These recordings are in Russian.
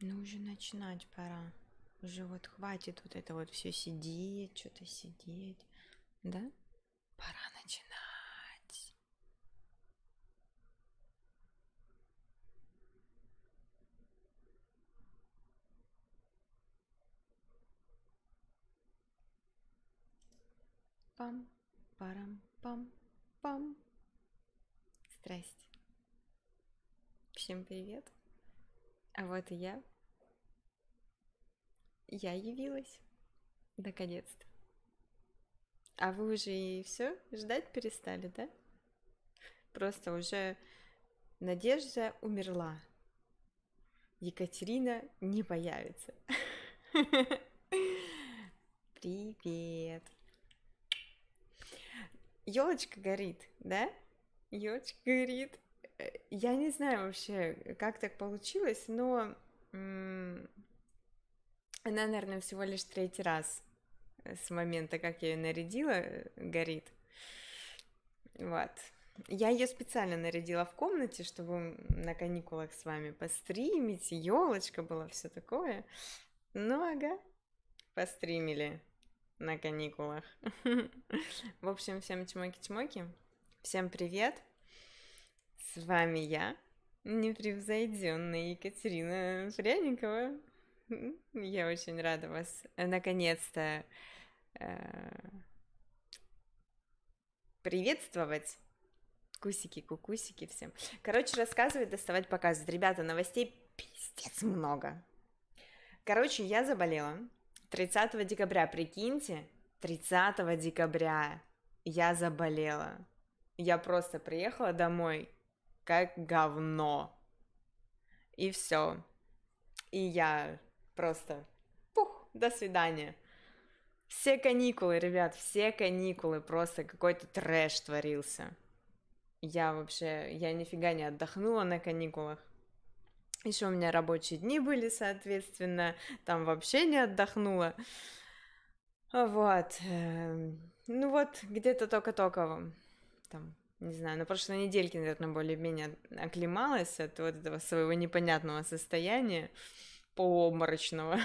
Ну, уже начинать пора. Уже вот хватит вот это вот все сидеть, что-то сидеть. Да? Пора начинать. Пам, парам, пам, пам. Здрасте. Всем привет. А вот и я. Я явилась. Наконец-то. А вы уже и все ждать перестали, да? Просто уже надежда умерла. Екатерина не появится. Привет. Елочка горит, да? Елочка горит. Э, я не знаю вообще, как так получилось, но она, наверное, всего лишь третий раз э, с момента, как я ее нарядила, э, горит. Вот. Я ее специально нарядила в комнате, чтобы на каникулах с вами постримить, елочка была, все такое. Ну ага, постримили на каникулах. В общем, всем чмоки-чмоки, всем привет. С вами я, непревзойденная Екатерина Пряникова. Я очень рада вас э, наконец-то э, приветствовать. Кусики, кукусики всем. Короче, рассказывать, доставать, показывать. Ребята, новостей пиздец много. Короче, я заболела 30 декабря, прикиньте, 30 декабря я заболела. Я просто приехала домой как говно. И все. И я просто пух, до свидания. Все каникулы, ребят, все каникулы, просто какой-то трэш творился. Я вообще, я нифига не отдохнула на каникулах. Еще у меня рабочие дни были, соответственно, там вообще не отдохнула. Вот. Эм, ну вот, где-то только-только там не знаю, на прошлой недельке, наверное, более-менее оклемалась от вот этого своего непонятного состояния полуобморочного.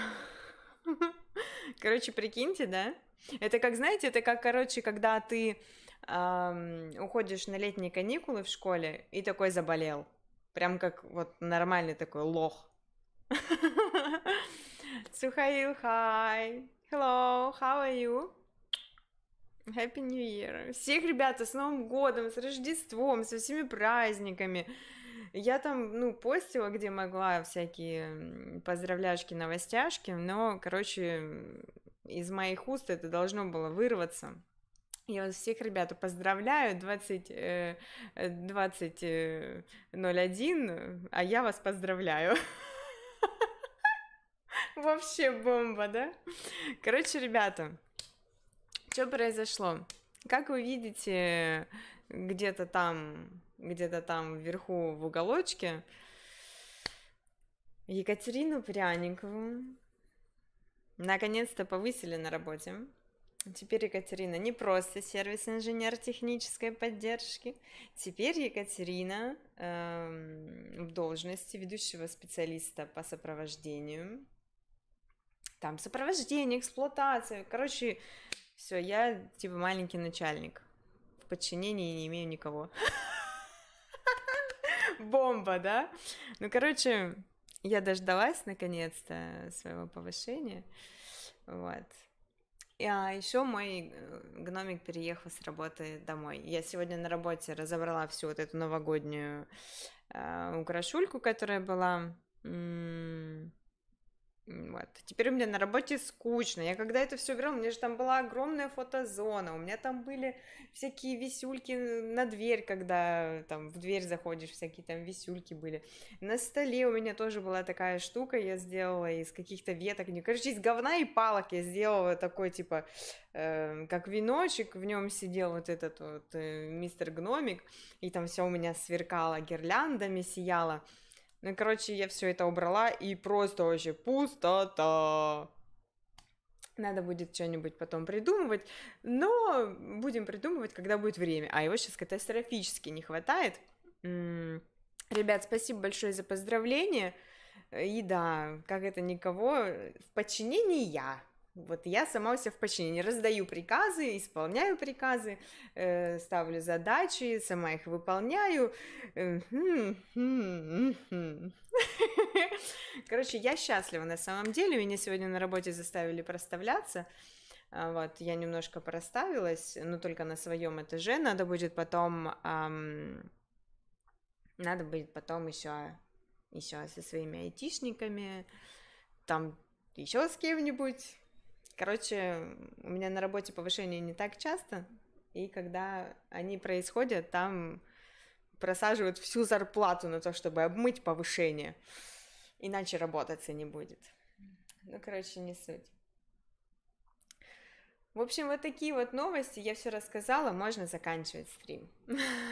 Короче, прикиньте, да? Это как, знаете, это как, короче, когда ты эм, уходишь на летние каникулы в школе и такой заболел. Прям как вот нормальный такой лох. Сухаил, хай, Hello, how are you? Happy New Year. Всех, ребята, с Новым годом, с Рождеством, со всеми праздниками. Я там, ну, постила, где могла, всякие поздравляшки, новостяшки, но, короче, из моих уст это должно было вырваться. Я вас всех, ребята, поздравляю, 20, 20.01, э, э, э, а я вас поздравляю. Вообще бомба, да? Короче, ребята, что произошло? Как вы видите, где-то там, где-то там вверху в уголочке, Екатерину Пряникову наконец-то повысили на работе. Теперь Екатерина не просто сервис-инженер технической поддержки, теперь Екатерина э, в должности ведущего специалиста по сопровождению. Там сопровождение, эксплуатация, короче, все, я типа маленький начальник. В подчинении не имею никого. Бомба, да? Ну, короче, я дождалась наконец-то своего повышения. Вот. И А еще мой э, гномик переехал с работы домой. Я сегодня на работе разобрала всю вот эту новогоднюю э, украшульку, которая была. М- м-м, вот. Теперь у меня на работе скучно. Я когда это все убирала, у меня же там была огромная фотозона, у меня там были всякие висюльки э, на дверь, когда там в дверь заходишь, всякие там висюльки были. На столе у меня тоже была такая штука, я сделала из каких-то веток, не короче, из говна и палок я сделала такой, типа, э, как веночек, в нем сидел вот этот вот э, мистер Гномик, и там все у меня сверкало гирляндами, сияло. Ну, короче, я все это убрала, и просто вообще пустота. Надо будет что-нибудь потом придумывать, но будем придумывать, когда будет время. А его сейчас катастрофически не хватает. М-м-м. Ребят, спасибо большое за поздравления. И да, как это никого, в подчинении я. Вот я сама у себя в подчинении раздаю приказы, исполняю приказы, э, ставлю задачи, сама их выполняю. Э, хм, хм, хм. Короче, я счастлива на самом деле. Меня сегодня на работе заставили проставляться. А, вот, я немножко проставилась, но только на своем этаже. Надо будет потом... Эм, надо будет потом еще, еще со своими айтишниками, там еще с кем-нибудь Короче, у меня на работе повышения не так часто, и когда они происходят, там просаживают всю зарплату на то, чтобы обмыть повышение, иначе работаться не будет. Ну, короче, не суть. В общем, вот такие вот новости. Я все рассказала, можно заканчивать стрим.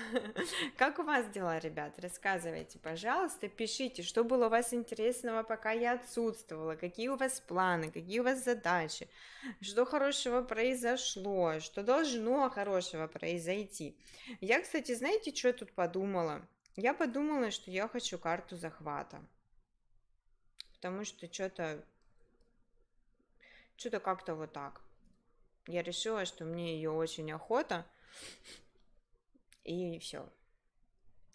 Как у вас дела, ребят? Рассказывайте, пожалуйста, пишите, что было у вас интересного, пока я отсутствовала, какие у вас планы, какие у вас задачи, что хорошего произошло, что должно хорошего произойти. Я, кстати, знаете, что я тут подумала? Я подумала, что я хочу карту захвата. Потому что что-то... Что-то как-то вот так. Я решила, что мне ее очень охота. И все.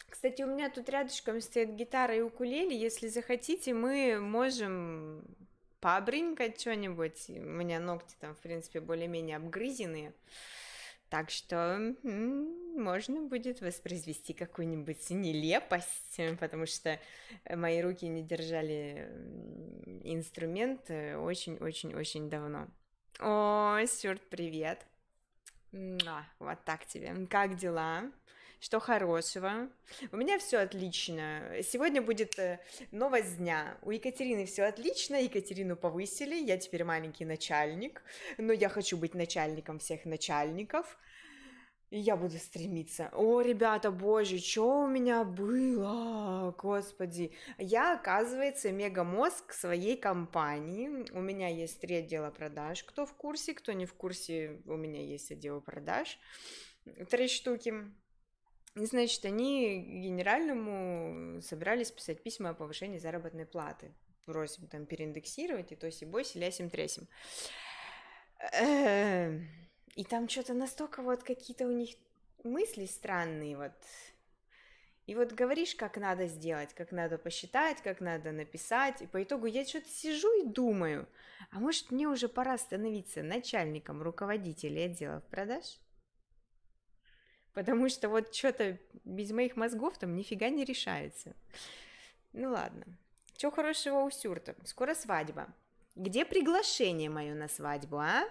Кстати, у меня тут рядышком стоит гитара и укулеле. Если захотите, мы можем побринкать что-нибудь. У меня ногти там, в принципе, более-менее обгрызенные. Так что м-м, можно будет воспроизвести какую-нибудь нелепость, потому что мои руки не держали инструмент э, очень-очень-очень давно. Ой, Сюрт, привет. Вот так тебе. Как дела? Что хорошего? У меня все отлично. Сегодня будет э, новость дня. У Екатерины все отлично. Екатерину повысили. Я теперь маленький начальник. Но я хочу быть начальником всех начальников и я буду стремиться. О, ребята, боже, что у меня было, господи. Я, оказывается, мегамозг своей компании. У меня есть три отдела продаж. Кто в курсе, кто не в курсе, у меня есть отдел продаж. Три штуки. И, значит, они генеральному собирались писать письма о повышении заработной платы. Просим там переиндексировать и то сибой, селясим трясим. И там что-то настолько вот какие-то у них мысли странные вот. И вот говоришь, как надо сделать, как надо посчитать, как надо написать. И по итогу я что-то сижу и думаю, а может мне уже пора становиться начальником руководителя отделов продаж? Потому что вот что-то без моих мозгов там нифига не решается. Ну ладно. Чего хорошего у Сюрта? Скоро свадьба. Где приглашение мое на свадьбу, а?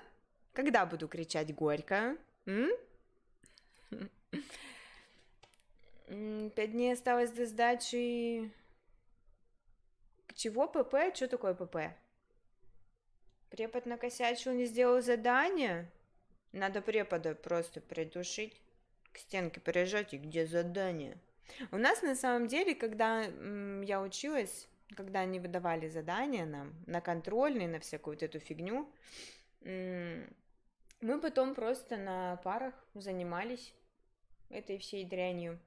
Когда буду кричать горько? Пять дней осталось до сдачи. Чего ПП? Что такое ПП? Препод накосячил, не сделал задание? Надо препода просто придушить, к стенке прижать, и где задание? У нас на самом деле, когда я училась, когда они выдавали задания нам на контрольные, на всякую вот эту фигню, мы потом просто на парах занимались этой всей дрянью.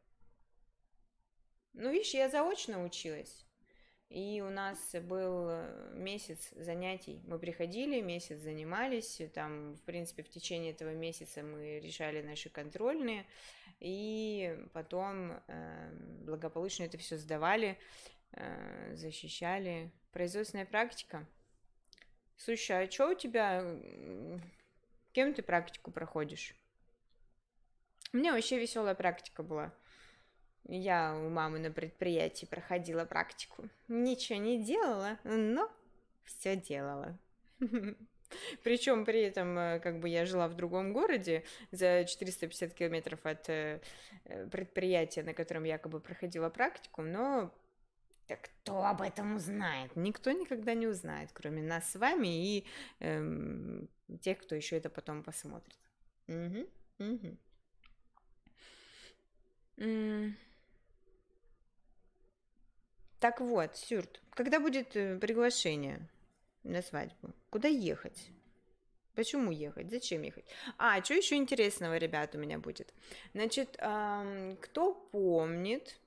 Ну, видишь, я заочно училась. И у нас был э, месяц занятий. Мы приходили, месяц занимались. Там, в принципе, в течение этого месяца мы решали наши контрольные. И потом э, благополучно это все сдавали, э, защищали. Производственная практика. Слушай, а что у тебя кем ты практику проходишь? У меня вообще веселая практика была. Я у мамы на предприятии проходила практику. Ничего не делала, но все делала. Причем при этом, э, как бы я жила в другом городе, за 450 километров от э, предприятия, на котором якобы проходила практику, но так кто об этом узнает? Никто никогда не узнает, кроме нас с вами и эм, тех, кто еще это потом посмотрит. Угу, угу. так вот, Сюрт, когда будет э, приглашение на свадьбу? Куда ехать? Почему ехать? Зачем ехать? А, что еще интересного, ребят, у меня будет? Значит, эм, кто помнит,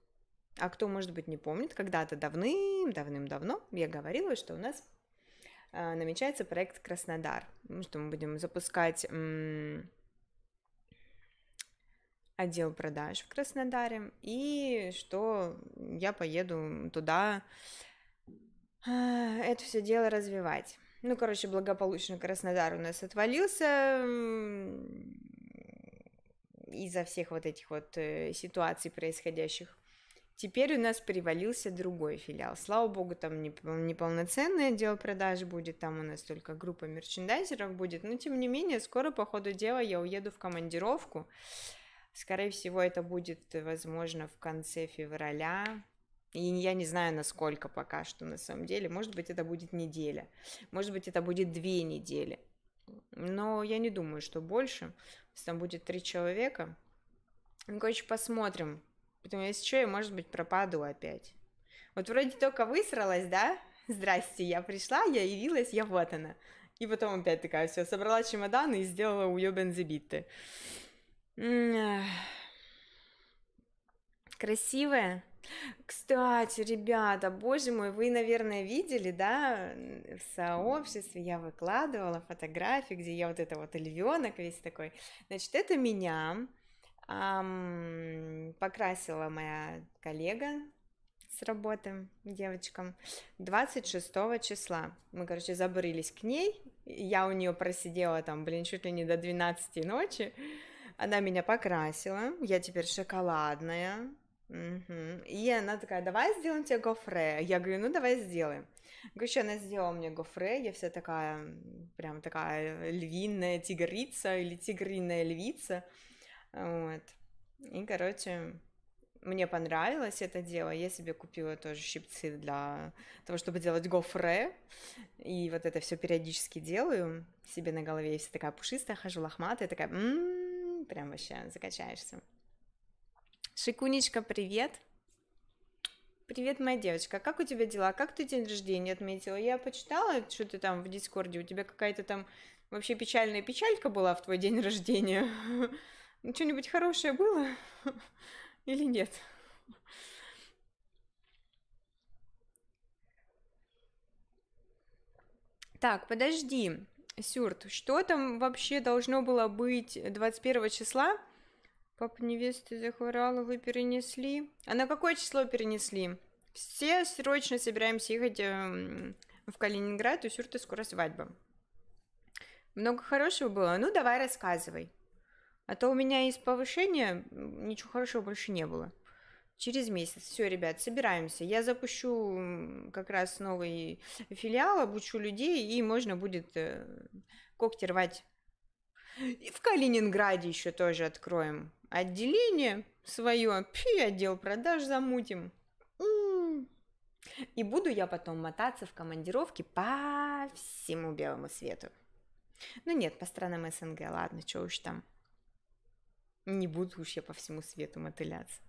а кто, может быть, не помнит, когда-то давным, давным-давно я говорила, что у нас а, намечается проект Краснодар, ну, что мы будем запускать отдел продаж в Краснодаре, и что я поеду туда а, это все дело развивать. Ну, короче, благополучно Краснодар у нас отвалился из-за всех вот этих вот э, ситуаций происходящих Теперь у нас привалился другой филиал. Слава богу, там неполноценный отдел продаж будет, там у нас только группа мерчендайзеров будет. Но, тем не менее, скоро по ходу дела я уеду в командировку. Скорее всего, это будет, возможно, в конце февраля. И я не знаю, насколько пока что на самом деле. Может быть, это будет неделя. Может быть, это будет две недели. Но я не думаю, что больше. У там будет три человека. Ну, короче, посмотрим, Потому если что, я, может быть, пропаду опять. Вот вроде только высралась, да? Здрасте, я пришла, я явилась, я вот она. И потом опять такая все, собрала чемоданы и сделала уебен забиты. Красивая? Кстати, ребята, боже мой, вы, наверное, видели, да, в сообществе я выкладывала фотографии, где я вот это вот львенок весь такой. Значит, это меня, эм, покрасила моя коллега с работы, девочкам, 26 числа. Мы, короче, забрылись к ней, я у нее просидела там, блин, чуть ли не до 12 ночи, она меня покрасила, я теперь шоколадная, Угу. И она такая, давай сделаем тебе гофре. Я говорю, ну давай сделаем. еще она сделала мне гофре, я вся такая, прям такая львиная тигрица или тигриная львица. Вот. И, короче, мне понравилось это дело. Я себе купила тоже щипцы для того, чтобы делать гофре. И вот это все периодически делаю себе на голове. Я вся такая пушистая, хожу лохматая, такая... М-м-м, прям вообще закачаешься. Шикунечка, привет! Привет, моя девочка, как у тебя дела? Как ты день рождения отметила? Я почитала, что ты там в Дискорде, у тебя какая-то там вообще печальная печалька была в твой день рождения. Ну, что-нибудь хорошее было или нет? Так, подожди, Сюрт, что там вообще должно было быть 21 числа? Папа невесты захворала, вы перенесли. А на какое число перенесли? Все срочно собираемся ехать эм, в Калининград, у Сюрта скоро свадьба. Много хорошего было? Ну, давай рассказывай. А то у меня из повышения ничего хорошего больше не было. Через месяц. Все, ребят, собираемся. Я запущу как раз новый филиал, обучу людей, и можно будет э, когти рвать. И в Калининграде еще тоже откроем отделение свое, пи, отдел продаж замутим. И буду я потом мотаться в командировке по всему белому свету. Ну нет, по странам СНГ, ладно, что уж там. Не буду уж я по всему свету мотыляться.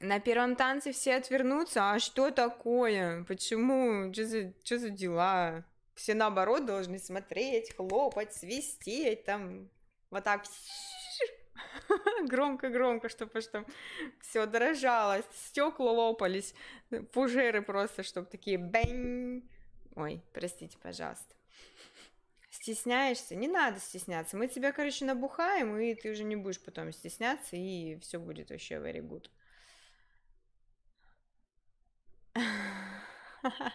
На первом танце все отвернутся. А что такое? Почему? Что за, что за дела? Все наоборот должны смотреть, хлопать, свистеть, там вот так громко-громко, чтобы что? все дрожало, стекла лопались, пужеры просто, чтобы такие бэнь. Ой, простите, пожалуйста стесняешься, не надо стесняться. Мы тебя, короче, набухаем, и ты уже не будешь потом стесняться, и все будет вообще very good.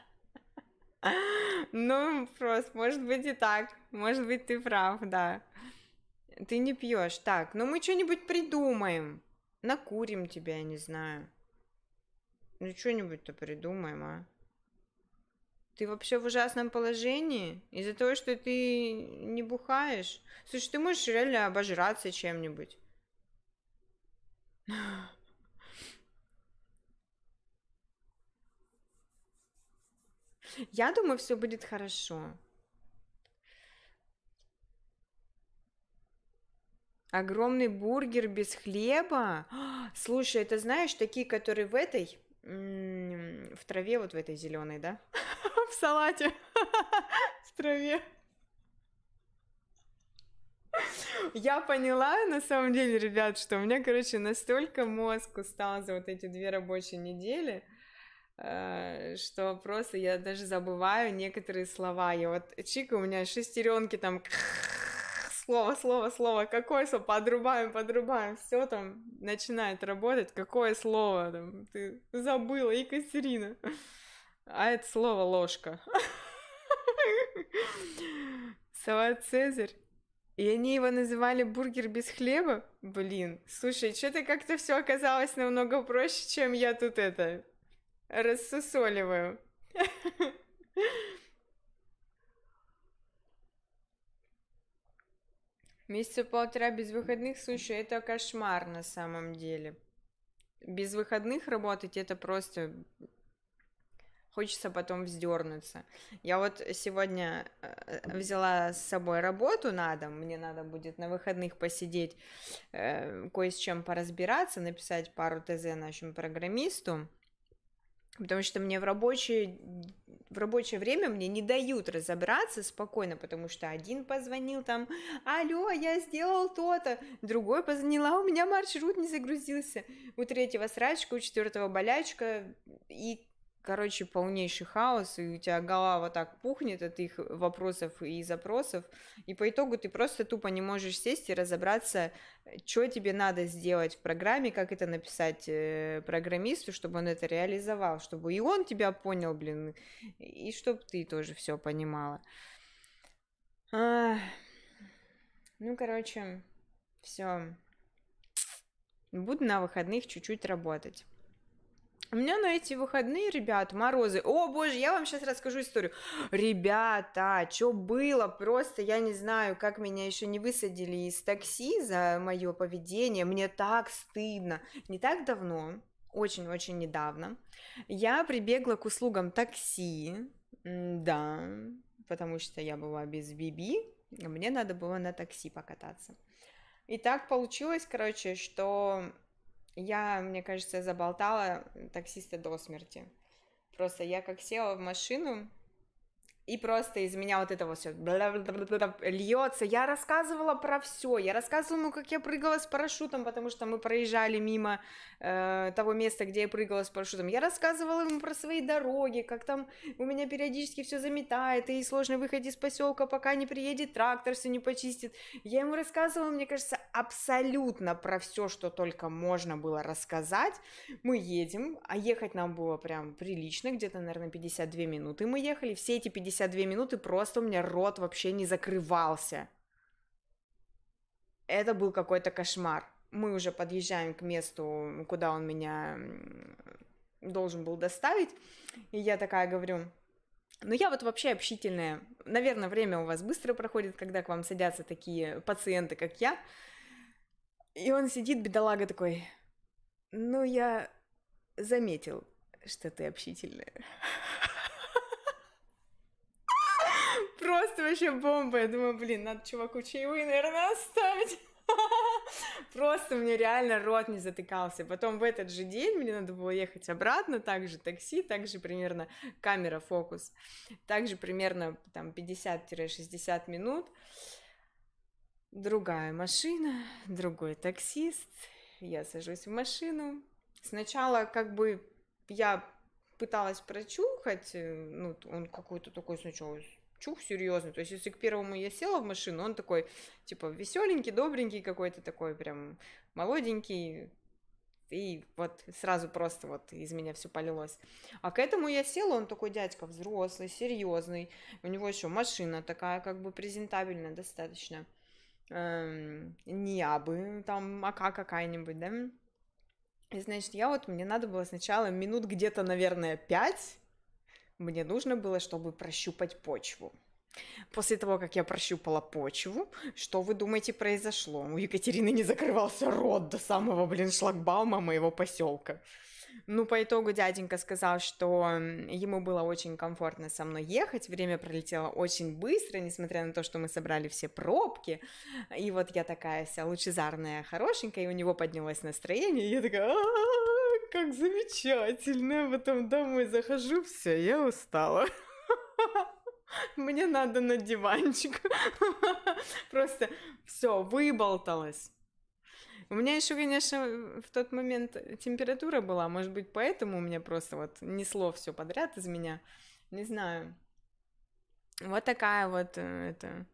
Ну, просто, может быть и так. Может быть, ты прав, да. Ты не пьешь. Так, ну мы что-нибудь придумаем. Накурим тебя, я не знаю. Ну, что-нибудь-то придумаем, а? Ты вообще в ужасном положении из-за того, что ты не бухаешь. Слушай, ты можешь реально обожраться чем-нибудь. Я думаю, все будет хорошо. Огромный бургер без хлеба. Слушай, это знаешь, такие, которые в этой в траве вот в этой зеленой, да? В салате. В траве. Я поняла, на самом деле, ребят, что у меня, короче, настолько мозг устал за вот эти две рабочие недели, э, что просто я даже забываю некоторые слова. Я вот, чика, у меня шестеренки там слово, слово, слово, какое слово, подрубаем, подрубаем, все там начинает работать, какое слово, там, ты забыла, Екатерина. А это слово ложка. Салат Цезарь. И они его называли бургер без хлеба? Блин, слушай, что-то как-то все оказалось намного проще, чем я тут это рассусоливаю. Месяца полтора без выходных, слушай, это кошмар на самом деле. Без выходных работать это просто хочется потом вздернуться. Я вот сегодня э, взяла с собой работу на дом, мне надо будет на выходных посидеть, э, кое с чем поразбираться, написать пару ТЗ нашему программисту потому что мне в рабочее, в рабочее время мне не дают разобраться спокойно, потому что один позвонил там, алло, я сделал то-то, другой позвонил, а у меня маршрут не загрузился, у третьего срачка, у четвертого болячка, и короче, полнейший хаос, и у тебя голова так пухнет от их вопросов и запросов, и по итогу ты просто тупо не можешь сесть и разобраться, что тебе надо сделать в программе, как это написать э, программисту, чтобы он это реализовал, чтобы и он тебя понял, блин, и чтобы ты тоже все понимала. А... Ну, короче, все. Буду на выходных чуть-чуть работать. У меня на эти выходные, ребят, морозы. О, боже, я вам сейчас расскажу историю. Ребята, что было? Просто я не знаю, как меня еще не высадили из такси за мое поведение. Мне так стыдно. Не так давно, очень-очень недавно, я прибегла к услугам такси. Да, потому что я была без Биби. Мне надо было на такси покататься. И так получилось, короче, что я, мне кажется, заболтала таксиста до смерти. Просто я как села в машину, и просто из меня вот это вот все льется. Я рассказывала про все, я рассказывала ему, ну, как я прыгала с парашютом, потому что мы проезжали мимо э, того места, где я прыгала с парашютом. Я рассказывала ему про свои дороги, как там у меня периодически все заметает, и сложно выходить из поселка, пока не приедет трактор, все не почистит. Я ему рассказывала, мне кажется, абсолютно про все, что только можно было рассказать. Мы едем, а ехать нам было прям прилично, где-то, наверное, 52 минуты мы ехали, все эти 50 52 минуты просто у меня рот вообще не закрывался. Это был какой-то кошмар. Мы уже подъезжаем к месту, куда он меня должен был доставить. И я такая говорю, ну я вот вообще общительная. Наверное, время у вас быстро проходит, когда к вам садятся такие пациенты, как я. И он сидит, бедолага такой, ну я заметил, что ты общительная. просто вообще бомба. Я думаю, блин, надо чуваку чаевые, наверное, оставить. Просто мне реально рот не затыкался. Потом в этот же день мне надо было ехать обратно, также такси, также примерно камера фокус, также примерно там 50-60 минут. Другая машина, другой таксист, я сажусь в машину. Сначала как бы я пыталась прочухать, э, ну, он какой-то такой сначала чух серьезный. То есть, если к первому я села в машину, он такой, типа, веселенький, добренький какой-то такой, прям молоденький, и вот сразу просто вот из меня все полилось. А к этому я села, он такой дядька взрослый, серьезный, у него еще машина такая как бы презентабельная достаточно, эм, не абы, там АК какая-нибудь, да? И, значит, я вот, мне надо было сначала минут где-то, наверное, пять мне нужно было, чтобы прощупать почву. После того, как я прощупала почву, что вы думаете произошло? У Екатерины не закрывался рот до самого, блин, шлагбаума моего поселка. Ну, по итогу дяденька сказал, что ему было очень комфортно со мной ехать, время пролетело очень быстро, несмотря на то, что мы собрали все пробки, и вот я такая вся лучезарная, хорошенькая, и у него поднялось настроение, и я такая как замечательно. Потом домой захожу, все, я устала. Мне надо на диванчик. Просто все, выболталась. У меня еще, конечно, в тот момент температура была, может быть, поэтому у меня просто вот несло все подряд из меня. Не знаю. Вот такая вот э, это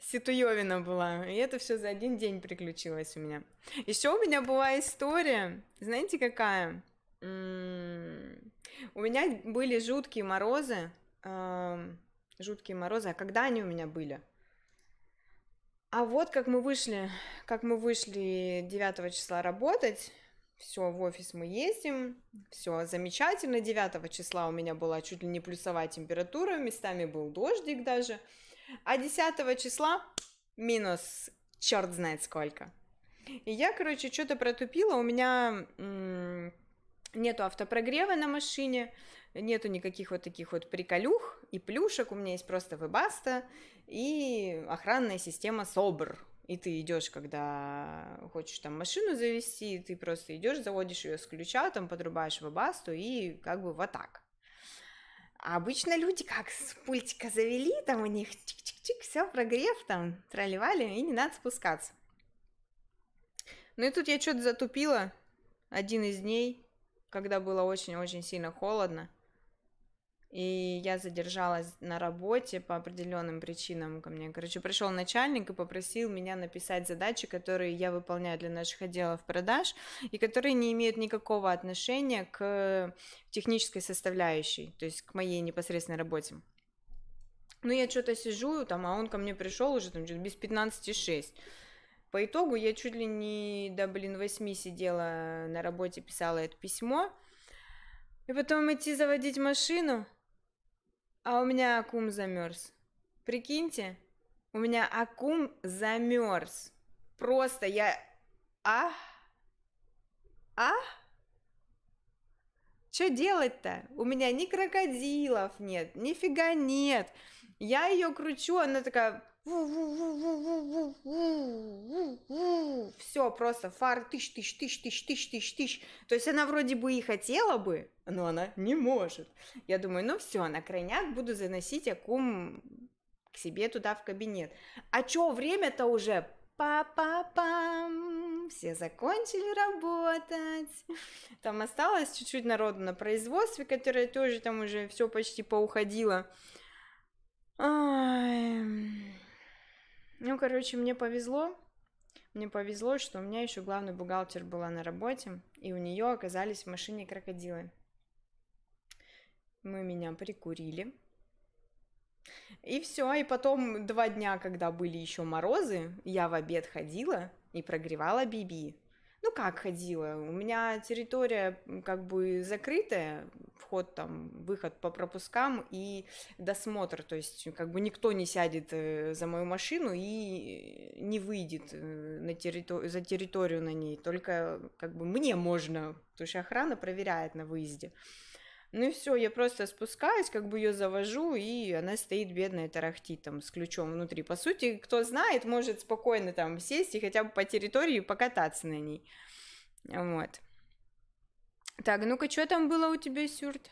Ситуевина была. И это все за один день приключилось у меня. Еще у меня была история, знаете какая? у меня были жуткие морозы. жуткие морозы. А когда они у меня были? А вот как мы вышли, как мы вышли 9 числа работать, все, в офис мы ездим, все замечательно. 9 числа у меня была чуть ли не плюсовая температура, местами был дождик даже. А 10 числа минус черт знает сколько. И я, короче, что-то протупила, у меня нету автопрогрева на машине, нету никаких вот таких вот приколюх и плюшек, у меня есть просто выбаста и охранная система СОБР. И ты идешь, когда хочешь там машину завести, ты просто идешь, заводишь ее с ключа, там подрубаешь выбасту и как бы вот так. А обычно люди как с пультика завели, там у них чик-чик-чик, все, прогрев, там, тролливали, и не надо спускаться. Ну и тут я что-то затупила один из дней, когда было очень-очень сильно холодно. И я задержалась на работе по определенным причинам ко мне. Короче, пришел начальник и попросил меня написать задачи, которые я выполняю для наших отделов продаж и которые не имеют никакого отношения к технической составляющей, то есть к моей непосредственной работе. Ну, я что-то сижу, там, а он ко мне пришел уже там, без 15,6. По итогу я чуть ли не до, да, блин, 8 сидела на работе, писала это письмо. И потом идти заводить машину, а у меня акум замерз. Прикиньте, у меня акум замерз. Просто я... А? А? Что делать-то? У меня ни крокодилов нет, нифига нет. Я ее кручу, она такая все, просто фар тыщ, тыщ, тыщ, тыщ, тыщ, тыщ, тыщ. То есть она вроде бы и хотела бы, но она не может. Я думаю, ну все, на крайняк буду заносить акум к себе туда в кабинет. А чё, время-то уже Па-па-пам! Все закончили работать. Там осталось чуть-чуть народу на производстве, которое тоже там уже все почти поуходило. Ой. Ну, короче, мне повезло. Мне повезло, что у меня еще главный бухгалтер была на работе, и у нее оказались в машине крокодилы. Мы меня прикурили. И все, и потом два дня, когда были еще морозы, я в обед ходила и прогревала Биби. Ну как ходила? У меня территория как бы закрытая, вход там, выход по пропускам и досмотр, то есть э, как бы никто не сядет э, за мою машину и э, не выйдет на территор... за территорию на ней, только как бы мне можно, то есть охрана проверяет на выезде. Ну и все, я просто спускаюсь, как бы ее завожу, и она стоит бедная тарахтит там с ключом внутри. По сути, кто знает, может спокойно там сесть и хотя бы по территории покататься на ней. Вот. Так, ну-ка, что там было у тебя, Сюрт?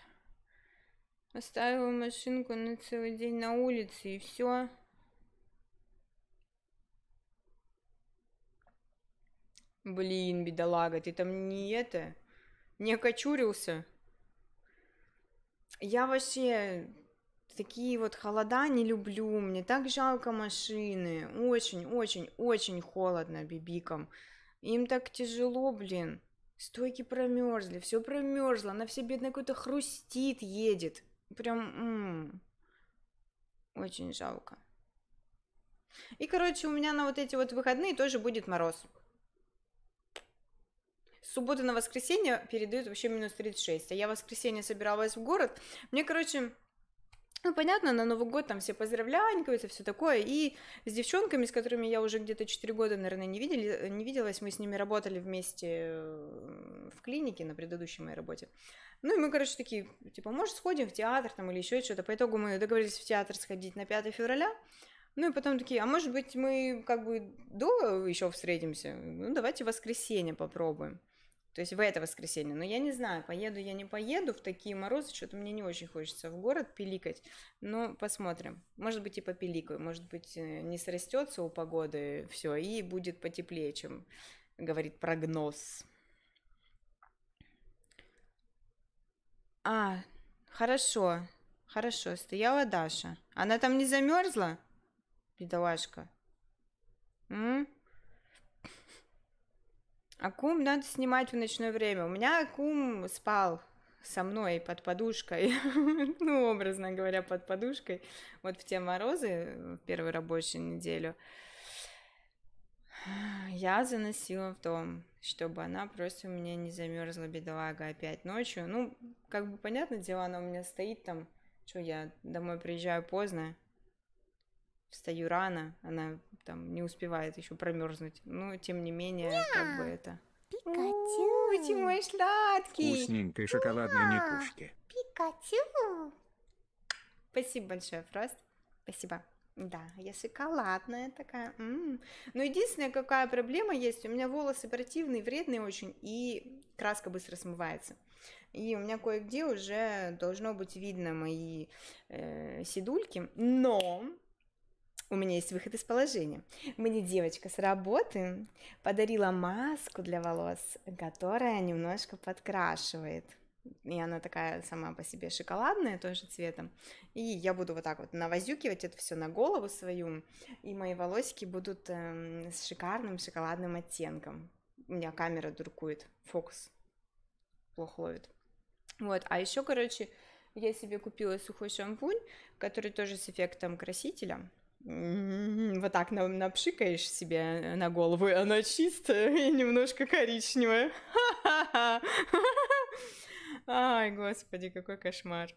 Оставила машинку на целый день на улице, и все. Блин, бедолага, ты там не это... Не окочурился? Я вообще такие вот холода не люблю, мне так жалко машины, очень-очень-очень холодно бибикам. Им так тяжело, блин. Стойки промерзли, все промерзло, она все бедная какой-то хрустит, едет. Прям, м-м, очень жалко. И, короче, у меня на вот эти вот выходные тоже будет мороз суббота на воскресенье передают вообще минус 36, а я в воскресенье собиралась в город. Мне, короче, ну, понятно, на Новый год там все поздравляют, все такое. И с девчонками, с которыми я уже где-то 4 года, наверное, не, видели, э, не виделась, мы с ними работали вместе э, в клинике на предыдущей моей работе. Ну, и мы, короче, такие, типа, может, сходим в театр там или еще что-то. По итогу мы договорились в театр сходить на 5 февраля. Ну и потом такие, а может быть мы как бы до еще встретимся? Ну давайте воскресенье попробуем. То есть в это воскресенье. Но я не знаю, поеду я не поеду в такие морозы, что-то мне не очень хочется в город пиликать. Но посмотрим. Может быть и попиликаю, может быть э, не срастется у погоды все и будет потеплее, чем говорит прогноз. А, хорошо, хорошо, стояла Даша. Она там не замерзла? Бедолашка. М? Акум надо снимать в ночное время. У меня Акум спал со мной под подушкой, ну, образно говоря, под подушкой, вот в те морозы, э, в первую рабочую неделю, я заносила в дом, чтобы она просто у меня не замерзла, бедолага, опять ночью. Ну, как бы, понятное дело, она у меня стоит там, что я домой приезжаю поздно, встаю рано, она там не успевает еще промерзнуть. Но ну, тем не менее, Ня! как бы это. Пикачу! Ой, ты мой сладкий! Вкусненькой шоколадной Ня! никушки. Пикачу! Спасибо большое, Фрост. Спасибо. Да, я шоколадная такая. М-м. Но единственная какая проблема есть, у меня волосы противные, вредные очень, и краска быстро смывается. И у меня кое-где уже должно быть видно мои э, седульки, но у меня есть выход из положения. Мне девочка с работы подарила маску для волос, которая немножко подкрашивает. И она такая сама по себе шоколадная тоже цветом. И я буду вот так вот навозюкивать это все на голову свою, и мои волосики будут э, с шикарным шоколадным оттенком. У меня камера дуркует, фокус плохо ловит. Вот, а еще, короче, я себе купила сухой шампунь, который тоже с эффектом красителя вот так напшикаешь себе э, на голову, и она чистая и немножко коричневая. Ай, господи, какой кошмар.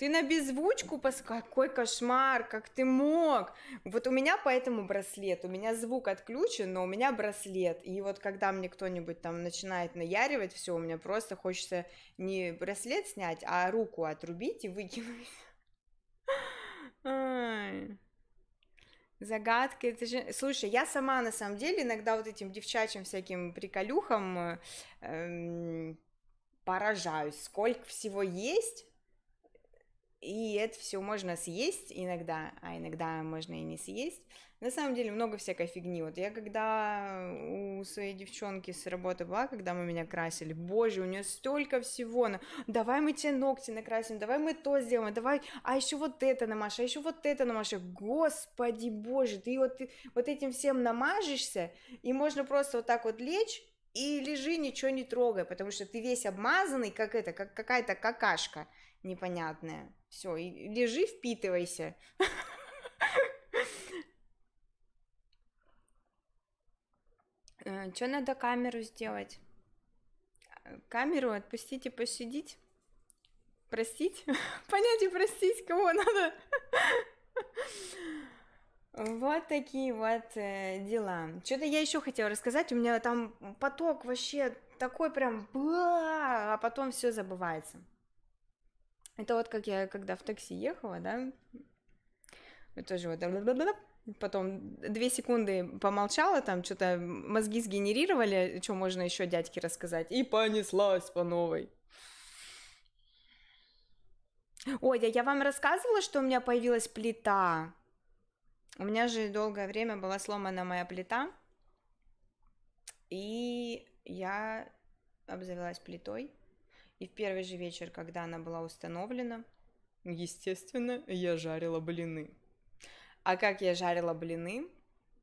Ты на беззвучку пускай, какой кошмар, как ты мог. Вот у меня поэтому браслет, у меня звук отключен, но у меня браслет. И вот когда мне кто-нибудь там начинает наяривать, все, у меня просто хочется не браслет снять, а руку отрубить и выкинуть. Ай. Загадки, это же... Слушай, я сама на самом деле иногда вот этим девчачьим всяким приколюхам эм, поражаюсь, сколько всего есть, и это все можно съесть иногда, а иногда можно и не съесть. На самом деле много всякой фигни. Вот я когда у своей девчонки с работы была, когда мы меня красили, боже, у нее столько всего. На... Давай мы тебе ногти накрасим, давай мы то сделаем, а давай, а еще вот это намажь, а еще вот это намажь. Господи боже, ты вот, ты вот этим всем намажешься, и можно просто вот так вот лечь, и лежи, ничего не трогай, потому что ты весь обмазанный, как это, как какая-то какашка непонятная. Все, лежи, впитывайся. Э, Что надо камеру сделать? Камеру отпустите, посидить, Простить? Понять и простить, кого надо? Вот такие вот э, дела. Что-то я еще хотела рассказать. У меня там поток вообще такой прям, а потом все забывается. Это вот как я когда в такси ехала, да, тоже вот потом две секунды помолчала, там что-то мозги сгенерировали, что можно еще дядьке рассказать, и понеслась по новой. Ой, а я вам рассказывала, что у меня появилась плита. У меня же долгое время была сломана моя плита, и я обзавелась плитой. И в первый же вечер, когда она была установлена, естественно, я жарила блины. А как я жарила блины?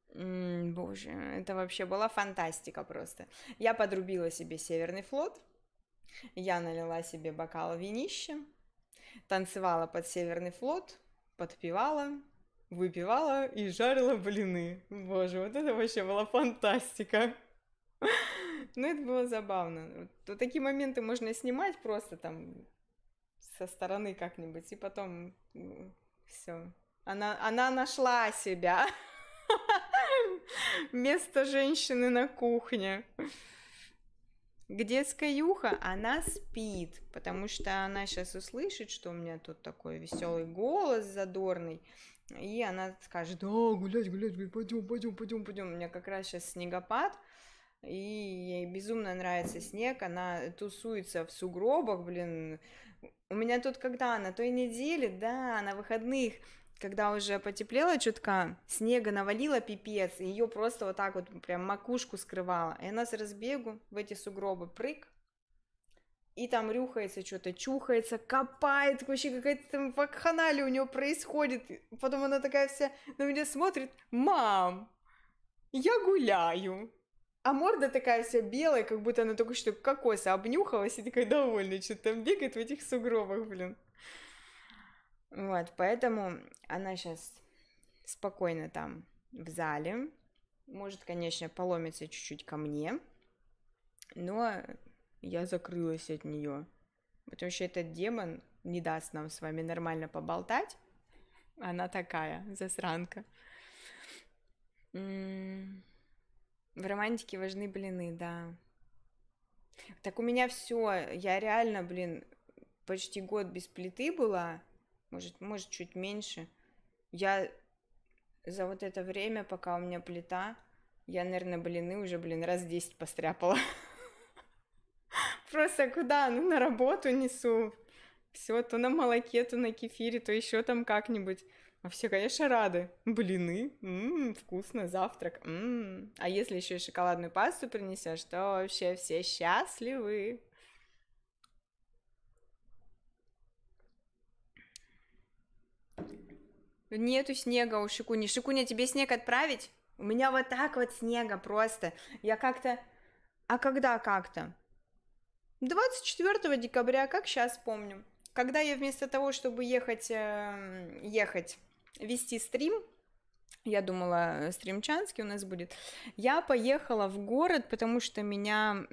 М-м, боже, это вообще была фантастика просто. Я подрубила себе Северный флот, я налила себе бокал винища, танцевала под Северный флот, подпевала, выпивала и жарила блины. Боже, вот это вообще была фантастика. Ну это было забавно. Вот такие моменты можно снимать просто там со стороны как-нибудь, и потом все. Она, она нашла себя. Место женщины на кухне. Где скаюха? Она спит, потому что она сейчас услышит, что у меня тут такой веселый голос задорный. И она скажет, да, гулять, гулять, пойдем, пойдем, пойдем, пойдем. У меня как раз сейчас снегопад, и ей безумно нравится снег, она тусуется в сугробах, блин. У меня тут когда? На той неделе, да, на выходных, когда уже потеплело чутка, снега навалило пипец, и ее просто вот так вот прям макушку скрывала. И она с разбегу в эти сугробы прыг, и там рюхается что-то, чухается, копает, вообще какая-то там вакханалия у нее происходит. Потом она такая вся на меня смотрит, мам, я гуляю. А морда такая вся белая, как будто она только что кокоса обнюхалась и такая довольная, что-то там бегает в этих сугробах, блин. Вот, поэтому она сейчас спокойно там в зале. Может, конечно, поломится чуть-чуть ко мне, но я закрылась от нее. Потому что этот демон не даст нам с вами нормально поболтать. Она такая, засранка. М -м в романтике важны блины, да. Так у меня все. Я реально, блин, почти год без плиты была. Может, может, чуть меньше. Я за вот это время, пока у меня плита, я, наверное, блины уже, блин, раз 10 постряпала. Просто куда? Ну, на работу несу. Все, то на молоке, то на кефире, то еще там как-нибудь. А все, конечно, рады. Блины, ммм, вкусно, завтрак, ммм. А если еще и шоколадную пасту принесешь, то вообще все счастливы. Нету снега у Шикуни. Шикуня, тебе снег отправить? У меня вот так вот снега просто. Я как-то... А когда как-то? 24 декабря, как сейчас помню. Когда я вместо того, чтобы ехать, эм, ехать вести стрим, я думала, э, стримчанский у нас будет. Я поехала в город, потому что меня,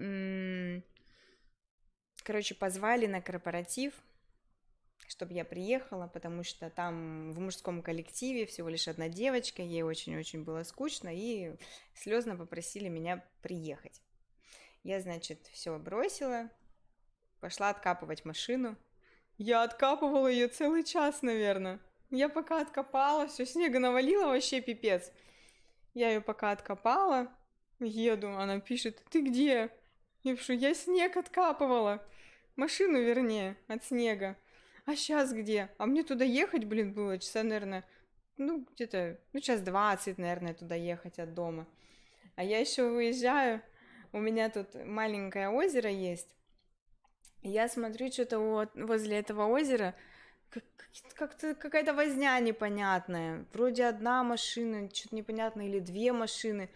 короче, позвали на корпоратив, чтобы я приехала, потому что там в мужском коллективе всего лишь одна девочка, ей очень-очень было скучно, и слезно попросили меня приехать. Я, значит, все бросила, пошла откапывать машину. Я откапывала ее целый час, наверное. Я пока откопала, все, снега навалило вообще пипец. Я ее пока откопала, еду, она пишет, ты где? Я пишу, я снег откапывала. Машину, вернее, от снега. А сейчас где? А мне туда ехать, блин, было часа, наверное, ну, где-то, ну, час двадцать, наверное, туда ехать от дома. А я еще выезжаю, у меня тут маленькое озеро есть. Я смотрю, что-то вот возле этого озера как-то какая-то возня непонятная. Вроде одна машина, что-то непонятно, или две машины.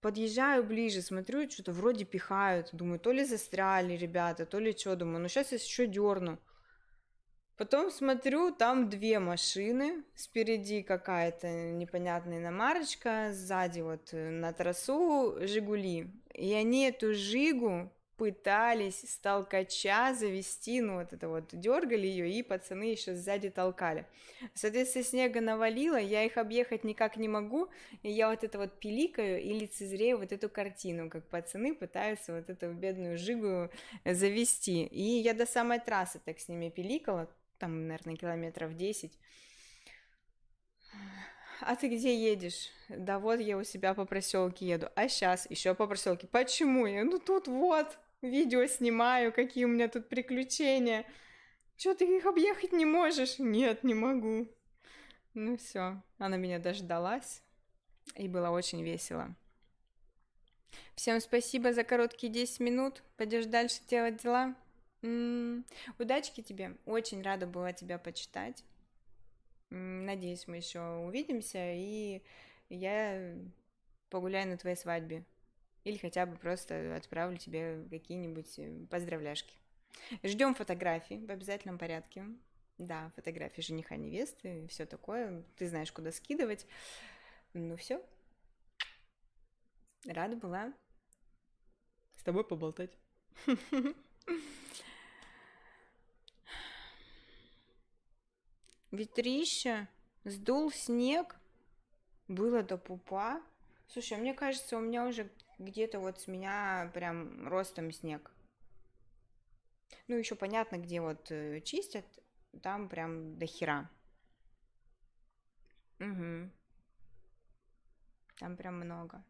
Подъезжаю ближе, смотрю, что-то вроде пихают. Думаю, то ли застряли ребята, то ли что. Думаю, ну сейчас я еще дерну. Потом смотрю, там две машины. Спереди какая-то непонятная иномарочка, сзади вот э, на трассу Жигули. И они эту Жигу пытались с толкача завести, ну вот это вот, дергали ее, и пацаны еще сзади толкали. Соответственно, снега навалило, я их объехать никак не могу, и я вот это вот пиликаю и лицезрею вот эту картину, как пацаны пытаются вот эту бедную жигу э, завести. И я до самой трассы так с ними пиликала, там, наверное, километров 10, а ты где едешь? Да вот я у себя по проселке еду. А сейчас еще по проселке. Почему я? Ну тут вот, видео снимаю, какие у меня тут приключения. Че ты их объехать не можешь? Нет, не могу. Ну все, она меня дождалась, и было очень весело. Всем спасибо за короткие 10 минут. Пойдешь дальше делать дела? М-м-м. Удачки тебе. Очень рада была тебя почитать. Надеюсь, мы еще увидимся, и я погуляю на твоей свадьбе. Или хотя бы просто отправлю тебе какие-нибудь э, поздравляшки. Ждем фотографии в обязательном порядке. Да, фотографии жениха невесты, все такое. Ты знаешь, куда скидывать. Ну все. Рада была с тобой поболтать. ветрище, сдул снег, было до пупа. Слушай, мне кажется, у меня уже где-то вот с меня прям ростом снег. Ну, еще понятно, где вот э, чистят, там прям до хера. Угу. Там прям много.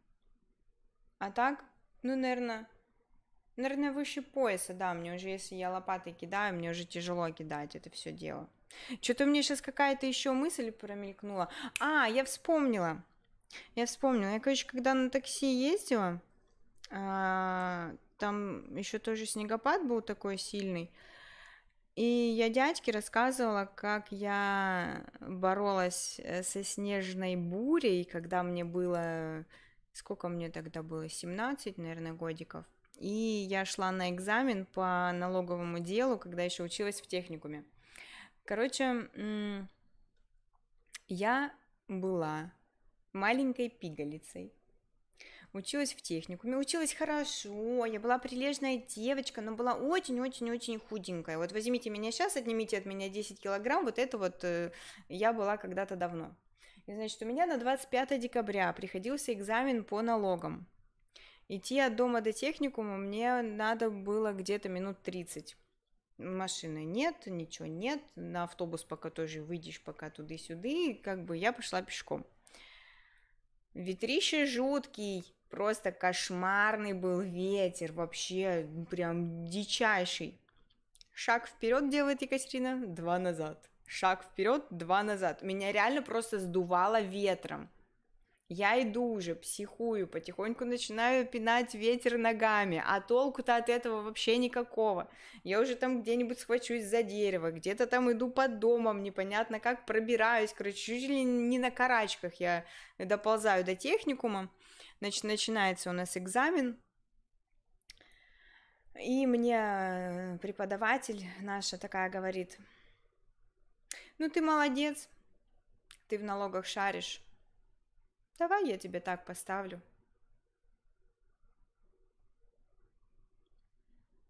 А так, ну, наверное, наверное, выше пояса, да, мне уже, если я лопатой кидаю, мне уже тяжело кидать это все дело. Что-то мне сейчас какая-то еще мысль промелькнула. А, я вспомнила. Я вспомнила. Я, короче, когда на такси ездила, а, там еще тоже снегопад был такой сильный. И я дядьке рассказывала, как я боролась э, со снежной бурей, когда мне было... Сколько мне тогда было? 17, наверное, годиков. И я шла на экзамен по налоговому делу, когда еще училась в техникуме. Короче, я была маленькой пигалицей. Училась в техникуме, училась хорошо, я была прилежная девочка, но была очень-очень-очень худенькая. Вот возьмите меня сейчас, отнимите от меня 10 килограмм, вот это вот э, я была когда-то давно. И, значит, у меня на 25 декабря приходился экзамен по налогам. Идти от дома до техникума мне надо было где-то минут 30 машины нет, ничего нет, на автобус пока тоже выйдешь, пока туда-сюда, и как бы я пошла пешком. Ветрище жуткий, просто кошмарный был ветер, вообще прям дичайший. Шаг вперед делает Екатерина, два назад. Шаг вперед, два назад. Меня реально просто сдувало ветром. Я иду уже, психую, потихоньку начинаю пинать ветер ногами, а толку-то от этого вообще никакого. Я уже там где-нибудь схвачусь за дерево, где-то там иду под домом, непонятно как пробираюсь, короче, чуть ли не на карачках я доползаю до техникума. Значит, начинается у нас экзамен, и мне э, преподаватель наша такая говорит, ну ты молодец, ты в налогах шаришь, Давай я тебе так поставлю.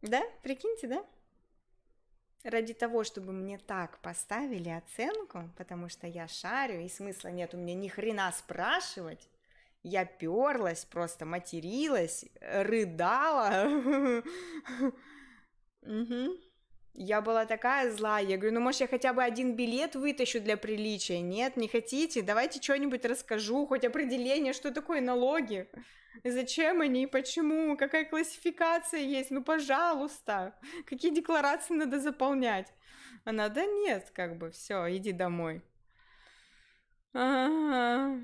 Да, прикиньте, да? Ради того, чтобы мне так поставили оценку, потому что я шарю, и смысла нет у меня ни хрена спрашивать, я перлась, просто материлась, рыдала. Угу. Я была такая злая. Я говорю, ну, может, я хотя бы один билет вытащу для приличия? Нет, не хотите? Давайте что-нибудь расскажу, хоть определение, что такое налоги. Зачем они и почему? Какая классификация есть? Ну, пожалуйста. Какие декларации надо заполнять? Она, да нет, как бы, все, иди домой. А-а-а.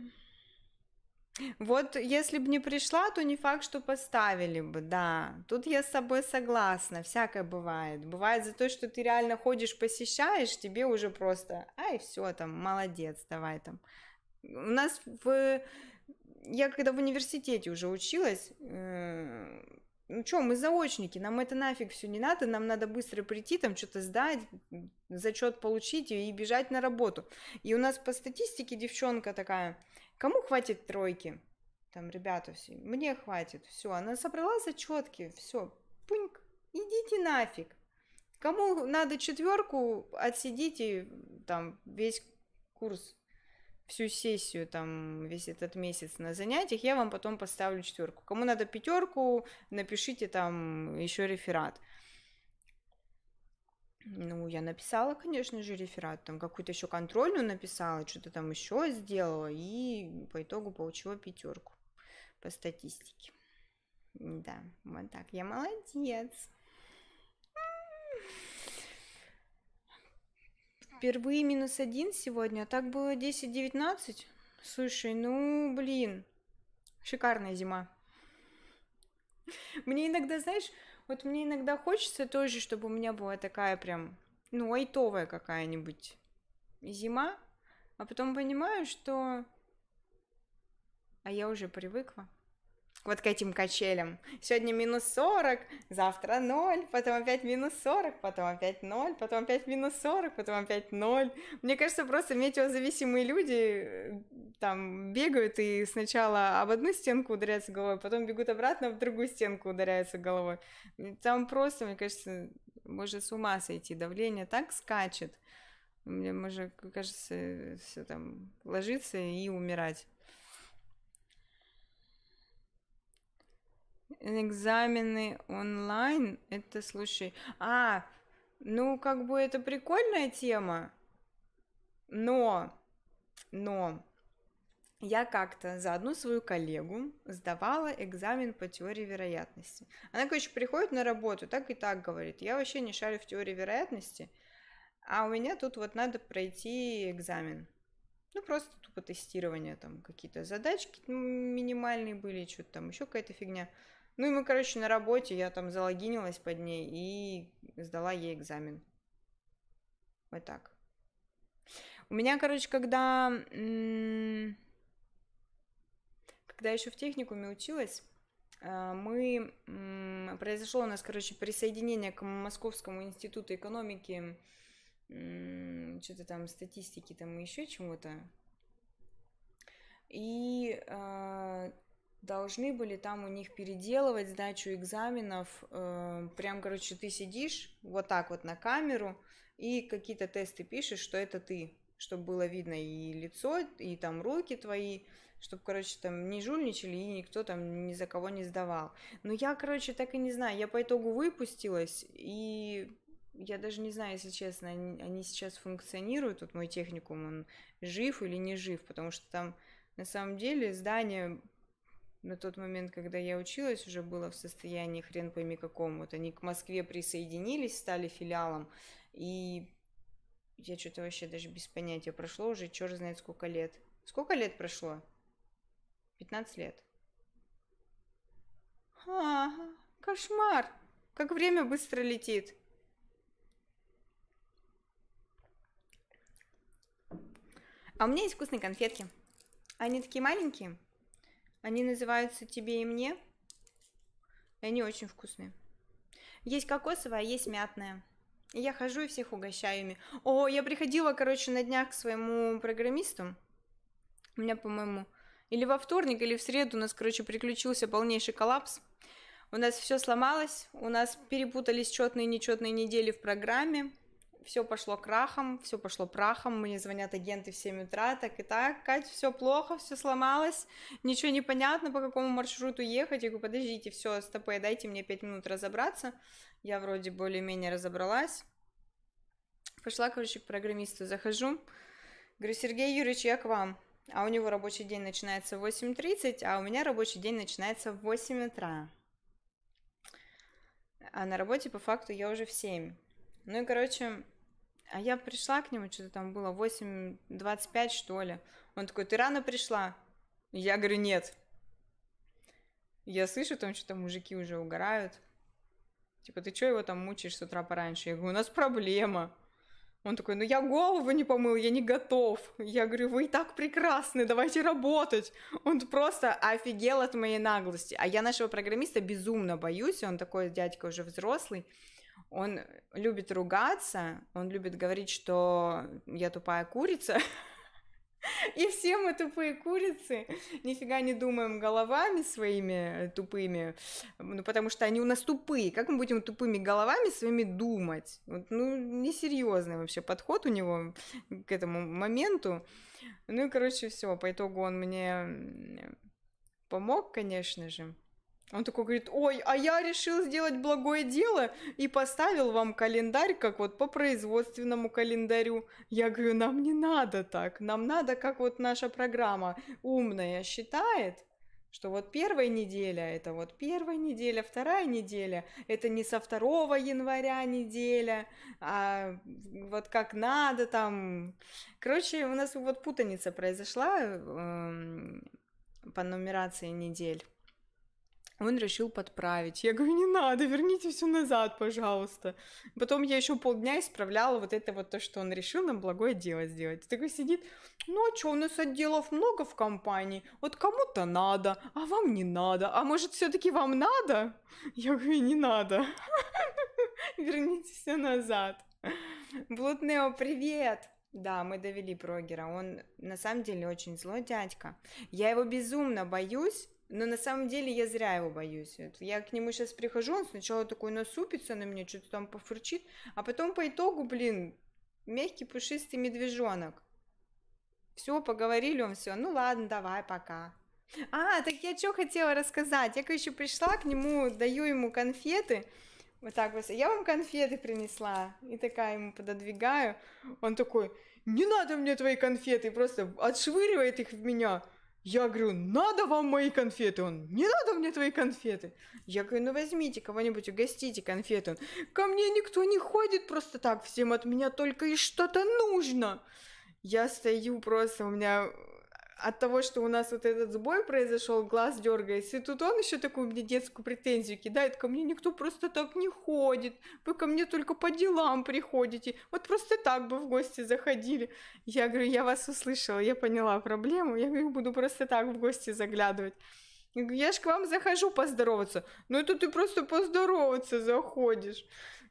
Вот если бы не пришла, то не факт, что поставили бы, да. Тут я с собой согласна, всякое бывает. Бывает за то, что ты реально ходишь, посещаешь, тебе уже просто, ай, все там, молодец, давай там. У нас в... Я когда в университете уже училась, э, ну что, мы заочники, нам это нафиг все не надо, нам надо быстро прийти, там что-то сдать, зачет получить и бежать на работу. И у нас по статистике девчонка такая, Кому хватит тройки? Там ребята все, мне хватит, все. Она собрала зачетки, все, пуньк, идите нафиг. Кому надо четверку, отсидите там весь курс, всю сессию, там, весь этот месяц на занятиях, я вам потом поставлю четверку. Кому надо пятерку, напишите там еще реферат. Ну, я написала, конечно же, реферат, там какую-то еще контрольную написала, что-то там еще сделала, и по итогу получила пятерку по статистике. Да, вот так, я молодец. Впервые минус один сегодня, а так было 10-19. Слушай, ну, блин, шикарная зима. Мне иногда, знаешь, вот мне иногда хочется тоже, чтобы у меня была такая прям, ну, айтовая какая-нибудь зима, а потом понимаю, что... А я уже привыкла вот к этим качелям. Сегодня минус 40, завтра 0, потом опять минус 40, потом опять 0, потом опять минус 40, потом опять 0. Мне кажется, просто метеозависимые люди э, там бегают и сначала об одну стенку ударяются головой, потом бегут обратно, в другую стенку ударяются головой. Там просто, мне кажется, можно с ума сойти, давление так скачет. Мне уже, кажется, все там ложиться и умирать. Экзамены онлайн, это, слушай, а, ну, как бы это прикольная тема, но, но, я как-то за одну свою коллегу сдавала экзамен по теории вероятности. Она, короче, приходит на работу, так и так говорит, я вообще не шарю в теории вероятности, а у меня тут вот надо пройти экзамен. Ну, просто тупо тестирование, там какие-то задачки минимальные были, что-то там, еще какая-то фигня. Ну и мы, короче, на работе, я там залогинилась под ней и сдала ей экзамен. Вот так. У меня, короче, когда... Когда еще в техникуме училась, а, мы... Произошло у нас, короче, присоединение к Московскому институту экономики, что-то там, статистики там и еще чему-то. И а, должны были там у них переделывать сдачу экзаменов. Э, прям, короче, ты сидишь вот так вот на камеру и какие-то тесты пишешь, что это ты, чтобы было видно и лицо, и там руки твои, чтобы, короче, там не жульничали и никто там ни за кого не сдавал. Но ну, я, короче, так и не знаю, я по итогу выпустилась и я даже не знаю, если честно, они, сейчас функционируют, вот мой техникум, он жив или не жив, потому что там на самом деле здание на тот момент, когда я училась, уже было в состоянии хрен пойми каком. Вот они к Москве присоединились, стали филиалом, и я что-то вообще даже без понятия. Прошло уже черт знает сколько лет. Сколько лет прошло? 15 лет. А, кошмар! Как время быстро летит. А у меня есть вкусные конфетки. Они такие маленькие, они называются «Тебе и мне». И они очень вкусные. Есть кокосовая, есть мятная. я хожу и всех угощаю ими. О, я приходила, короче, на днях к своему программисту. У меня, по-моему, или во вторник, или в среду у нас, короче, приключился полнейший коллапс. У нас все сломалось, у нас перепутались четные и нечетные недели в программе все пошло крахом, все пошло прахом, мне звонят агенты в 7 утра, так и так, Кать, все плохо, все сломалось, ничего не понятно, по какому маршруту ехать, я говорю, подождите, все, стопы, дайте мне 5 минут разобраться, я вроде более-менее разобралась, пошла, короче, к программисту, захожу, говорю, Сергей Юрьевич, я к вам, а у него рабочий день начинается в 8.30, а у меня рабочий день начинается в 8 утра, а на работе по факту я уже в 7. Ну и, короче, а я пришла к нему, что-то там было 8.25, что ли. Он такой, ты рано пришла? Я говорю, нет. Я слышу, там что-то мужики уже угорают. Типа, ты что его там мучаешь с утра пораньше? Я говорю, у нас проблема. Он такой, ну я голову не помыл, я не готов. Я говорю, вы и так прекрасны, давайте работать. Он просто офигел от моей наглости. А я нашего программиста безумно боюсь, он такой дядька уже взрослый. Он любит ругаться, он любит говорить, что я тупая курица, и все мы тупые курицы, нифига не думаем головами своими тупыми, ну, потому что они у нас тупые. Как мы будем тупыми головами своими думать? Вот, ну, несерьезный вообще подход у него к этому моменту. Ну и, короче, все. По итогу он мне помог, конечно же. Он такой говорит, ой, а я решил сделать благое дело и поставил вам календарь, как вот по производственному календарю. Я говорю, нам не надо так, нам надо, как вот наша программа умная считает, что вот первая неделя – это вот первая неделя, вторая неделя – это не со 2 января неделя, а вот как надо там. Короче, у нас вот путаница произошла эм, по нумерации недель. Он решил подправить. Я говорю, не надо, верните все назад, пожалуйста. Потом я еще полдня исправляла вот это вот то, что он решил нам благое дело сделать. такой сидит, ну а что, у нас отделов много в компании, вот кому-то надо, а вам не надо, а может все-таки вам надо? Я говорю, не надо, верните все назад. Блуднео, привет! Да, мы довели Прогера. Он на самом деле очень злой дядька. Я его безумно боюсь, но на самом деле я зря его боюсь. Я к нему сейчас прихожу, он сначала такой насупится на меня, что-то там пофурчит, а потом по итогу, блин, мягкий пушистый медвежонок. Все, поговорили, он все, ну ладно, давай, пока. А, так я что хотела рассказать. Я, короче, пришла к нему, даю ему конфеты. Вот так вот. Я вам конфеты принесла. И такая ему пододвигаю. Он такой, не надо мне твои конфеты. просто отшвыривает их в меня. Я говорю, надо вам мои конфеты. Он, не надо мне твои конфеты. Я говорю, ну возьмите кого-нибудь, угостите конфеты. Он, ко мне никто не ходит просто так, всем от меня только и что-то нужно. Я стою просто, у меня от того, что у нас вот этот сбой произошел, глаз дергается, и тут он еще такую мне детскую претензию кидает, ко мне никто просто так не ходит, вы ко мне только по делам приходите, вот просто так бы в гости заходили. Я говорю, я вас услышала, я поняла проблему, я говорю, буду просто так в гости заглядывать. Я говорю, ж к вам захожу поздороваться, но ну это ты просто поздороваться заходишь.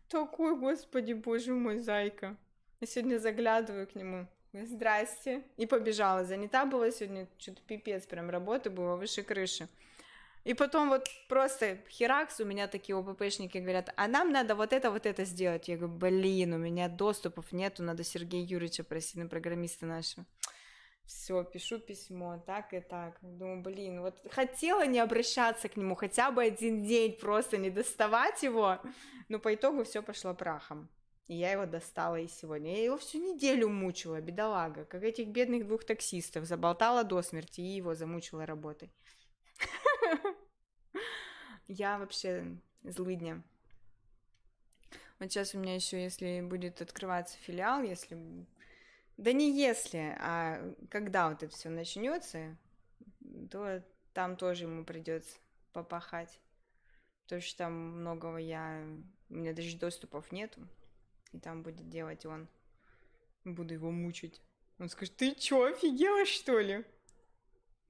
Такой, господи, боже мой, зайка. Я сегодня заглядываю к нему, здрасте, и побежала. Занята была сегодня, что-то пипец, прям работы было выше крыши. И потом вот просто херакс, у меня такие ОППшники говорят, а нам надо вот это, вот это сделать. Я говорю, блин, у меня доступов нету, надо Сергея Юрьевича просить, на ну, программиста нашего. Все, пишу письмо, так и так. Думаю, блин, вот хотела не обращаться к нему, хотя бы один день просто не доставать его, но по итогу все пошло прахом я его достала и сегодня. Я его всю неделю мучила, бедолага, как этих бедных двух таксистов. Заболтала до смерти и его замучила работой. Я вообще злыдня. Вот сейчас у меня еще, если будет открываться филиал, если... Да не если, а когда вот это все начнется, то там тоже ему придется попахать. Потому что там многого я... У меня даже доступов нету. И там будет делать он. Буду его мучить. Он скажет, ты чё, офигела что ли?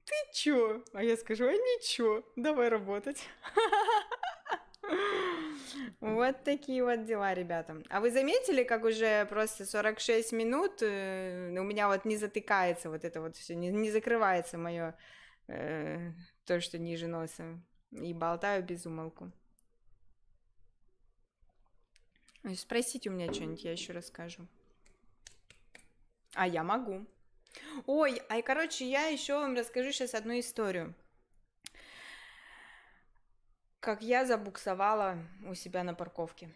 Ты чё? А я скажу, а ничего, давай работать. Вот такие вот дела, ребята. А вы заметили, как уже просто 46 минут э, у меня вот не затыкается вот это вот все, не, закрывается мое э, то, что ниже носа. И болтаю без умолку. Спросите у меня что-нибудь, я еще расскажу. А я могу. Ой, а и короче, я еще вам расскажу сейчас одну историю. Как я забуксовала у себя на парковке.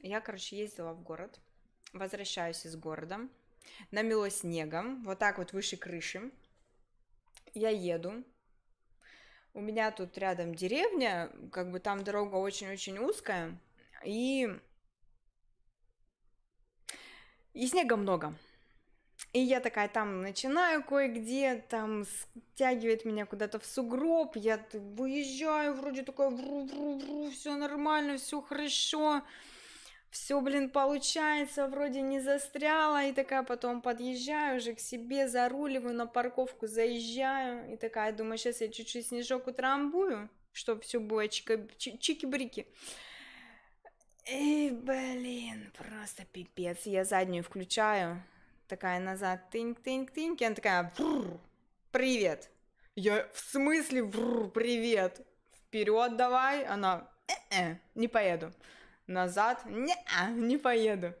Я, короче, ездила в город, возвращаюсь из города, намело снегом, вот так вот выше крыши. Я еду, у меня тут рядом деревня, как бы там дорога очень-очень узкая, и... И снега много. И я такая там начинаю кое-где, там стягивает меня куда-то в сугроб, я выезжаю, вроде такое вру-вру-вру, все нормально, все хорошо, все, блин, получается, вроде не застряла, и такая потом подъезжаю уже к себе, заруливаю, на парковку заезжаю, и такая, думаю, сейчас я чуть-чуть снежок утрамбую, чтобы все было чики-брики. чики брики Эй, блин, просто пипец. Я заднюю включаю, такая назад, тынь-тынь-тынь, и она такая, Вррр, привет. Я, в смысле, Вррр, привет? Вперед давай, она, э-э, не поеду. Назад, не -а, не поеду.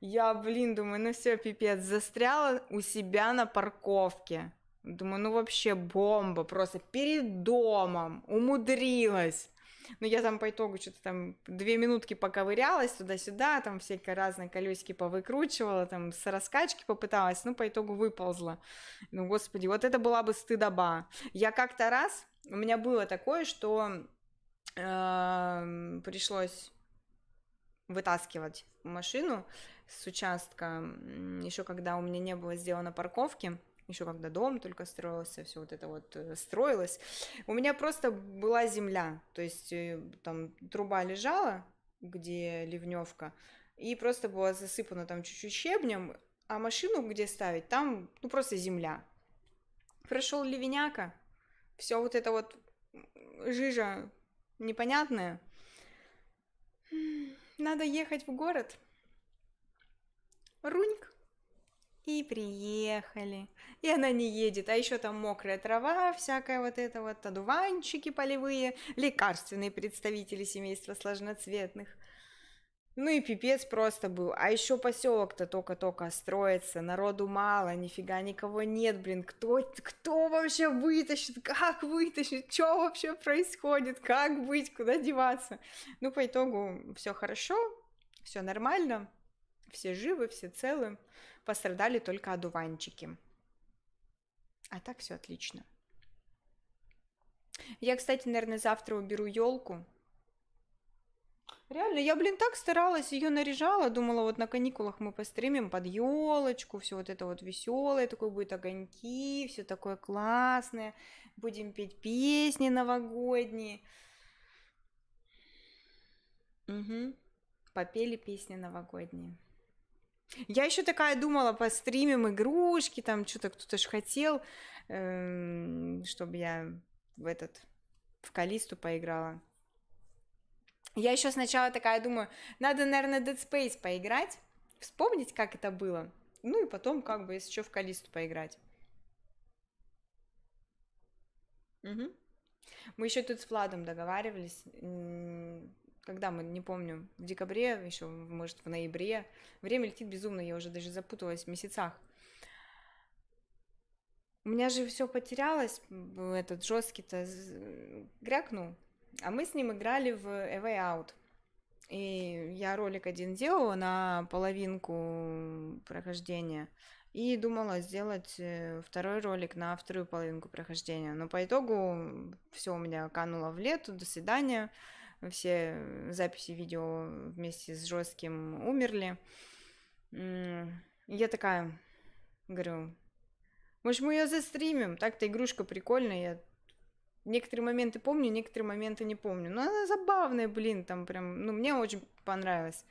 Я, блин, думаю, ну все, пипец, застряла у себя на парковке. Думаю, ну вообще бомба, просто перед домом умудрилась но я там по итогу что-то там две минутки поковырялась туда-сюда, там всякие разные колесики повыкручивала, там с раскачки попыталась, ну, по итогу выползла. Ну, господи, вот это была бы стыдоба. Я как-то раз, у меня было такое, что э, пришлось вытаскивать машину с участка, еще когда у меня не было сделано парковки, еще когда дом только строился, все вот это вот э, строилось, у меня просто была земля, то есть э, там труба лежала, где ливневка, и просто была засыпана там чуть-чуть щебнем, а машину где ставить, там ну просто земля. Прошел ливеняка, все вот это вот жижа непонятная. Надо ехать в город. Руньк. И приехали. И она не едет, а еще там мокрая трава, всякая вот это вот, одуванчики полевые, лекарственные представители семейства сложноцветных. Ну и пипец просто был. А еще поселок-то только-только строится, народу мало, нифига никого нет, блин. Кто, кто вообще вытащит, как вытащит, что вообще происходит, как быть, куда деваться. Ну по итогу все хорошо, все нормально, все живы, все целы пострадали только одуванчики. А так все отлично. Я, кстати, наверное, завтра уберу елку. Реально, я, блин, так старалась, ее наряжала, думала, вот на каникулах мы постримим под елочку, все вот это вот веселое, такое будет огоньки, все такое классное, будем петь песни новогодние. Угу. Попели песни новогодние. Я еще такая думала, постримим игрушки, там что-то кто-то ж хотел, эм, чтобы я в этот, в Калисту поиграла. Я еще сначала такая думаю, надо, наверное, Dead Space поиграть, вспомнить, как это было. Ну и потом, как бы, если что, в Калисту поиграть. Угу. Мы еще тут с Владом договаривались когда мы, не помню, в декабре, еще, может, в ноябре. Время летит безумно, я уже даже запуталась в месяцах. У меня же все потерялось, этот жесткий-то грякнул. А мы с ним играли в A Out. И я ролик один делала на половинку прохождения. И думала сделать э, второй ролик на вторую половинку прохождения. Но по итогу все у меня кануло в лету. До свидания все записи видео вместе с жестким умерли. Я такая, говорю, может, мы ее застримим? Так-то игрушка прикольная, я некоторые моменты помню, некоторые моменты не помню. Но ну, она забавная, блин, там прям, ну, мне очень понравилось.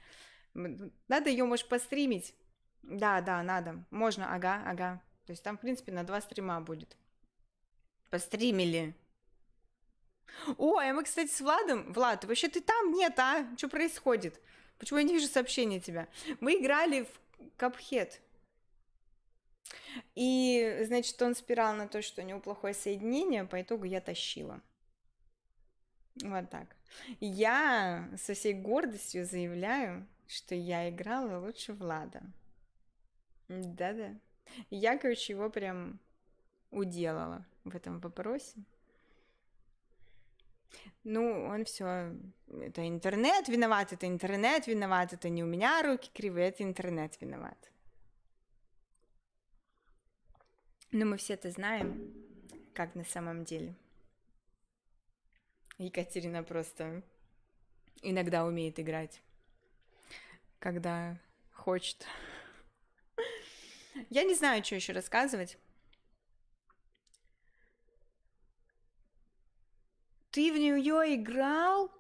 Надо ее, может, постримить? Да, да, надо. Можно, ага, ага. То есть там, в принципе, на два стрима будет. Постримили. О, а мы, кстати, с Владом... Влад, вообще ты там? Нет, а? Что происходит? Почему я не вижу сообщения тебя? Мы играли в Капхет. И, значит, он спирал на то, что у него плохое соединение, по итогу я тащила. Вот так. Я со всей гордостью заявляю, что я играла лучше Влада. Да-да. Я, короче, его прям уделала в этом вопросе. Ну, он все, это интернет виноват, это интернет виноват, это не у меня руки кривые, это интернет виноват. Но ну, мы все это знаем, как на самом деле. Екатерина просто иногда умеет играть, когда хочет. Я не знаю, что еще рассказывать. Ты в нее играл?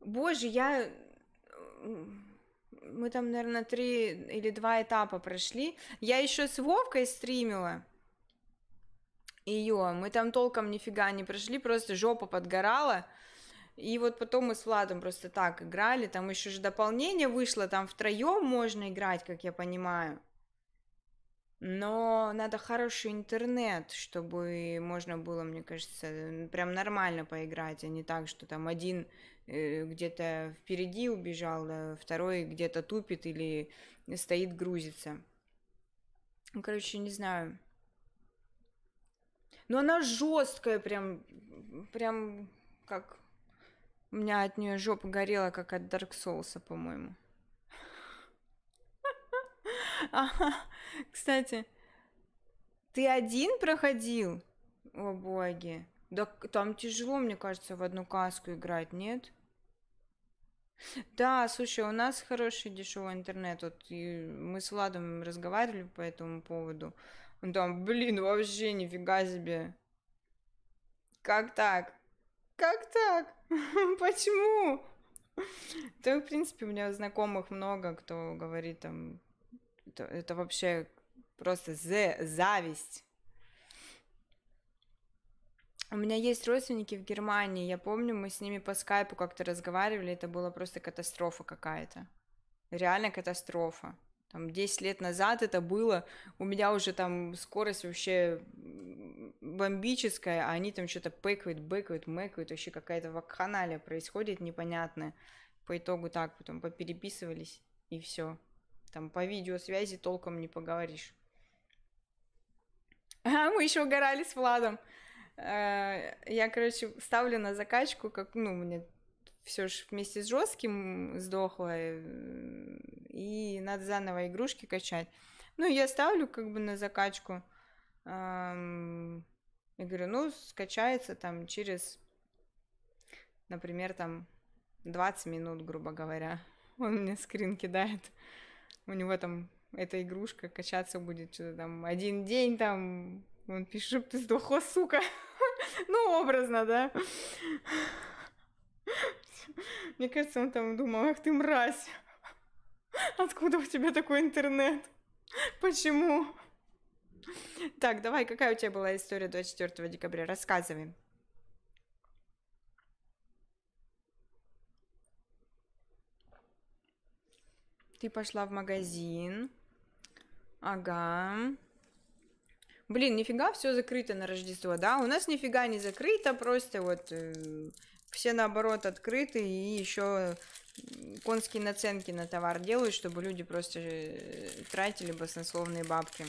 Боже, я... Мы там, наверное, три или два этапа прошли. Я еще с Вовкой стримила ее. Мы там толком нифига не прошли, просто жопа подгорала. И вот потом мы с Владом просто так играли. Там еще же дополнение вышло, там втроем можно играть, как я понимаю. Но надо хороший интернет, чтобы можно было, мне кажется, прям нормально поиграть, а не так, что там один э, где-то впереди убежал, а второй где-то тупит или стоит грузится. Ну, короче, не знаю. Но ну, она жесткая, прям, прям как... У меня от нее жопа горела, как от Dark Souls, по-моему. Ага, кстати, ты один проходил? О боги. Да там тяжело, мне кажется, в одну каску играть, нет? Да, слушай, у нас хороший дешевый интернет. Вот и мы с Владом разговаривали по этому поводу. Он там, блин, вообще нифига себе. Как так? Как так? Почему? Да, в принципе, у меня знакомых много, кто говорит там, это, это вообще просто the, зависть. У меня есть родственники в Германии, я помню, мы с ними по скайпу как-то разговаривали, это была просто катастрофа какая-то. Реально катастрофа. Там 10 лет назад это было, у меня уже там скорость вообще бомбическая, а они там что-то пэкают, бэкают, мэкают, вообще какая-то вакханалия происходит непонятная. По итогу так потом попереписывались и все. Там по видеосвязи толком не поговоришь. А мы еще угорали с Владом. Э, я, короче, ставлю на закачку, как, ну, мне все же вместе с жестким сдохло, э, и надо заново игрушки качать. Ну, я ставлю как бы на закачку. Я эм, говорю, ну, скачается там через, например, там 20 минут, грубо говоря. Он мне скрин кидает у него там эта игрушка качаться будет что-то там один день там, он пишет, чтобы ты сдохла, сука. ну, образно, да. Мне кажется, он там думал, ах ты мразь. Откуда у тебя такой интернет? Почему? Так, давай, какая у тебя была история 24 декабря? Рассказывай. Ты пошла в магазин. Ага. Блин, нифига все закрыто на Рождество, да? У нас нифига не закрыто, просто вот э, все наоборот открыты и еще конские наценки на товар делают, чтобы люди просто э, тратили баснословные бабки.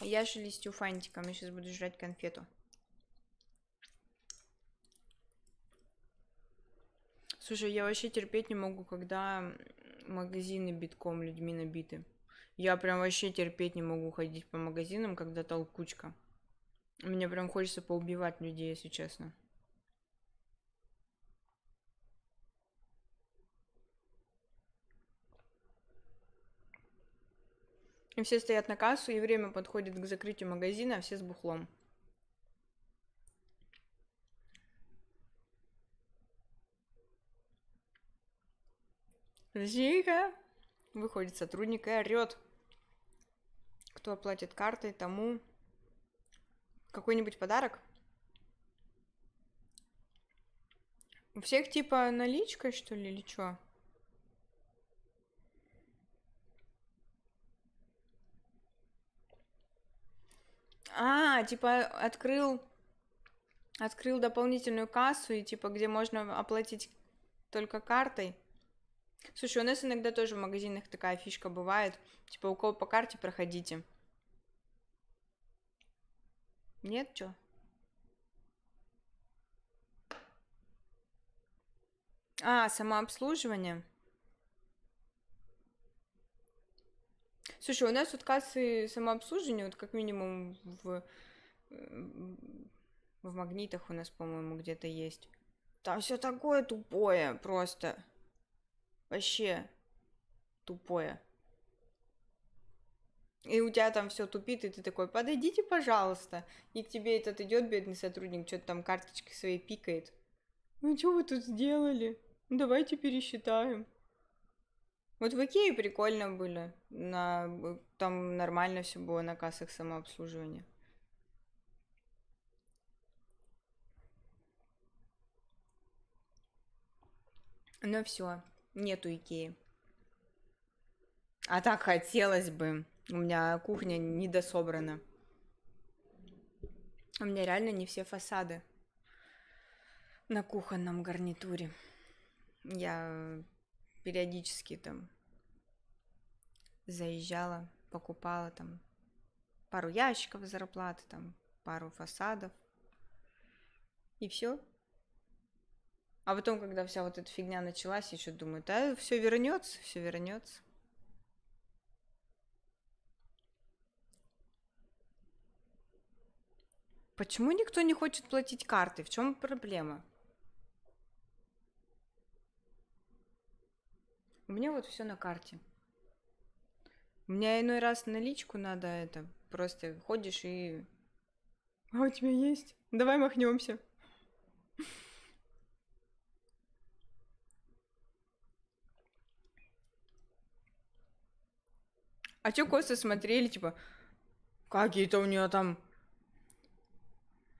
Я шелестю фантиком, я сейчас буду жрать конфету. Слушай, я вообще терпеть не могу, когда магазины битком людьми набиты. Я прям вообще терпеть не могу ходить по магазинам, когда толкучка. Мне прям хочется поубивать людей, если честно. И все стоят на кассу, и время подходит к закрытию магазина, а все с бухлом. Жига! Выходит сотрудник и орет. Кто оплатит картой, тому какой-нибудь подарок? У всех типа наличка, что ли, или что? А, типа открыл открыл дополнительную кассу и типа где можно оплатить только картой. Слушай, у нас иногда тоже в магазинах такая фишка бывает. Типа, у кого по карте проходите. Нет, чё? А, самообслуживание. Слушай, у нас тут кассы самообслуживания, вот как минимум в, э, в магнитах у нас, по-моему, где-то есть. Там все такое тупое просто. Вообще тупое. И у тебя там все тупит, и ты такой, подойдите, пожалуйста. И к тебе этот идет бедный сотрудник, что-то там карточки свои пикает. Ну что вы тут сделали? Ну, давайте пересчитаем. Вот в Икее прикольно было. На... Э, там нормально все было на кассах самообслуживания. Ну все. Нету Икеи. А так хотелось бы. У меня кухня недособрана. У меня реально не все фасады на кухонном гарнитуре. Я периодически там заезжала, покупала там пару ящиков зарплаты, там пару фасадов. И все. А потом, когда вся вот эта фигня началась, еще думаю, да, все вернется, все вернется. Почему никто не хочет платить карты? В чем проблема? У меня вот все на карте. У меня иной раз наличку надо это. Просто ходишь и... А у тебя есть? Давай махнемся. А те косо смотрели, типа, какие-то у нее там...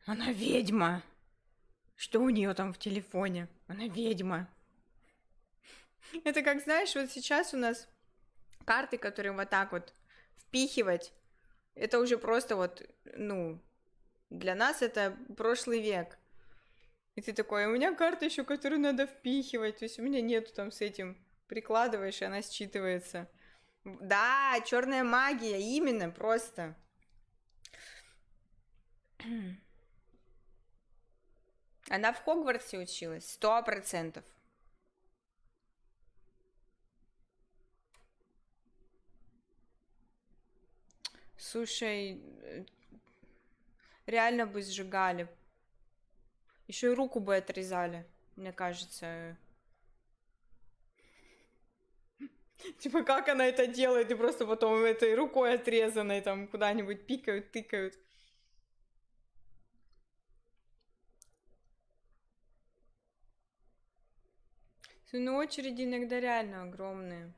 Она ведьма. Что у нее там в телефоне? Она ведьма. Это как, знаешь, вот сейчас у нас карты, которые вот так вот впихивать, это уже просто вот, ну, для нас это прошлый век. И ты такой, «А у меня карта еще, которую надо впихивать, то есть у меня нету там с этим прикладываешь, и она считывается. Да, черная магия, именно просто. Она в Хогвартсе училась, сто процентов. Слушай, э, реально бы сжигали. Еще и руку бы отрезали, мне кажется. Типа, как она это делает, и просто потом этой рукой отрезанной там куда-нибудь пикают, тыкают. Ну, очереди иногда реально огромные.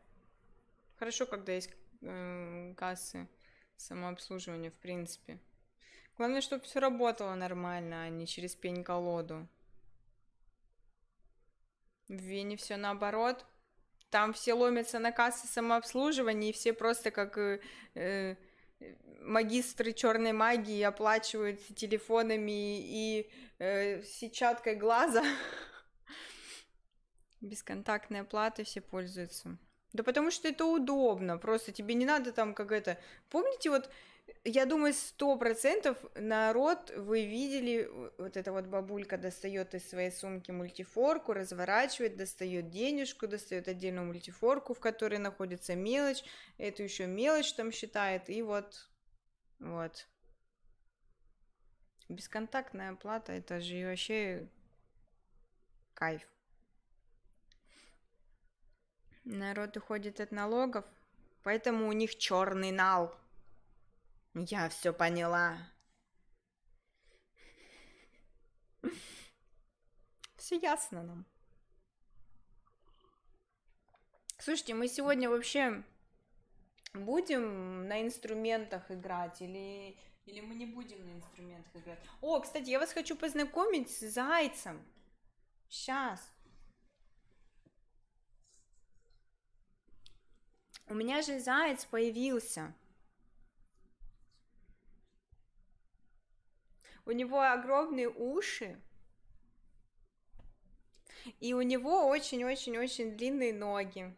Хорошо, когда есть э, кассы самообслуживания, в принципе. Главное, чтобы все работало нормально, а не через пень-колоду. В Вене все наоборот там все ломятся на кассы самообслуживания, и все просто как э, э магистры черной магии оплачиваются телефонами и э, сетчаткой глаза. Бесконтактной оплаты все пользуются. Да потому что это удобно, просто тебе не надо там как это... Помните вот я думаю, сто процентов народ, вы видели, вот эта вот бабулька достает из своей сумки мультифорку, разворачивает, достает денежку, достает отдельную мультифорку, в которой находится мелочь, эту еще мелочь там считает, и вот, вот. Бесконтактная оплата, это же вообще кайф. Народ уходит от налогов, поэтому у них черный нал – я все поняла. Все ясно нам. Слушайте, мы сегодня вообще будем на инструментах играть или, или мы не будем на инструментах играть? О, кстати, я вас хочу познакомить с зайцем. Сейчас. У меня же заяц появился. У него огромные уши, и у него очень-очень-очень длинные ноги.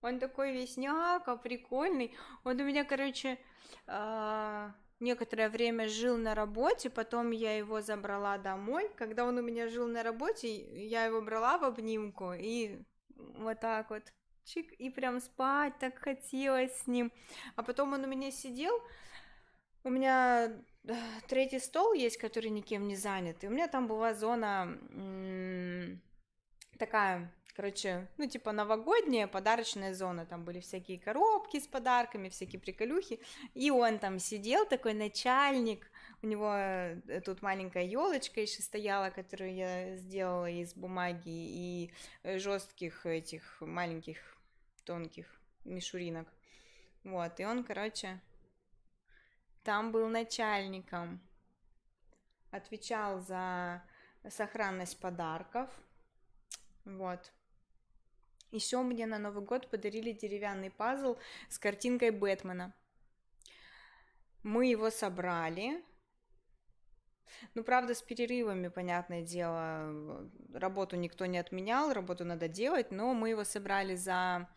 Он такой весняк, а прикольный. Он у меня, короче, а, некоторое время жил на работе, потом я его забрала домой. Когда он у меня жил на работе, я его брала в обнимку и вот так вот чик, и прям спать так хотелось с ним. А потом он у меня сидел, у меня Э, третий стол есть, который никем не занят, и у меня там была зона такая, короче, ну, типа новогодняя подарочная зона, там были всякие коробки с подарками, всякие приколюхи, и он там сидел, такой начальник, у него э, тут маленькая елочка еще стояла, которую я сделала из бумаги и э, жестких этих маленьких тонких мишуринок, вот, и он, короче, там был начальником, отвечал за сохранность подарков, вот. Еще мне на Новый год подарили деревянный пазл с картинкой Бэтмена. Мы его собрали. Ну, правда, с перерывами, понятное дело, работу никто не отменял, работу надо делать, но мы его собрали за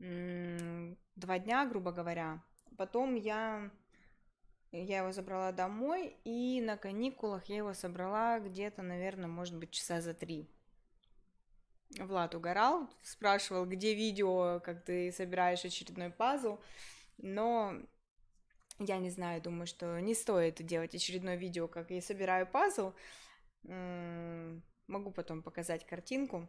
два дня, грубо говоря. Потом я я его забрала домой, и на каникулах я его собрала где-то, наверное, может быть, часа за три. Влад угорал, спрашивал, где видео, как ты собираешь очередной пазл, но я не знаю, думаю, что не стоит делать очередное видео, как я собираю пазл. Могу потом показать картинку.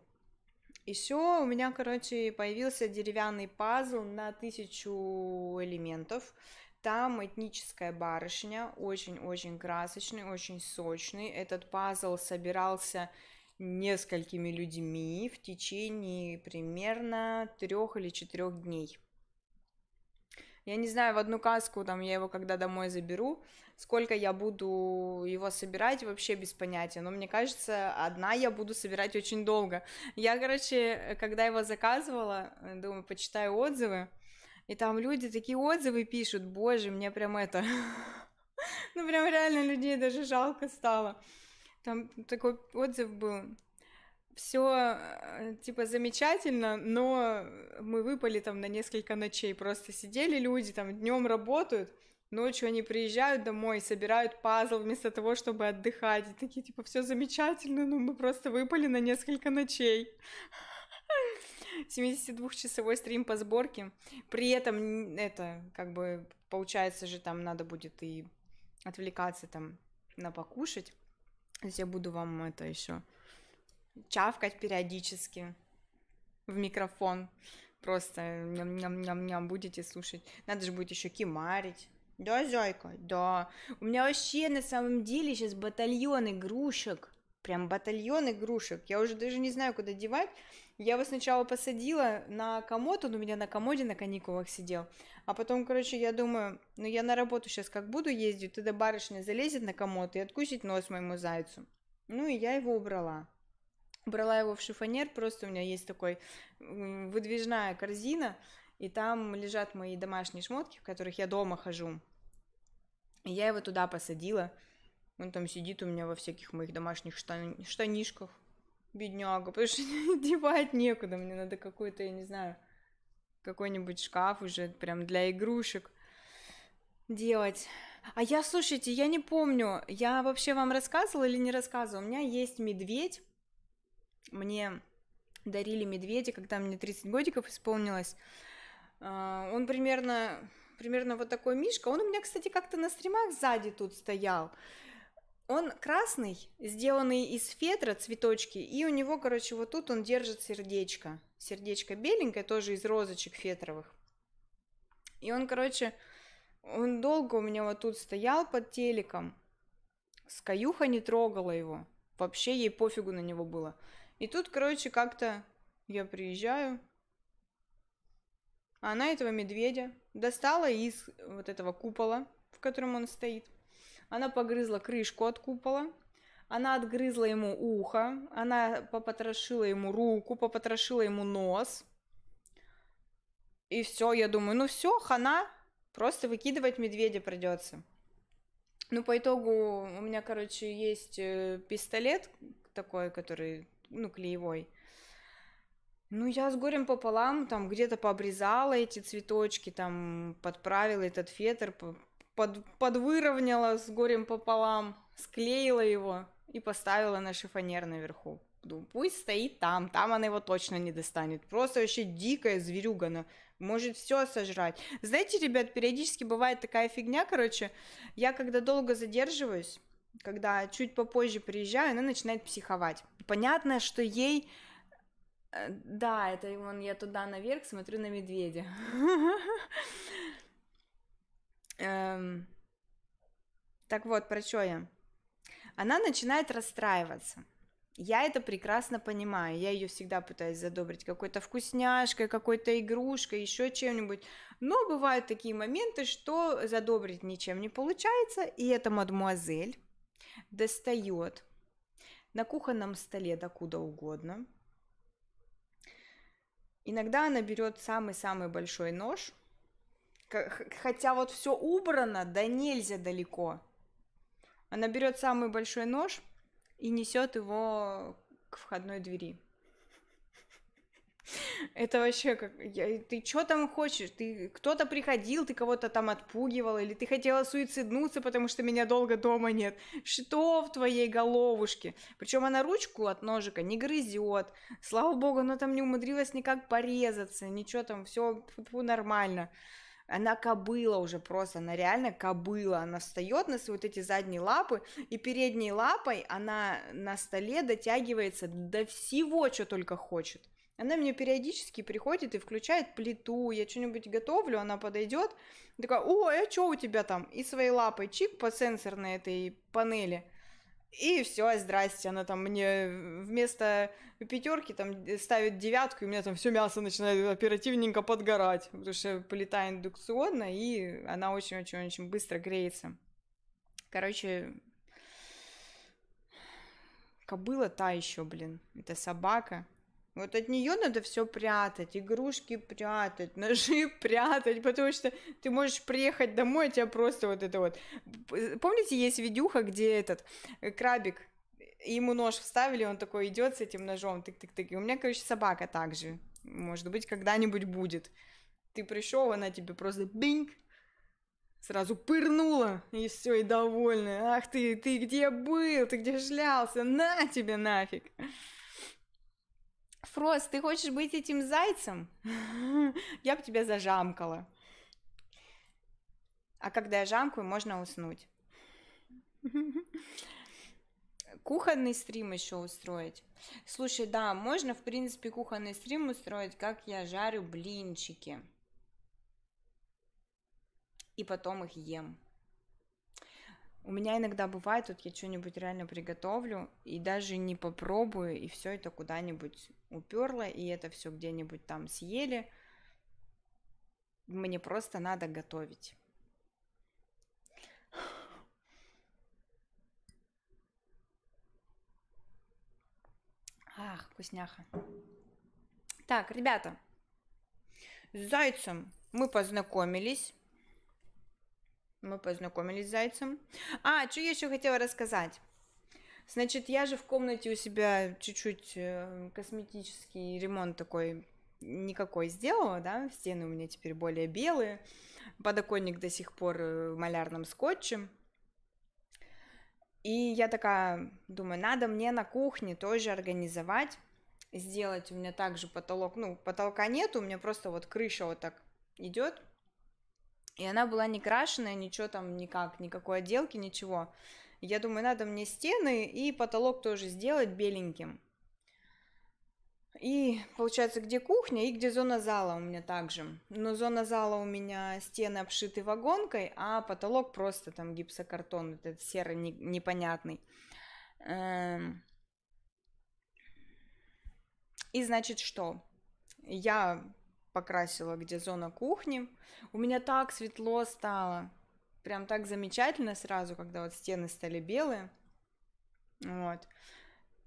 Еще у меня, короче, появился деревянный пазл на тысячу элементов. Там этническая барышня, очень-очень красочный, очень сочный. Этот пазл собирался несколькими людьми в течение примерно трех или четырех дней. Я не знаю, в одну каску, там, я его когда домой заберу, сколько я буду его собирать, вообще без понятия, но мне кажется, одна я буду собирать очень долго. Я, короче, когда его заказывала, э, думаю, почитаю отзывы, и там люди такие отзывы пишут, боже, мне прям это... Ну, прям реально людей даже жалко стало. Там такой отзыв был. Все, э, типа, замечательно, но мы выпали там на несколько ночей. Просто сидели люди, там днем работают, ночью они приезжают домой, собирают пазл вместо того, чтобы отдыхать. И такие, типа, все замечательно, но мы просто выпали на несколько ночей. 72-часовой стрим по сборке. При этом это как бы получается же там надо будет и отвлекаться там на покушать. То есть я буду вам это еще чавкать периодически в микрофон. Просто ням-ням-ням-ням будете слушать. Надо же будет еще кимарить. Да, зайка, да. У меня вообще на самом деле сейчас батальон игрушек прям батальон игрушек. Я уже даже не знаю, куда девать. Я его сначала посадила на комод, он у меня на комоде на каникулах сидел. А потом, короче, я думаю, ну я на работу сейчас как буду ездить, тогда барышня залезет на комод и откусит нос моему зайцу. Ну и я его убрала. Брала его в шифонер, просто у меня есть такой выдвижная корзина, и там лежат мои домашние шмотки, в которых я дома хожу. И я его туда посадила. Он там сидит у меня во всяких моих домашних штан... штанишках. Бедняга, потому что девать некуда. Мне надо какой-то, я не знаю, какой-нибудь шкаф уже прям для игрушек делать. А я, слушайте, я не помню, я вообще вам рассказывала или не рассказывала. У меня есть медведь. Мне дарили медведя, когда мне 30 годиков исполнилось. А, он примерно, примерно вот такой мишка. Он у меня, кстати, как-то на стримах сзади тут стоял. Он красный, сделанный из фетра цветочки, и у него, короче, вот тут он держит сердечко. Сердечко беленькое, тоже из розочек фетровых. И он, короче, он долго у меня вот тут стоял под телеком. Скаюха не трогала его. Вообще ей пофигу на него было. И тут, короче, как-то я приезжаю. А она этого медведя достала из вот этого купола, в котором он стоит. Она погрызла крышку от купола, она отгрызла ему ухо, она попотрошила ему руку, попотрошила ему нос. И все, я думаю, ну все, хана, просто выкидывать медведя придется. Ну, по итогу у меня, короче, есть э, пистолет такой, который, ну, клеевой. Ну, я с горем пополам там где-то пообрезала эти цветочки, там подправила этот фетр, под, подвыровняла с горем пополам, склеила его и поставила на шифонер наверху. Думаю, пусть стоит там, там она его точно не достанет. Просто вообще дикая зверюга, она может все сожрать. Знаете, ребят, периодически бывает такая фигня, короче, я когда долго задерживаюсь, когда чуть попозже приезжаю, она начинает психовать. Понятно, что ей... Э, да, это вон я туда наверх смотрю на медведя. Эм, так вот, про что я? Она начинает расстраиваться. Я это прекрасно понимаю. Я ее всегда пытаюсь задобрить какой-то вкусняшкой, какой-то игрушкой, еще чем-нибудь. Но бывают такие моменты, что задобрить ничем не получается, и эта мадмуазель достает на кухонном столе докуда угодно. Иногда она берет самый-самый большой нож – Хотя вот все убрано, да нельзя далеко. Она берет самый большой нож и несет его к входной двери. Это вообще как... Я, ты что там хочешь? Ты кто-то приходил, ты кого-то там отпугивал, или ты хотела суициднуться, потому что меня долго дома нет. Что в твоей головушке? Причем она ручку от ножика не грызет. Слава богу, она там не умудрилась никак порезаться, ничего там, все нормально. Она кобыла уже просто, она реально кобыла. Она встает на свои вот эти задние лапы, и передней лапой она на столе дотягивается до всего, что только хочет. Она мне периодически приходит и включает плиту, я что-нибудь готовлю, она подойдет, такая, о, а что у тебя там? И своей лапой чик по сенсорной этой панели и все, здрасте, она там мне вместо пятерки там ставит девятку, и у меня там все мясо начинает оперативненько подгорать, потому что полета индукционная и она очень-очень-очень быстро греется. Короче, кобыла та еще, блин, это собака. Вот от нее надо все прятать, игрушки прятать, ножи прятать, потому что ты можешь приехать домой, а тебя просто вот это вот. Помните, есть видюха, где этот э, крабик э, ему нож вставили, он такой идет с этим ножом, тык-тык-тык. И у меня, короче, собака также. Может быть, когда-нибудь будет. Ты пришел, она тебе просто бинг, сразу пырнула, и все, и довольная. Ах ты, ты где был, ты где шлялся, на тебе нафиг. Фрост, ты хочешь быть этим зайцем? Я бы тебя зажамкала. А когда я жамкаю, можно уснуть. Кухонный стрим еще устроить. Слушай, да, можно, в принципе, кухонный стрим устроить, как я жарю блинчики. И потом их ем. У меня иногда бывает, вот я что-нибудь реально приготовлю и даже не попробую, и все это куда-нибудь уперла, и это все где-нибудь там съели. Мне просто надо готовить. Ах, вкусняха. Так, ребята, с зайцем мы познакомились. Мы познакомились с зайцем. А, что я еще хотела рассказать? Значит, я же в комнате у себя чуть-чуть э, косметический ремонт такой никакой сделала, да, стены у меня теперь более белые, подоконник до сих пор э, малярным скотчем. И я такая думаю, надо мне на кухне тоже организовать, сделать у меня также потолок, ну, потолка нет, у меня просто вот крыша вот так идет, и она была не крашеная, ничего там никак, никакой отделки, ничего. Я думаю, надо мне стены и потолок тоже сделать беленьким. И получается, где кухня и где зона зала у меня также. Но зона зала у меня стены обшиты вагонкой, а потолок просто там гипсокартон, вот этот серый непонятный. Эм. И значит что? Я покрасила, где зона кухни. У меня так светло стало прям так замечательно сразу, когда вот стены стали белые. Вот.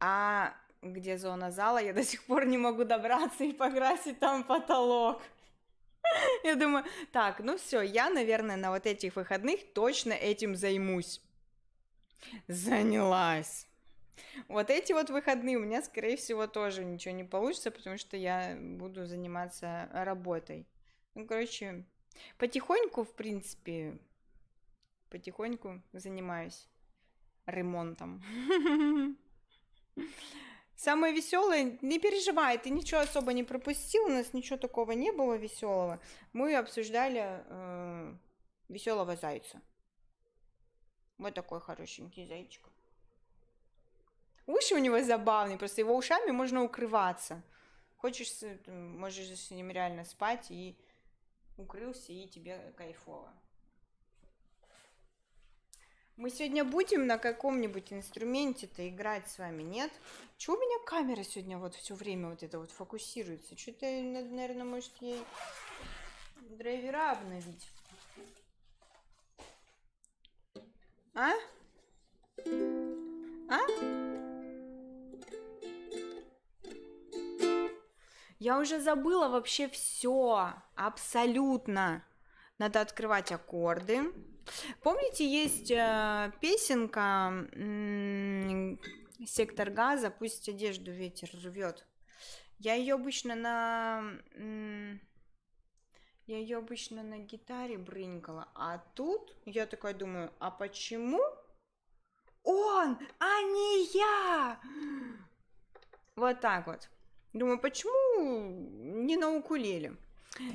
А где зона зала, я до сих пор не могу добраться и покрасить там потолок. Я думаю, так, ну все, я, наверное, на вот этих выходных точно этим займусь. Занялась. Вот эти вот выходные у меня, скорее всего, тоже ничего не получится, потому что я буду заниматься работой. Ну, короче, потихоньку, в принципе, потихоньку занимаюсь ремонтом. Самое веселое, не переживай, ты ничего особо не пропустил, у нас ничего такого не было веселого. Мы обсуждали э, веселого зайца. Вот такой хорошенький зайчик. Уши у него забавные, просто его ушами можно укрываться. Хочешь, можешь с ним реально спать и укрылся, и тебе кайфово. Мы сегодня будем на каком-нибудь инструменте-то играть с вами, нет? Чего у меня камера сегодня вот все время вот это вот фокусируется? Что-то, наверное, может ей драйвера обновить. А? А? Я уже забыла вообще все. Абсолютно. Надо открывать аккорды. Помните, есть э, песенка «Сектор газа, пусть одежду ветер рвет». Я ее обычно на... Я ее обычно на гитаре брынькала, а тут я такая думаю, а почему он, а не я? Вот так вот. Думаю, почему не на укулеле?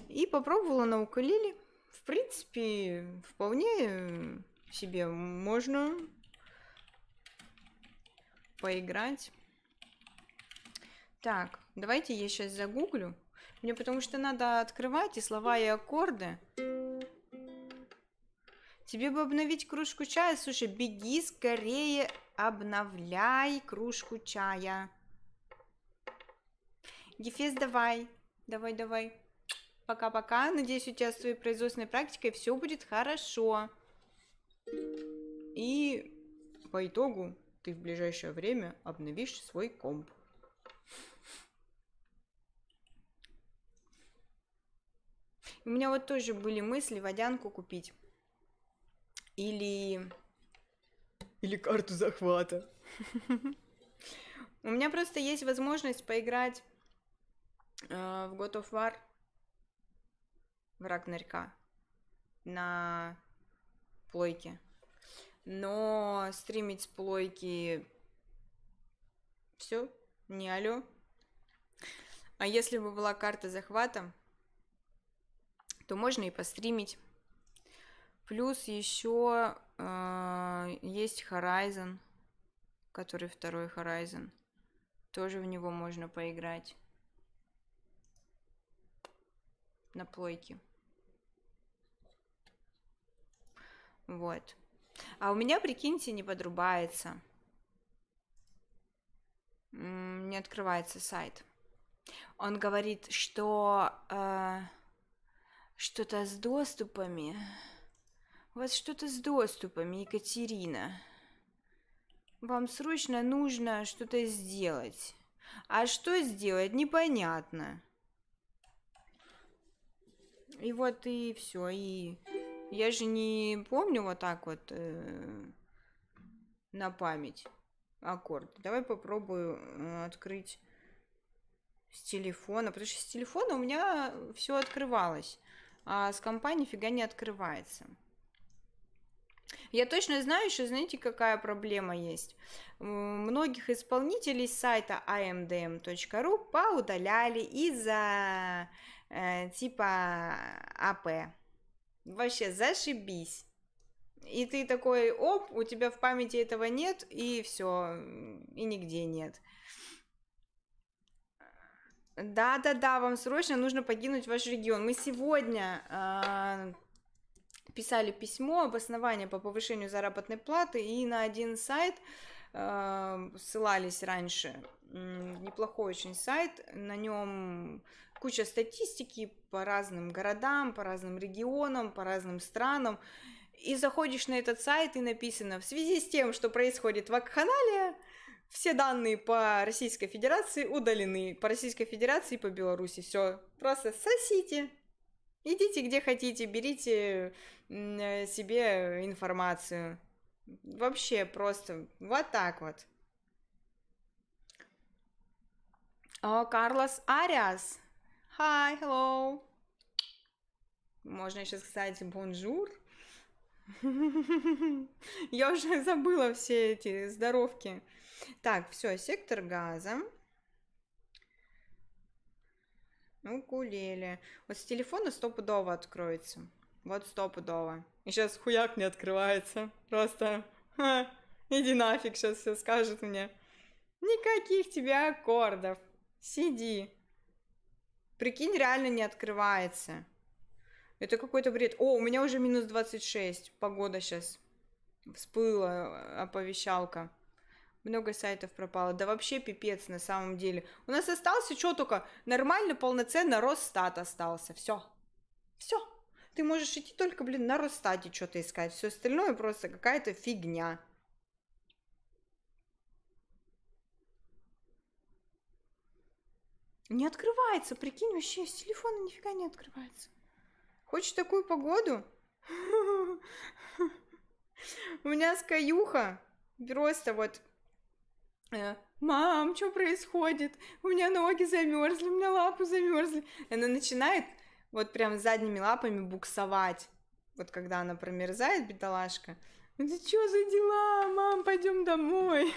И попробовала на укулеле, в принципе, вполне себе можно поиграть. Так, давайте я сейчас загуглю. Мне потому что надо открывать и слова, и аккорды. Тебе бы обновить кружку чая. Слушай, беги скорее, обновляй кружку чая. Гефес, давай. Давай, давай. Пока-пока. Надеюсь, у тебя с твоей производственной практикой все будет хорошо. И по итогу ты в ближайшее время обновишь свой комп. У меня вот тоже были мысли водянку купить. Или... Или карту захвата. У меня просто есть возможность поиграть э, в God of War враг нарька на плойке. Но стримить с плойки все, не алло. А если бы была карта захвата, то можно и постримить. Плюс еще э, есть Horizon, который второй Horizon. Тоже в него можно поиграть. На плойке. Вот. А у меня, прикиньте, не подрубается. Не открывается сайт. Он говорит, что э, что-то с доступами. У вас что-то с доступами, Екатерина. Вам срочно нужно что-то сделать. А что сделать, непонятно. И вот и все, и я же не помню вот так вот э, на память аккорд. Давай попробую э, открыть с телефона, потому что с телефона у меня все открывалось, а с компании фига не открывается. Я точно знаю, что знаете, какая проблема есть. Многих исполнителей с сайта amdm.ru поудаляли из-за э, типа АП. Вообще, зашибись. И ты такой, оп, у тебя в памяти этого нет, и все, и нигде нет. Да-да-да, вам срочно нужно покинуть ваш регион. Мы сегодня э, писали письмо обоснование по повышению заработной платы и на один сайт э, ссылались раньше. Неплохой очень сайт, на нем куча статистики по разным городам, по разным регионам, по разным странам. И заходишь на этот сайт, и написано, в связи с тем, что происходит в Акханале, все данные по Российской Федерации удалены. По Российской Федерации и по Беларуси. Все, просто сосите. Идите где хотите, берите э, себе информацию. Вообще просто вот так вот. О а, Карлос Ариас Hi, hello. Можно еще сказать бонжур. Я уже забыла все эти здоровки. Так, все, сектор газа. Укулеле. Ну, вот с телефона стопудово откроется. Вот стопудово. И сейчас хуяк не открывается. Просто Ха, иди нафиг, сейчас все скажет мне. Никаких тебе аккордов. Сиди. Прикинь, реально не открывается. Это какой-то бред. О, у меня уже минус 26. Погода сейчас. Всплыла э, оповещалка. Много сайтов пропало. Да вообще пипец на самом деле. У нас остался что только? Нормально, полноценно Росстат остался. Все. Все. Ты можешь идти только, блин, на Росстате что-то искать. Все остальное просто какая-то фигня. Не открывается, прикинь, вообще с телефона нифига не открывается. Хочешь такую погоду? У меня скаюха просто вот... Э, Мам, что происходит? У меня ноги замерзли, у меня лапы замерзли. Она начинает вот прям задними лапами буксовать. Вот когда она промерзает, бедолашка. Это «Ну что за дела? Мам, пойдем домой.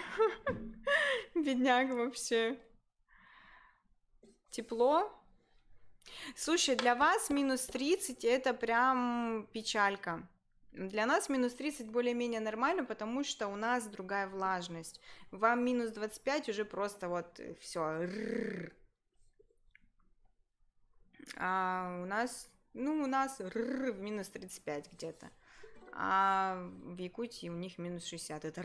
Бедняга вообще. Тепло. Слушай, для вас минус 30 это прям печалька. Для нас минус 30 более-менее нормально, потому что у нас другая влажность. Вам минус 25 уже просто вот все. А у нас, ну, у нас в минус 35 где-то. А в Якутии у них минус 60. Это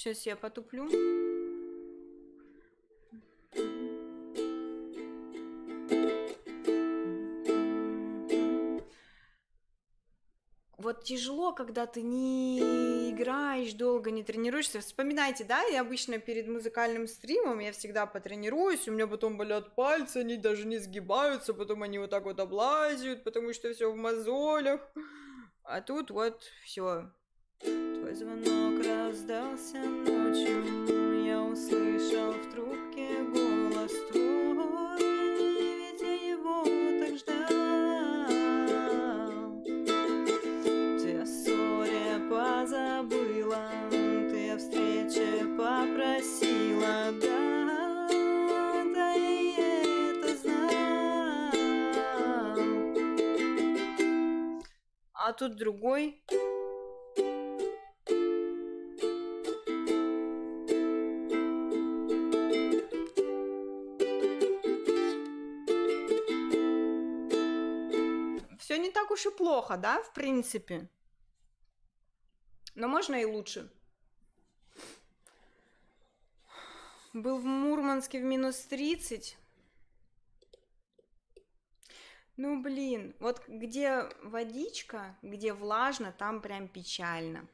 Сейчас я потуплю. Вот тяжело, когда ты не играешь долго, не тренируешься. Вспоминайте, да, я обычно перед музыкальным стримом, я всегда потренируюсь, у меня потом болят пальцы, они даже не сгибаются, потом они вот так вот облазят, потому что все в мозолях. А тут вот все звонок раздался ночью Я услышал в трубке голос твой Ведь я его так ждал Ты о ссоре позабыла Ты о встрече попросила Да, да и я это знал А тут другой уж и плохо, да, в принципе. Но можно и лучше. Был в Мурманске в минус 30. Ну, блин, вот где водичка, где влажно, там прям печально.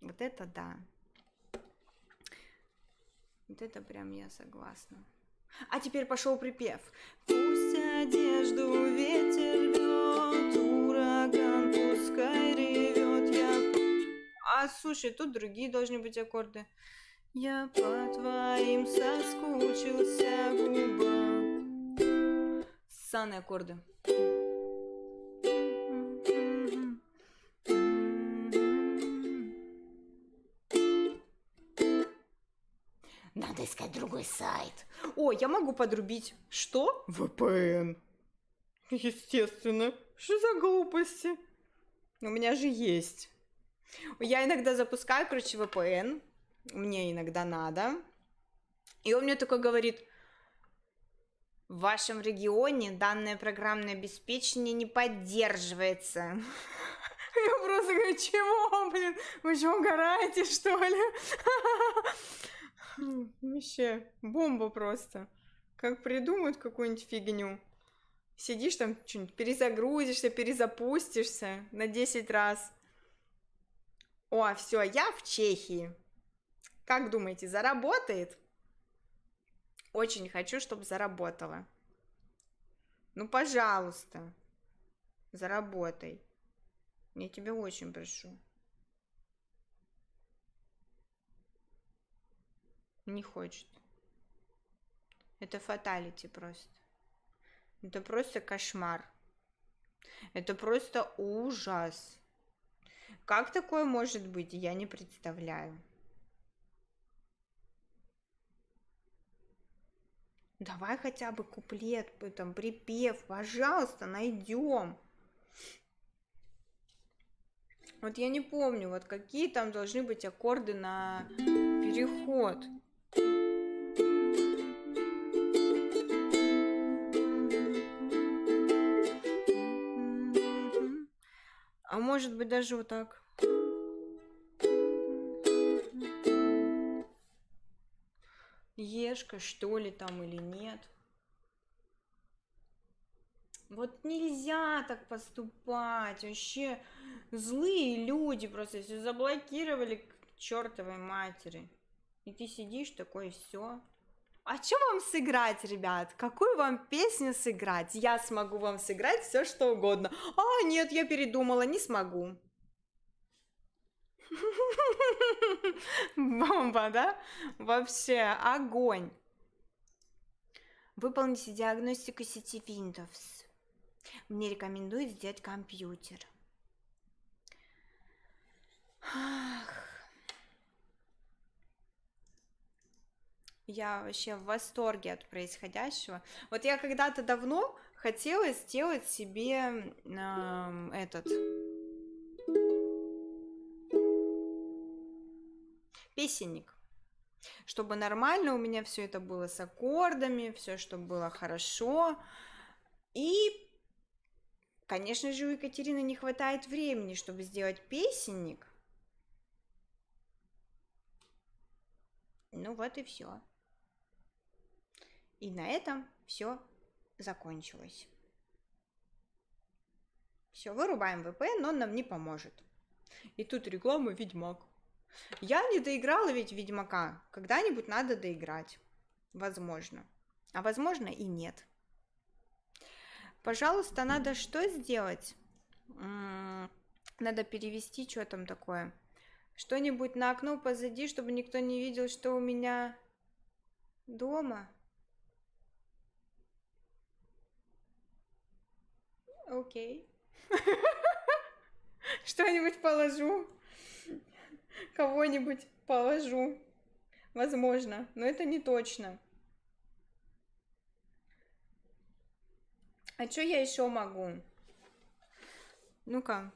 Вот это да. Вот это прям я согласна. А теперь пошел припев. Пусть одежду ветер рвет, ураган пускай ревет. Я... А слушай, тут другие должны быть аккорды. Я по твоим соскучился губа. Саны аккорды. надо искать другой сайт. О, я могу подрубить. Что? VPN. Естественно. Что за глупости? У меня же есть. Я иногда запускаю, короче, VPN. Мне иногда надо. И он мне такой говорит, в вашем регионе данное программное обеспечение не поддерживается. Я просто говорю, чего, блин, вы чего, угораете, что ли? Хм, вообще, бомба просто. Как придумают какую-нибудь фигню. Сидишь там, что-нибудь перезагрузишься, перезапустишься на 10 раз. О, а все, я в Чехии. Как думаете, заработает? Очень хочу, чтобы заработала. Ну, пожалуйста, заработай. Я тебя очень прошу. Не хочет. Это фаталити просто. Это просто кошмар. Это просто ужас. Как такое может быть, я не представляю. Давай хотя бы куплет, там, припев, пожалуйста, найдем. Вот я не помню, вот какие там должны быть аккорды на переход. А может быть даже вот так. Ешка, что ли, там или нет. Вот нельзя так поступать. Вообще злые люди просто все заблокировали к чертовой матери. И ты сидишь такой, все, а что вам сыграть, ребят? Какую вам песню сыграть? Я смогу вам сыграть все, что угодно. А, нет, я передумала, не смогу. Бомба, да? Вообще, огонь. Выполните диагностику сети Windows. Мне рекомендует сделать компьютер. Ах. Я вообще в восторге от происходящего. Вот я когда-то давно хотела сделать себе э, этот песенник чтобы нормально у меня все это было с аккордами, все, чтобы было хорошо. И, конечно же, у Екатерины не хватает времени, чтобы сделать песенник. Ну вот и все. И на этом все закончилось. Все, вырубаем VPN, он нам не поможет. И тут реклама Ведьмак. Я не доиграла ведь Ведьмака. Когда-нибудь надо доиграть. Возможно. А возможно и нет. Пожалуйста, надо что сделать? М-м, надо перевести, что там такое. Что-нибудь на окно позади, чтобы никто не видел, что у меня дома. Окей. Что-нибудь положу. Кого-нибудь положу. Возможно, но это не точно. А что я еще могу? Ну-ка.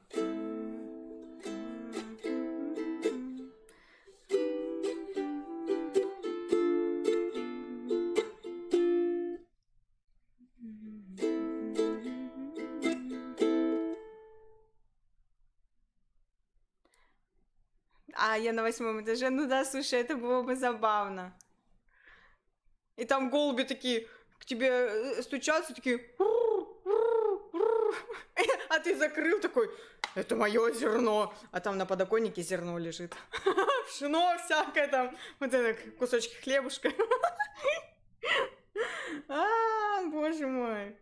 я на восьмом этаже. Ну да, слушай, это было бы забавно. И там голуби такие к тебе э, стучатся, такие... А ты закрыл такой, это мое зерно. А там на подоконнике зерно лежит. Пшено всякое там. Вот это кусочки хлебушка. А, боже мой.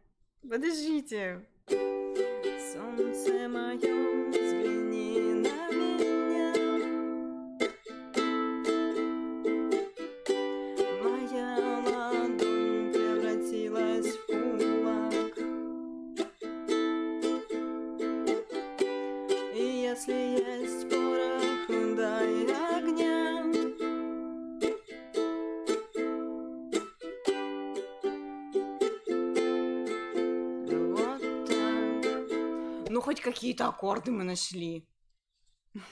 Подождите. Солнце мое, какие-то аккорды мы нашли.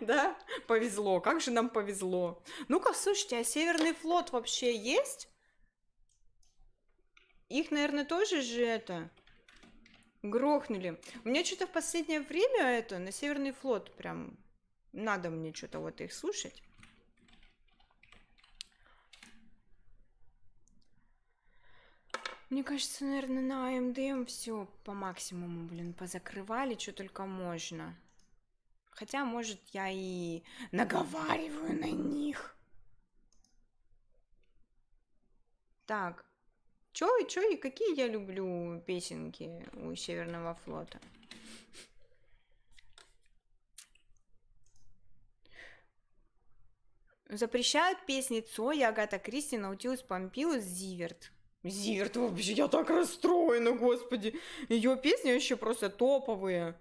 Да, повезло, как же нам повезло. Ну-ка, слушайте, а Северный флот вообще есть? Их, наверное, тоже же это грохнули. У меня что-то в последнее время это на Северный флот прям надо мне что-то вот их слушать. Мне кажется, наверное, на АМДМ все по максимуму, блин, позакрывали, что только можно. Хотя, может, я и наговариваю на них. Так. Чё и чё и какие я люблю песенки у Северного флота? Запрещают песни Цой, Агата Кристи, Наутилус Помпилус, Зиверт. Зиверт, вообще, я так расстроена, господи. Ее песни вообще просто топовые.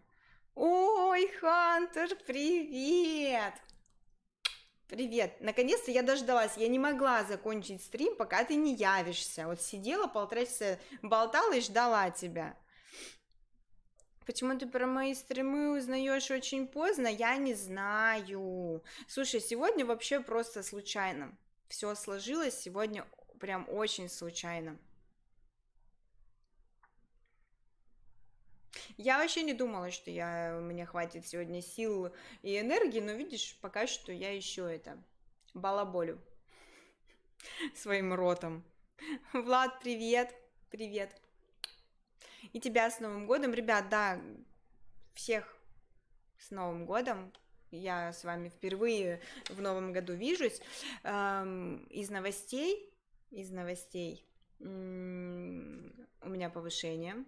Ой, Хантер, привет! Привет! Наконец-то я дождалась. Я не могла закончить стрим, пока ты не явишься. Вот сидела полтора часа, болтала и ждала тебя. Почему ты про мои стримы узнаешь очень поздно? Я не знаю. Слушай, сегодня вообще просто случайно. Все сложилось сегодня прям очень случайно. Я вообще не думала, что я, мне хватит сегодня сил и энергии, но видишь, пока что я еще это балаболю своим ротом. Влад, привет! Привет! И тебя с Новым годом, ребят, да, всех с Новым годом. Я с вами впервые в Новом году вижусь. Эм, из новостей из новостей. У меня повышение.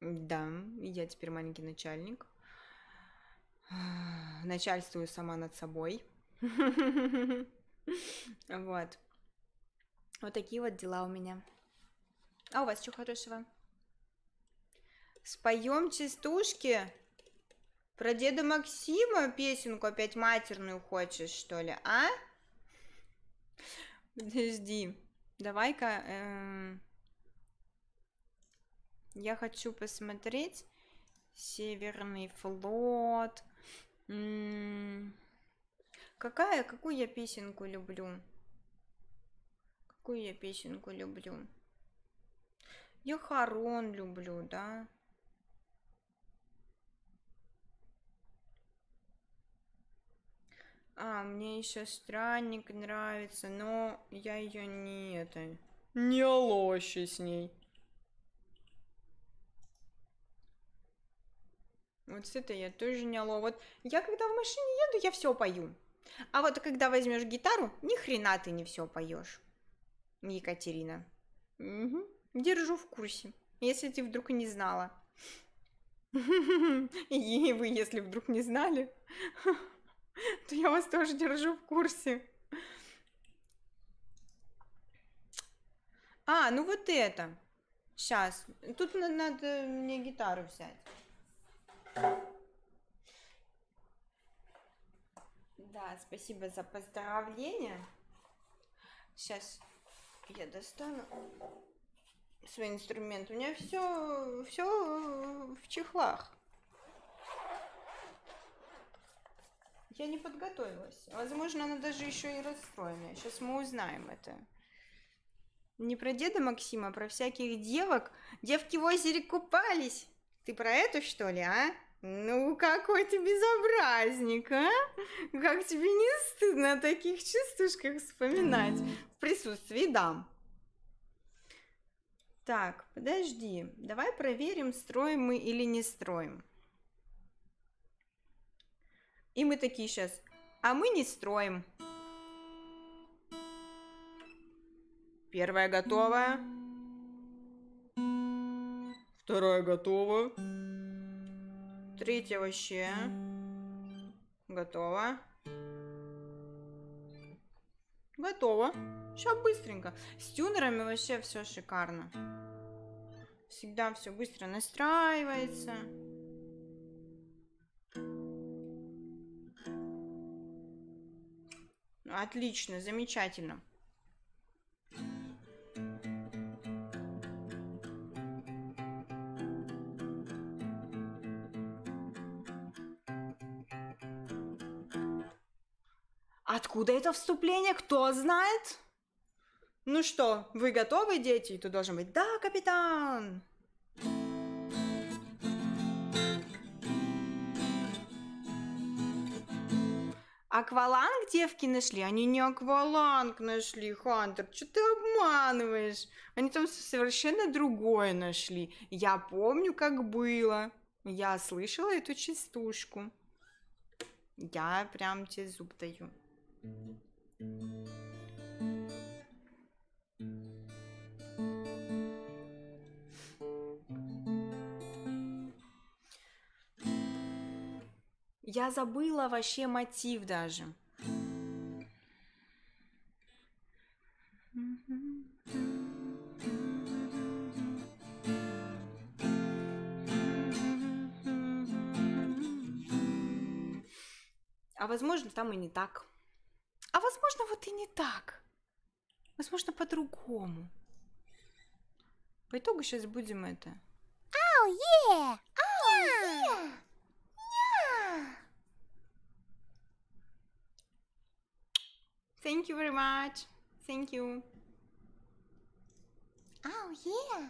Да, я теперь маленький начальник. Начальствую сама над собой. Вот. Вот такие вот дела у меня. А у вас что хорошего? Споем частушки? Про деда Максима песенку опять матерную хочешь, что ли, а? Подожди. Давай-ка... Э, я хочу посмотреть Северный флот. М -м какая, какую я песенку люблю? Какую я песенку люблю? Я Харон люблю, да? А, мне еще странник нравится, но я ее не это. Не лощи с ней. Вот с этой я тоже не ло. Вот я когда в машине еду, я все пою. А вот когда возьмешь гитару, ни хрена ты не все поешь. Екатерина. Угу. Держу в курсе. Если ты вдруг не знала. И вы, если вдруг не знали. то я вас тоже держу в курсе. А, ну вот это. Сейчас. Тут надо мне гитару взять. Да, спасибо за поздравление. Сейчас я достану свой инструмент. У меня все, все в чехлах. Я не подготовилась. Возможно, она даже еще и расстроена. Сейчас мы узнаем это. Не про деда Максима, а про всяких девок. Девки в озере купались. Ты про эту, что ли, а? Ну, какой ты безобразник, а? Как тебе не стыдно о таких частушках вспоминать в присутствии дам? Так, подожди, давай проверим, строим мы или не строим. И мы такие сейчас, а мы не строим. Первая готовая, Вторая готова. Третья вообще. Готова. готова. Сейчас быстренько. С тюнерами вообще все шикарно. Всегда все быстро настраивается. Отлично, замечательно. Откуда это вступление? Кто знает? Ну что, вы готовы, дети? Тут должен быть «Да, капитан!» Акваланг девки нашли? Они не акваланг нашли, Хантер. Что ты обманываешь? Они там совершенно другое нашли. Я помню, как было. Я слышала эту частушку. Я прям тебе зуб даю. Я забыла вообще мотив даже. А возможно, там и не так. А возможно, вот и не так. Возможно, по-другому. По итогу сейчас будем это. Ау, е! Ау, е! Thank you very much. Thank you. Oh, yeah.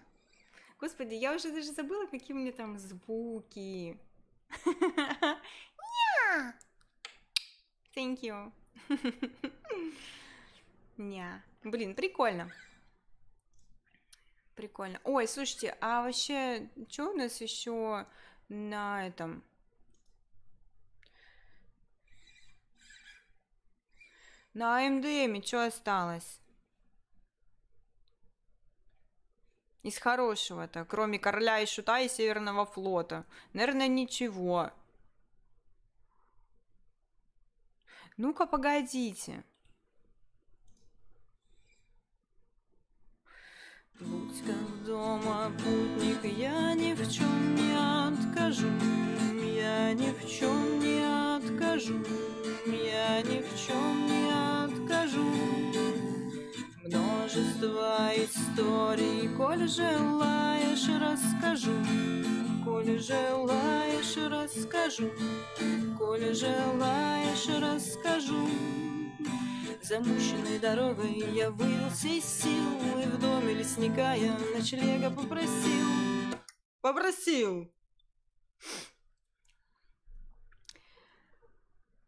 Господи, я уже даже забыла, какие у меня там звуки. Yeah. Thank you. Ня. Блин, прикольно. Прикольно. Ой, слушайте, а вообще, что у нас еще на этом? На АМДМе что осталось? Из хорошего-то, кроме короля и шута и Северного флота. Наверное, ничего. Ну-ка, погодите. Будь дома, путник, я ни в чем не откажу, я ни в чем не откажу я ни в чем не откажу. Множество историй, коль желаешь, расскажу. Коль желаешь, расскажу. Коль желаешь, расскажу. Замущенной дорогой я вывелся из сил И в доме лесника я ночлега попросил Попросил!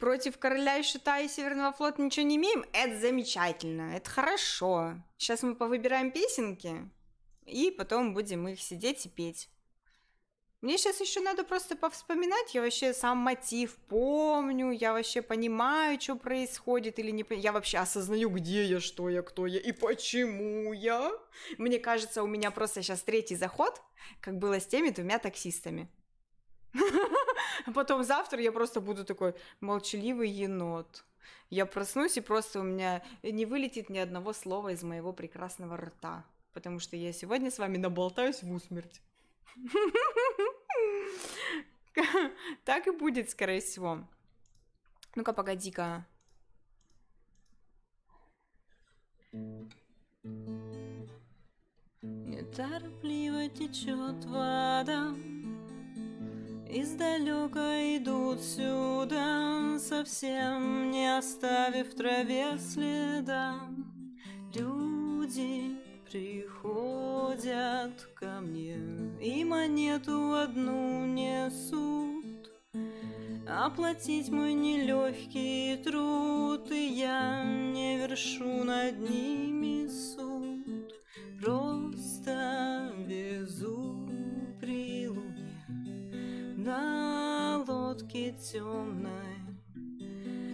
против короля и шута и Северного флота ничего не имеем, это замечательно, это хорошо. Сейчас мы повыбираем песенки, и потом будем их сидеть и петь. Мне сейчас еще надо просто повспоминать, я вообще сам мотив помню, я вообще понимаю, что происходит или не Я вообще осознаю, где я, что я, кто я и почему я. Мне кажется, у меня просто сейчас третий заход, как было с теми двумя таксистами. А потом завтра я просто буду такой молчаливый енот. Я проснусь, и просто у меня не вылетит ни одного слова из моего прекрасного рта. Потому что я сегодня с вами наболтаюсь в усмерть. Так и будет, скорее всего. Ну-ка, погоди-ка. Неторопливо течет вода Издалека идут сюда, совсем не оставив в траве следа. Люди приходят ко мне и монету одну несут. Оплатить мой нелегкий труд, и я не вершу над ними суд. Просто везут на лодке темной.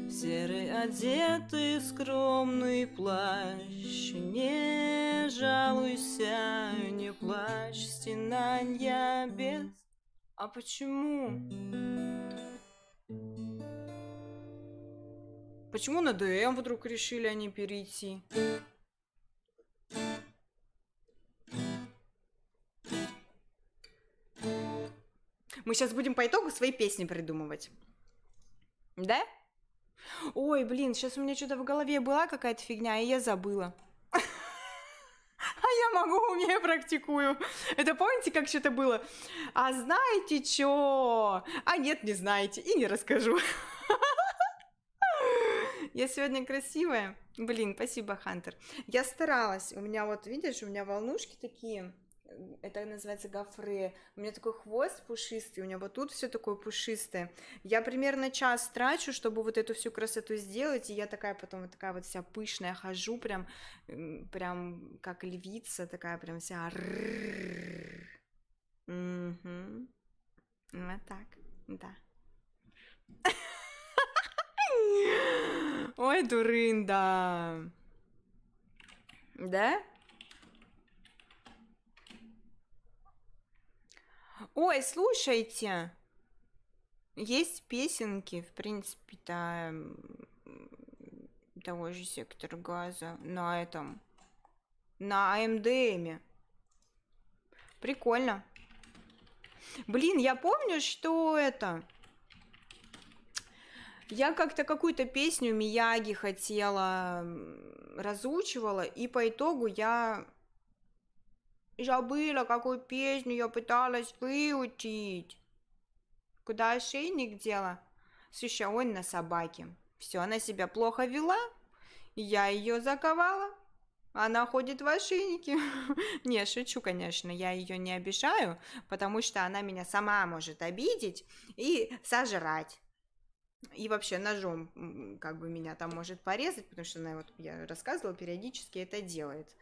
Серый одетый скромный плащ, Не жалуйся, не плачь, стенанья без. А почему? Почему на ДМ вдруг решили они перейти? Мы сейчас будем по итогу свои песни придумывать. Да? Ой, блин, сейчас у меня что-то в голове была какая-то фигня, и я забыла. А я могу, у меня практикую. Это помните, как что-то было? А знаете что? А нет, не знаете, и не расскажу. Я сегодня красивая. Блин, спасибо, Хантер. Я старалась. У меня вот, видишь, у меня волнушки такие это называется гофре. У меня такой хвост пушистый, у меня вот тут все такое пушистое. Я примерно час трачу, чтобы вот эту всю красоту сделать, и я такая потом вот такая вот вся пышная хожу, прям, прям как львица, такая прям вся... Угу. Вот так, да. Ой, дурында. Да? Ой, слушайте, есть песенки, в принципе, да, того же сектора газа на этом, на АМДМе. Эм эм». Прикольно. Блин, я помню, что это... Я как-то какую-то песню Мияги хотела, разучивала, и по итогу я забыла, какую песню я пыталась выучить. Куда ошейник дела? Слушай, он на собаке. Все, она себя плохо вела. Я ее заковала. Она ходит в ошейнике. не, шучу, конечно, я ее не обижаю, потому что она меня сама может обидеть и сожрать. И вообще ножом как бы меня там может порезать, потому что она, вот я рассказывала, периодически это делает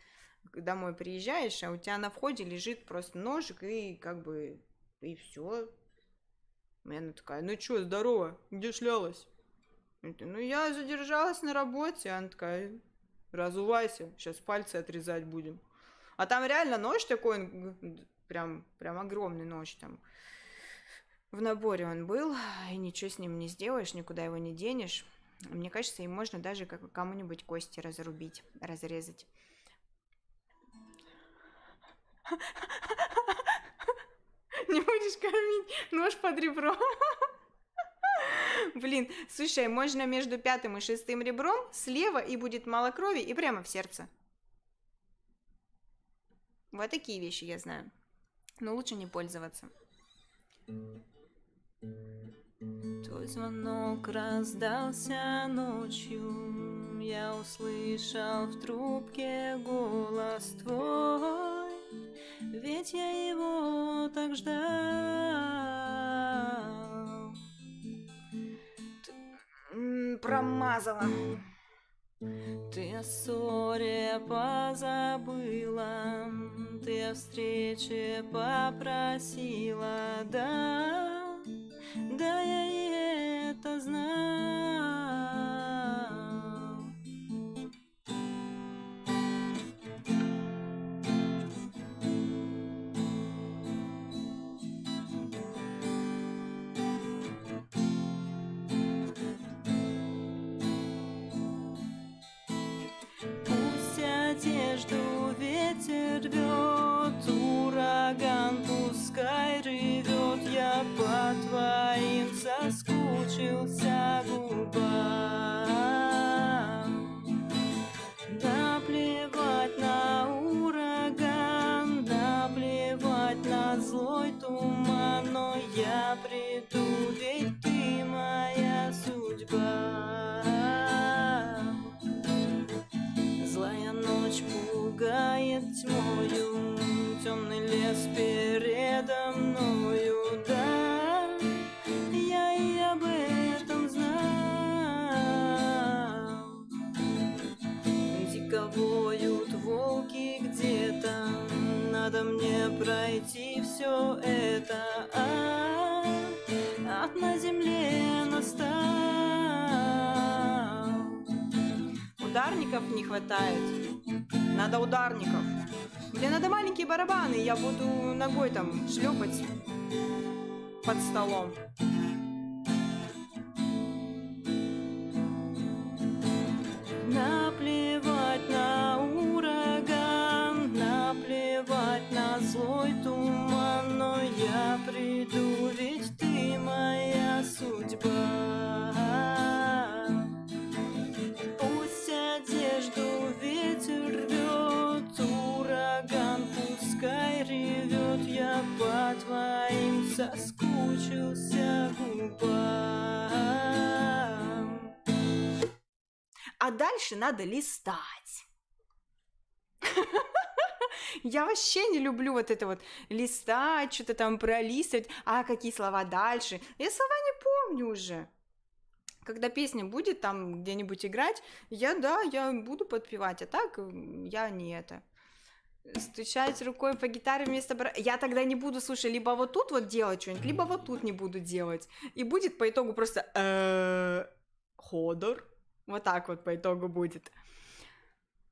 домой приезжаешь, а у тебя на входе лежит просто ножик и как бы и все. И она такая, ну что, здорово, где шлялась? Ну я задержалась на работе, она такая, разувайся, сейчас пальцы отрезать будем. А там реально нож такой, прям, прям огромный нож там. В наборе он был, и ничего с ним не сделаешь, никуда его не денешь. Мне кажется, им можно даже как кому-нибудь кости разрубить, разрезать. Не будешь кормить нож под ребро? Блин, слушай, можно между пятым и шестым ребром слева и будет мало крови и прямо в сердце. Вот такие вещи я знаю. Но лучше не пользоваться. Твой звонок раздался ночью. Я услышал в трубке голос твой. Ведь я его так ждал. Ты... Промазала. Ты о ссоре позабыла, ты о встрече попросила, да, да я это знаю. do. уйти все это а, Ад на земле настал Ударников не хватает Надо ударников Мне надо маленькие барабаны Я буду ногой там шлепать под столом На соскучился губам. А дальше надо листать. Я вообще не люблю вот это вот листать, что-то там пролистывать, а какие слова дальше. Я слова не помню уже. Когда песня будет там где-нибудь играть, я да, я буду подпевать, а так я не это. Стучать рукой по гитаре вместо бра... Я тогда не буду, слушай, либо вот тут вот делать что-нибудь, либо вот тут не буду делать. И будет по итогу просто... Э, ходор. Вот так вот по итогу будет.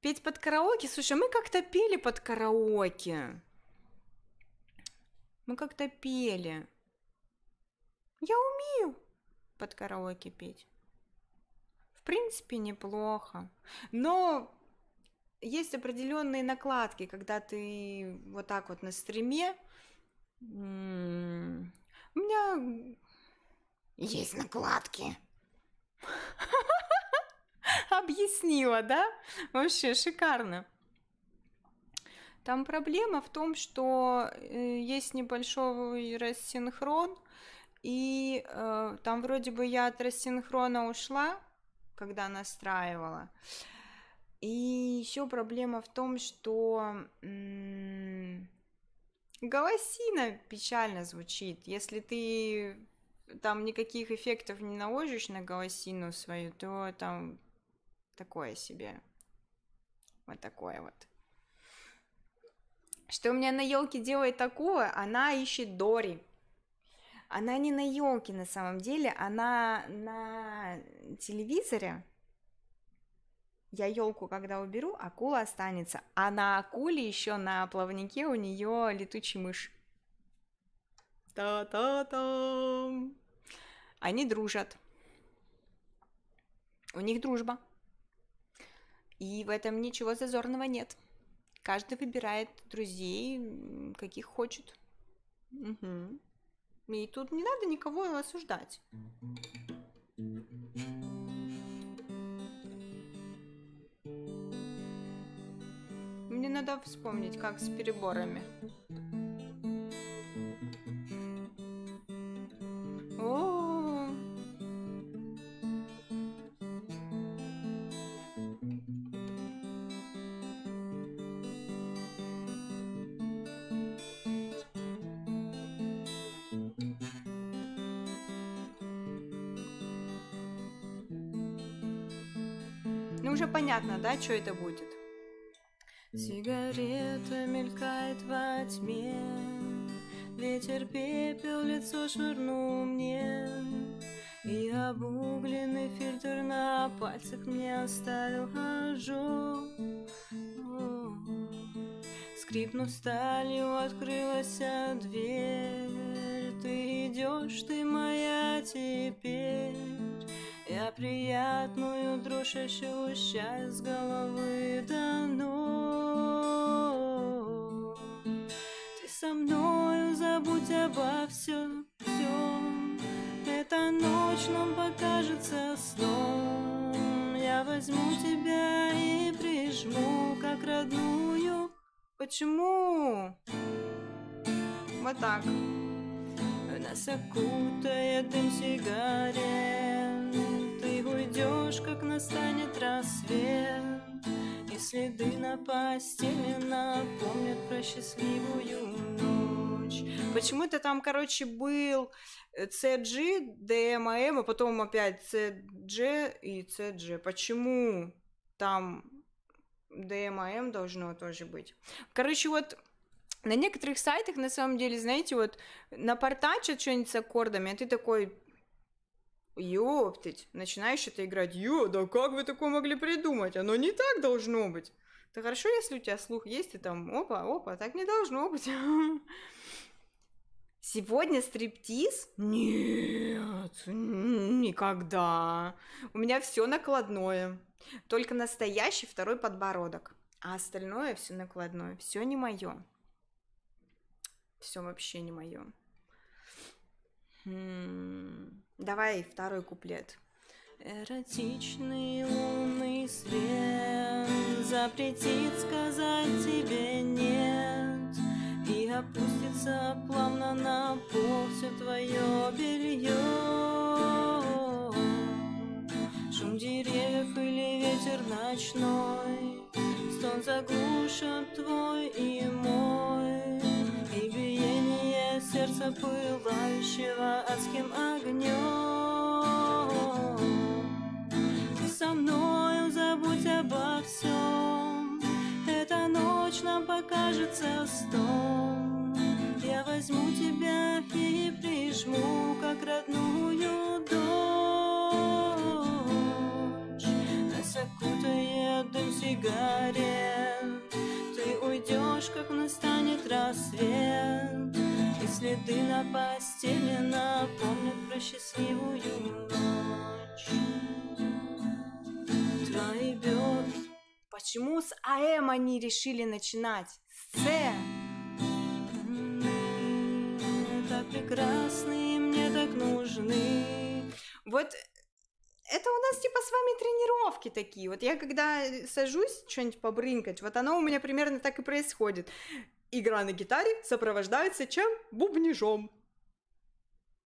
Петь под караоке? Слушай, мы как-то пели под караоке. Мы как-то пели. Я умею под караоке петь. В принципе, неплохо. Но есть определенные накладки, когда ты вот так вот на стриме. У меня есть накладки. Объяснила, да? Вообще шикарно. Там проблема в том, что э, есть небольшой рассинхрон, и э, там вроде бы я от рассинхрона ушла, когда настраивала. Э, и еще проблема в том, что м голосина печально звучит. Если ты там никаких эффектов не наложишь на голосину свою, то там такое себе. Вот такое вот. Что у меня на елке делает такого? Она ищет Дори. Она не на елке на самом деле, она на телевизоре я елку, когда уберу, акула останется. А на акуле еще на плавнике у нее летучий мышь. Та-та-та. Они дружат. У них дружба. И в этом ничего зазорного нет. Каждый выбирает друзей, каких хочет. Угу. И тут не надо никого осуждать. Мне надо вспомнить, как с переборами. -о. Ну уже понятно, да, что это будет? Сигарета мелькает во тьме Ветер пепел лицо швырнул мне И обугленный фильтр на пальцах мне оставил ожог Скрипнув сталью, открылась дверь Ты идешь, ты моя теперь Я приятную дрожь ощущаю с головы до ног забудь обо всем, всем. Эта ночь нам покажется сном. Я возьму тебя и прижму, как родную. Почему? Вот так. Нас окутает дым сигарет. Ты уйдешь, как настанет рассвет. И следы на постели напомнят про счастливую ночь тысяч. Почему-то там, короче, был CG, э, DMM, а, а потом опять CG и CG. Почему там DMM а должно тоже быть? Короче, вот на некоторых сайтах, на самом деле, знаете, вот напортачат что-нибудь с аккордами, а ты такой, ёптыть, начинаешь это играть, ё, да как вы такое могли придумать, оно не так должно быть. Да хорошо, если у тебя слух есть, и там, опа, опа, так не должно быть. Сегодня стриптиз? Нет, никогда. У меня все накладное. Только настоящий второй подбородок. А остальное все накладное. Все не мое. Все вообще не мое. Хм, давай второй куплет. Эротичный лунный свет запретит сказать тебе нет. И опустится плавно на пол все твое белье Шум деревьев или ветер ночной Стон заглушат твой и мой И биение сердца пылающего адским огнем Ты со мною забудь обо всем ночь нам покажется стон. Я возьму тебя и прижму, как родную дочь Нас окутает дым сигарет Ты уйдешь, как настанет рассвет И следы на постели напомнят про счастливую ночь Твои бедра Почему с АМ они решили начинать? С С. Так прекрасные, мне так нужны. Вот это у нас типа с вами тренировки такие. Вот я когда э, сажусь что-нибудь побрынкать, вот оно у меня примерно так и происходит. Игра на гитаре сопровождается чем? Бубнижом.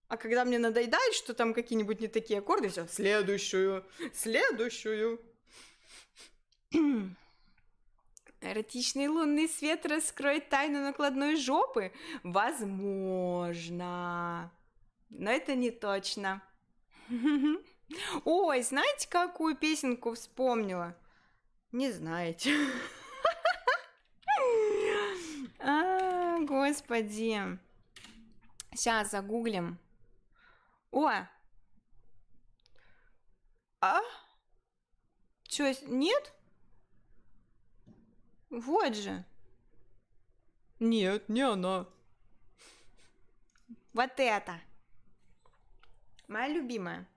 А когда мне надоедает, что там какие-нибудь не такие аккорды, все, следующую, следующую. Эротичный лунный свет раскроет тайну накладной жопы? Возможно. Но это не точно. Ой, знаете, какую песенку вспомнила? Не знаете. А, господи. Сейчас загуглим. О! А? Чё, нет? Вот же. Нет, не она. Вот это. Моя любимая.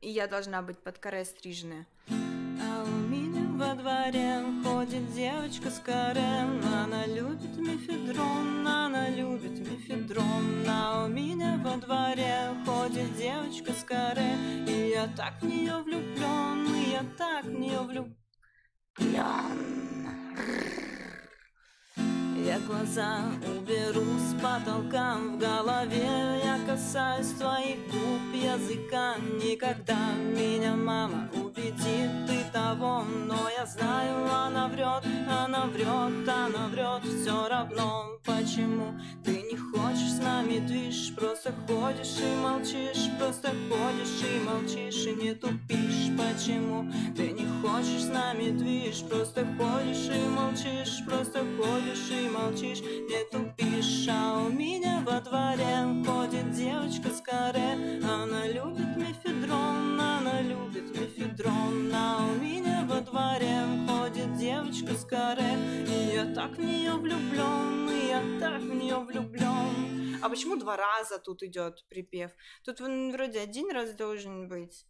И я должна быть под каре стриженная. А у меня во дворе ходит девочка с каре. Она любит мифедрон, она любит мифедрон. А у меня во дворе ходит девочка с каре. И я так в нее влюблен, и я так в нее влюблен. Плен. Я глаза уберу с потолка в голове Я касаюсь твоих губ языка Никогда меня мама убедит ты того Но я знаю, она врет она врет, она врет, все равно почему Ты не хочешь с нами движ, просто ходишь и молчишь Просто ходишь и молчишь и не тупишь Почему ты не хочешь с нами движ, просто ходишь и молчишь Просто ходишь и молчишь, не тупишь А у меня во дворе ходит девочка с каре Она любит мифедрон, она любит мифедрон А у меня дворе ходит девочка с каре И я так в нее влюблен, и я так в нее влюблен А почему два раза тут идет припев? Тут вроде один раз должен быть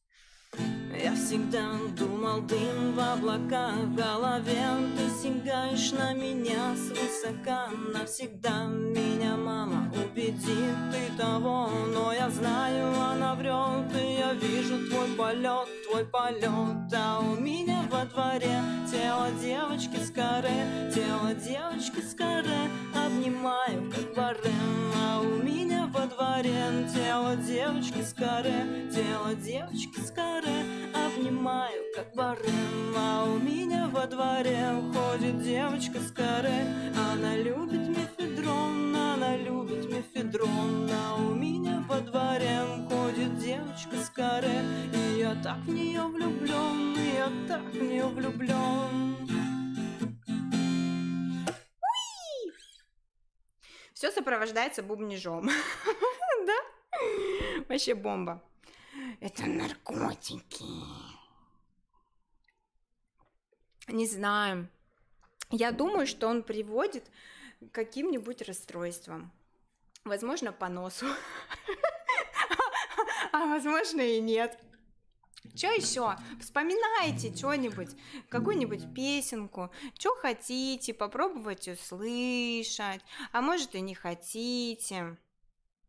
я всегда думал дым в облаках в голове Ты сигаешь на меня свысока Навсегда меня мама убедит ты того Но я знаю, она врет И я вижу твой полет, твой полет А у меня во дворе тело девочки с каре Тело девочки с каре Обнимаю как барем А у меня во дворе Тело девочки с каре, тело девочки с каре Обнимаю, как барен, а у меня во дворе Ходит девочка с каре, она любит мефедрон Она любит мефедрон, а у меня во дворе Ходит девочка с каре, и я так в нее влюблен И я так в нее влюблен Все сопровождается бубнижом. Да? Вообще бомба. Это наркотики. Не знаю. Я думаю, что он приводит к каким-нибудь расстройствам. Возможно, по носу. А, а, а возможно и нет. Что еще? Вспоминайте что-нибудь, какую-нибудь песенку, что хотите, попробовать услышать, а может и не хотите.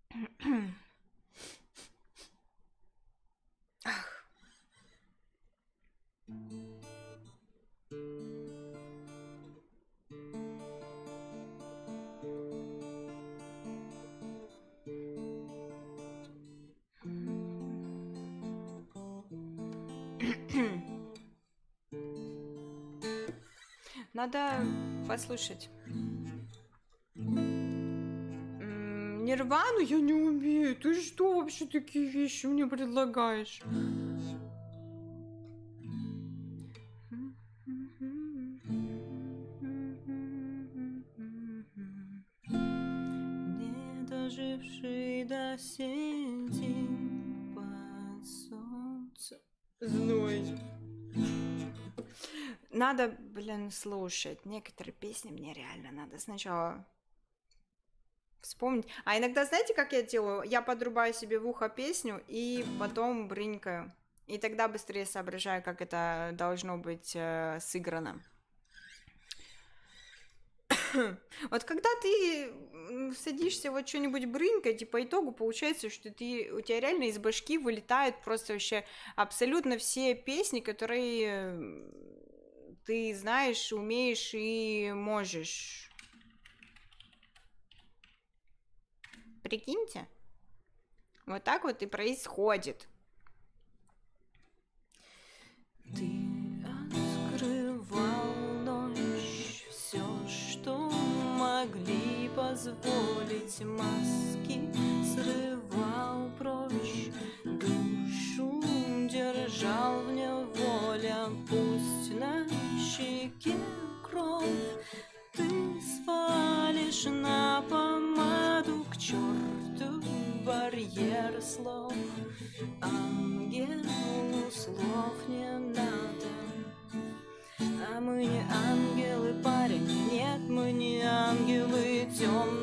Ах. Надо послушать. Нирвану я не умею. Ты что вообще такие вещи мне предлагаешь? блин, слушать. Некоторые песни мне реально надо сначала вспомнить. А иногда, знаете, как я делаю? Я подрубаю себе в ухо песню и потом брынькаю. И тогда быстрее соображаю, как это должно быть э, сыграно. Вот когда ты садишься вот что-нибудь брынькать, и по итогу получается, что ты, у тебя реально из башки вылетают просто вообще абсолютно все песни, которые ты знаешь, умеешь и можешь. Прикиньте. Вот так вот и происходит. Ты открывал ночь все, что могли позволить маски, срывал прочь душу, держал в неволе а путь щеке кровь Ты свалишь на помаду к черту барьер слов Ангелу слов не надо А мы не ангелы, парень, нет, мы не ангелы темные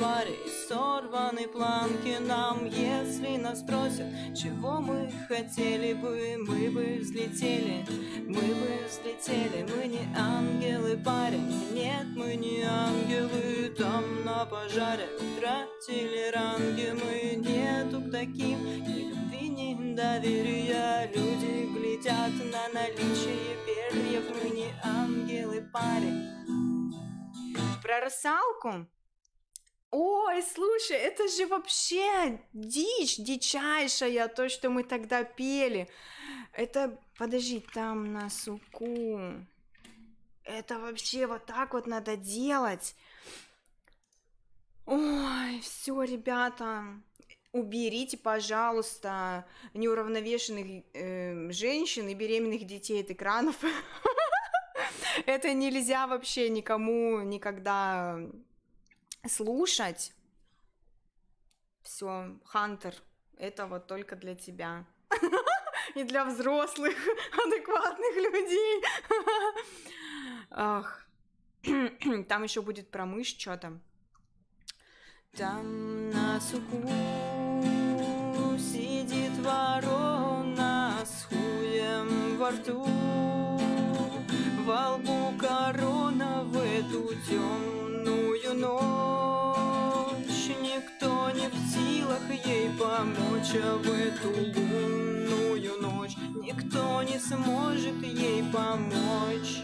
паре и сорваны планки нам Если нас спросят, чего мы хотели бы Мы бы взлетели, мы бы взлетели Мы не ангелы, парень, нет, мы не ангелы Там на пожаре утратили ранги Мы нету к таким ни любви, доверия Люди глядят на наличие перьев Мы не ангелы, парень про русалку? Ой, слушай, это же вообще дичь, дичайшая, то, что мы тогда пели. Это, подожди, там на суку. Это вообще вот так вот надо делать. Ой, все, ребята, уберите, пожалуйста, неуравновешенных э, женщин и беременных детей от экранов. Это нельзя вообще никому никогда слушать. Все, Хантер, это вот только для тебя. И для взрослых, адекватных людей. Ах. Там еще будет про мышь что-то. Там на суку сидит ворона с хуем во рту. Во лбу корона в эту темную ночь силах ей помочь, а в эту лунную ночь никто не сможет ей помочь.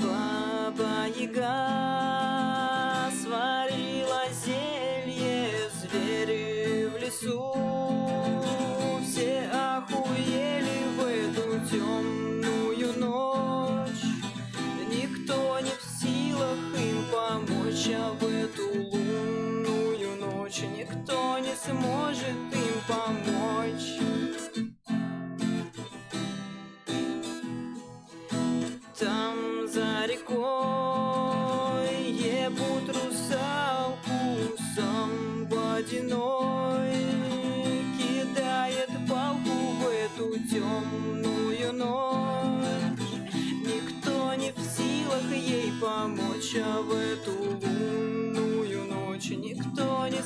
Баба-яга сможет им помочь. Там за рекой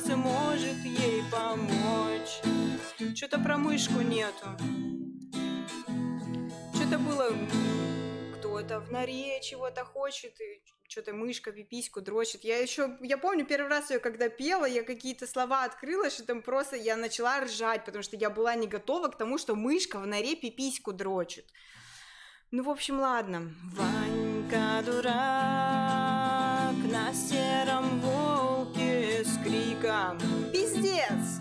сердце может ей помочь. Что-то про мышку нету. Что-то было кто-то в норе чего-то хочет, и что-то мышка пипиську дрочит. Я еще, я помню первый раз ее, когда пела, я какие-то слова открыла, что там просто я начала ржать, потому что я была не готова к тому, что мышка в норе пипиську дрочит. Ну, в общем, ладно. Ванька дурак на сером снегом Пиздец!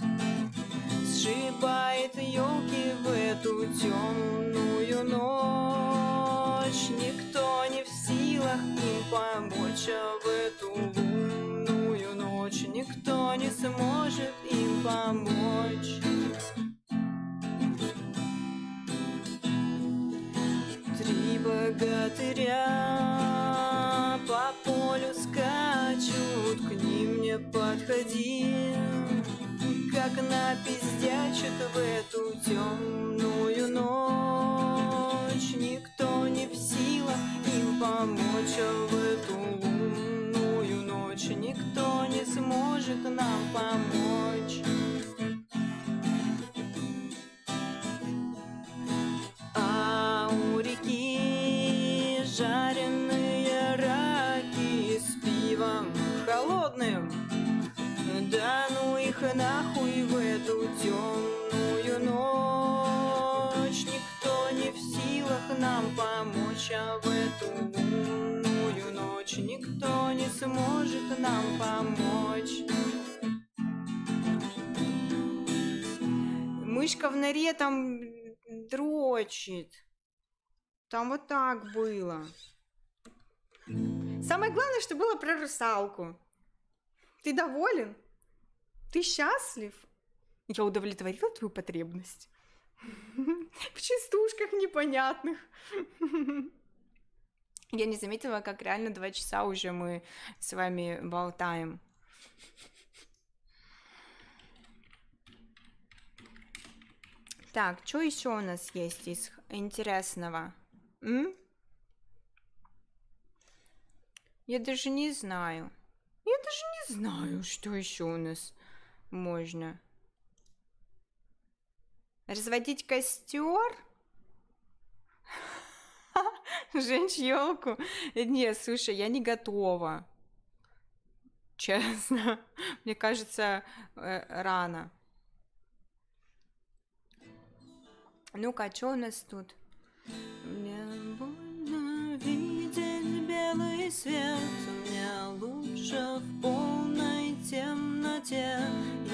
Сшибает елки в эту темную ночь Никто не в силах им помочь, а в эту лунную ночь Никто не сможет им помочь Три богатыря по полю скачут к ним ближе подходи Как она пиздячит в эту темную ночь Никто не в силах им помочь а в эту лунную ночь Никто не сможет нам помочь нахуй в эту темную ночь Никто не в силах нам помочь, а в эту лунную ночь Никто не сможет нам помочь Мышка в норе там дрочит. Там вот так было. Самое главное, что было про русалку. Ты доволен? Ты счастлив? Я удовлетворила твою потребность. В частушках непонятных. Я не заметила, как реально два часа уже мы с вами болтаем. Так, что еще у нас есть из интересного? М? Я даже не знаю. Я даже не знаю, что еще у нас можно. Разводить костер? Жечь елку? Нет, слушай, я не готова. Честно, мне кажется, э, рано. Ну-ка, а что у нас тут? Мне больно видеть белый свет, мне лучше в пол темноте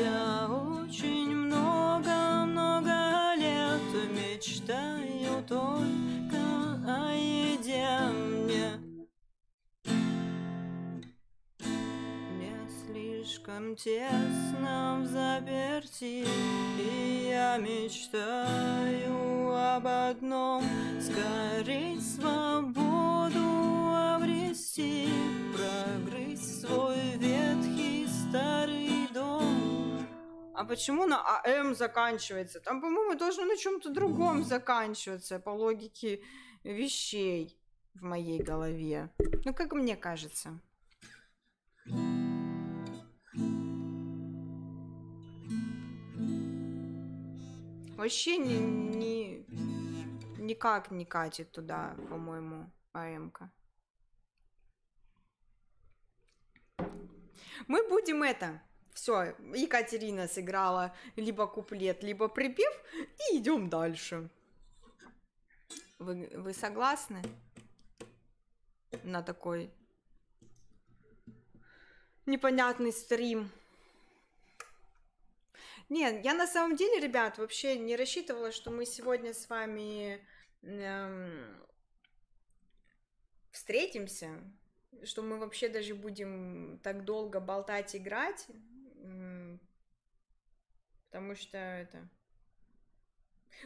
Я очень много-много лет Мечтаю только о еде мне Мне слишком тесно в заперти И я мечтаю об одном Скорей свободу обрести Прогрызть свой ветхий старый дом. А почему на АМ заканчивается? Там, по-моему, должно на чем-то другом заканчиваться по логике вещей в моей голове. Ну, как мне кажется. Вообще не, не, никак не катит туда, по-моему, АМ-ка. Мы будем это. Все, Екатерина сыграла либо куплет, либо припев, и идем дальше. Вы, вы согласны на такой непонятный стрим? Нет, я на самом деле, ребят, вообще не рассчитывала, что мы сегодня с вами эм, встретимся что мы вообще даже будем так долго болтать, играть, потому что это...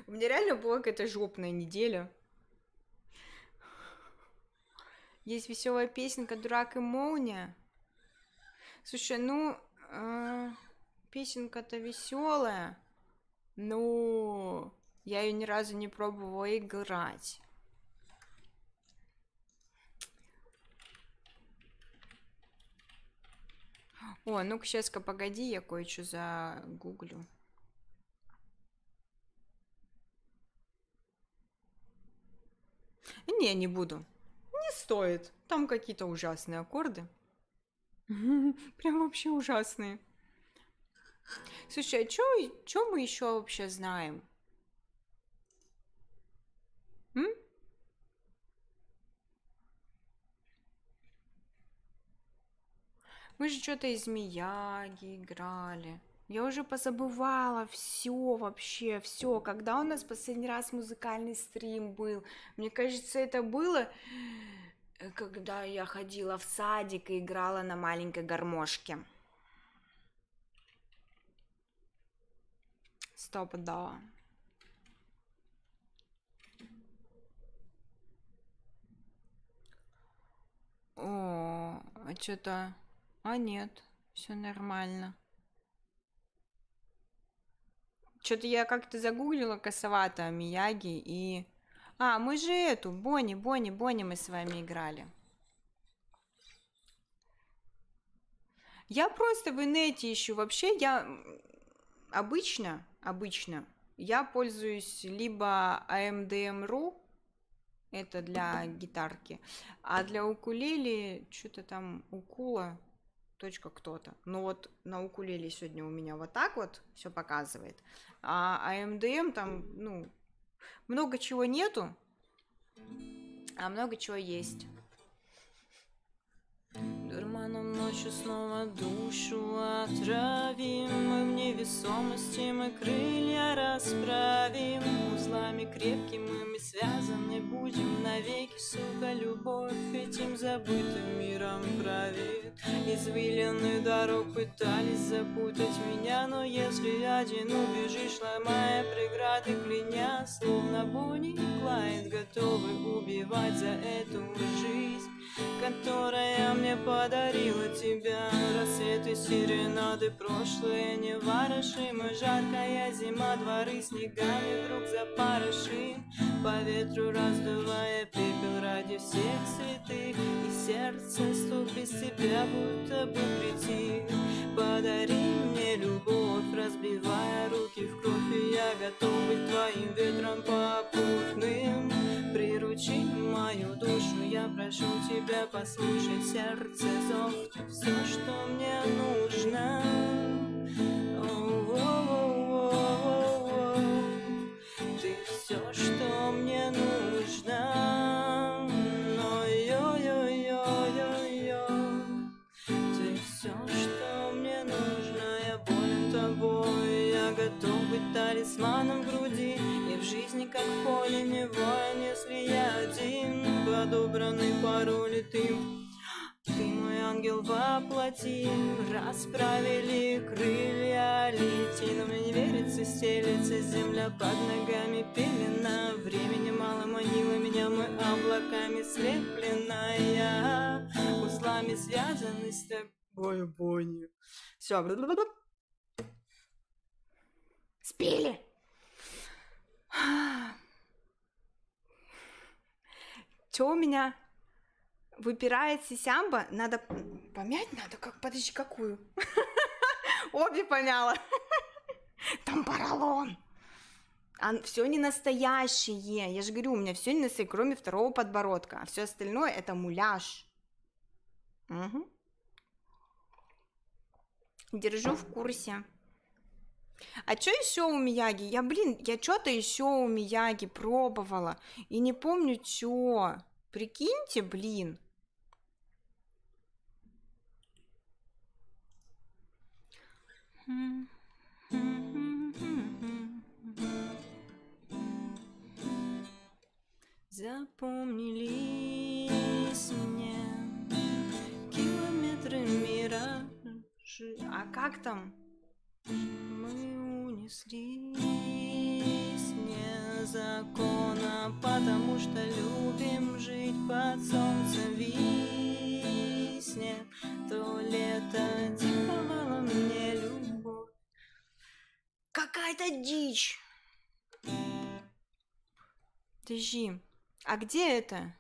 У меня реально была какая-то жопная неделя. Есть веселая песенка «Дурак и молния». Слушай, ну, э, песенка-то веселая, но я ее ни разу не пробовала играть. О, ну-ка, сейчас-ка, погоди, я кое-что загуглю. Не, не буду. Не стоит. Там какие-то ужасные аккорды. Прям вообще ужасные. Слушай, а чё, чё мы еще вообще знаем? Мы же что-то из Мияги играли. Я уже позабывала все вообще, все. Когда у нас последний раз музыкальный стрим был? Мне кажется, это было, э, когда я ходила в садик и играла на маленькой гармошке. Стоп, да. О, а что-то... А нет, все нормально. Что-то я как-то загуглила Косовато, Мияги и... А, мы же эту, Бонни, Бонни, Бонни мы с вами играли. Я просто в инете ищу. Вообще я обычно, обычно я пользуюсь либо AMDM.ru, а это для гитарки, а для укулели что-то там укула, точка кто-то. Ну вот на укулеле сегодня у меня вот так вот все показывает. А AMDM а там, ну, много чего нету, а много чего есть нам ночью снова душу отравим Мы в невесомости, мы крылья расправим Узлами крепкими мы связаны будем навеки Сука, любовь этим забытым миром правит Извилины дорог пытались запутать меня Но если один убежишь, ломая преграды Кляня, словно Бонни Клайд Готовы убивать за эту жизнь которая мне подарила тебя Рассветы, серенады, прошлое неворошимы Жаркая зима, дворы снегами вдруг запорошим По ветру раздувая пепел ради всех святых И сердце стук без тебя будто бы прийти. Подари мне любовь, разбивая руки в кровь И я готов быть твоим ветром попутным Приручи мою душу, я прошу тебя тебя послушать сердце зов Все, что мне нужно Ты все, что мне нужно Ты все, что мне нужно Я болен тобой Я готов быть талисманом в груди И в жизни, как в поле, не воин, если подобраны пароли ты. Ты мой ангел воплоти, расправили крылья, лети, но мне не верится, стелится земля под ногами, пелена, времени мало манило меня, мы облаками слепленная, узлами связаны с тобой, Бонни. Все, спели. Что у меня? Выпирает сисямба, надо... Помять надо? Как... Подожди, какую? Обе помяла. Там поролон. А все не настоящее. Я же говорю, у меня все не настоящее, кроме второго подбородка. А все остальное это муляж. Угу. Держу в курсе. А что еще у Мияги? Я, блин, я что-то еще у Мияги пробовала. И не помню, что. Прикиньте, блин. Запомнились мне километры мира. А как там? Мы унесли закона, потому что любим жить под солнцем виснет. То лето диктовало мне любовь. Какая-то дичь. Подожди, а где это?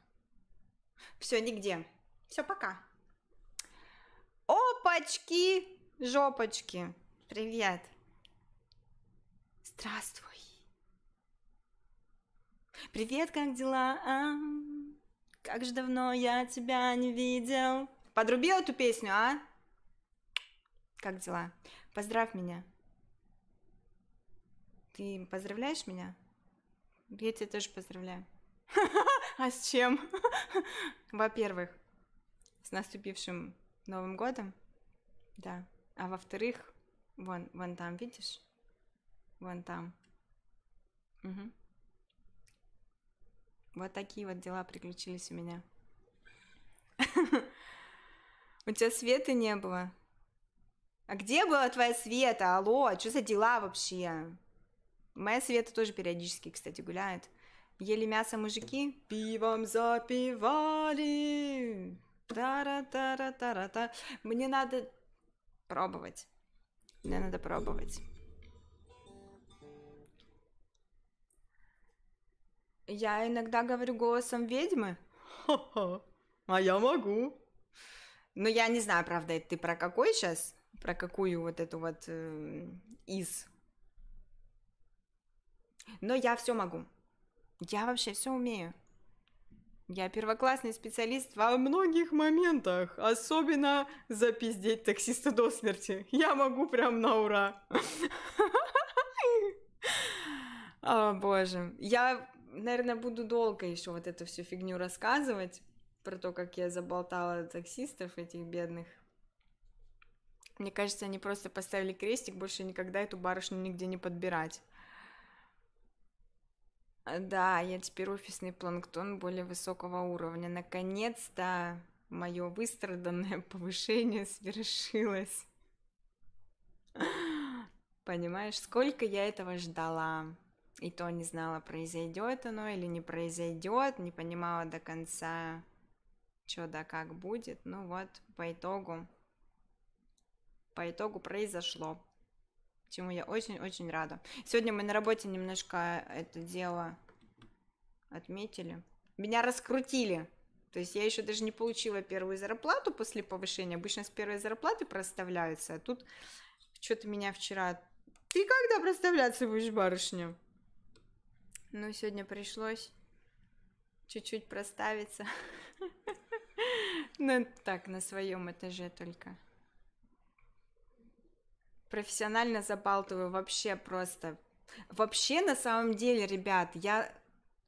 Все, нигде. Все, пока. Опачки, жопочки. Привет. Здравствуй. Привет, как дела? А? Как же давно я тебя не видел. Подрубил эту песню, а? Как дела? Поздравь меня. Ты поздравляешь меня? Я тебя тоже поздравляю. А с чем? Во-первых, с наступившим Новым годом. Да. А во-вторых, вон, вон там, видишь? Вон там. Угу. Вот такие вот дела приключились у меня. У тебя света не было? А где была твоя света? Алло, что за дела вообще? Моя света тоже периодически, кстати, гуляет. Ели мясо мужики, пивом запивали. Тара-тара-тара-та. Мне надо пробовать. Мне надо пробовать. Я иногда говорю голосом ведьмы. Ха-ха, а я могу. Но я не знаю, правда, это ты про какой сейчас? Про какую вот эту вот э, из? Но я все могу. Я вообще все умею. Я первоклассный специалист во многих моментах, особенно запиздеть таксиста до смерти. Я могу прям на ура. О, боже. Я наверное, буду долго еще вот эту всю фигню рассказывать про то, как я заболтала таксистов этих бедных. Мне кажется, они просто поставили крестик, больше никогда эту барышню нигде не подбирать. Да, я теперь офисный планктон более высокого уровня. Наконец-то мое выстраданное повышение свершилось. Понимаешь, сколько я этого ждала и то не знала, произойдет оно или не произойдет, не понимала до конца, что да как будет. Ну вот, по итогу, по итогу произошло, чему я очень-очень рада. Сегодня мы на работе немножко это дело отметили. Меня раскрутили. То есть я еще даже не получила первую зарплату после повышения. Обычно с первой зарплаты проставляются, а тут что-то меня вчера... Ты когда проставляться будешь, барышня? Ну, сегодня пришлось чуть-чуть проставиться. Ну, так, на своем этаже только. Профессионально забалтываю вообще просто. Вообще, на самом деле, ребят, я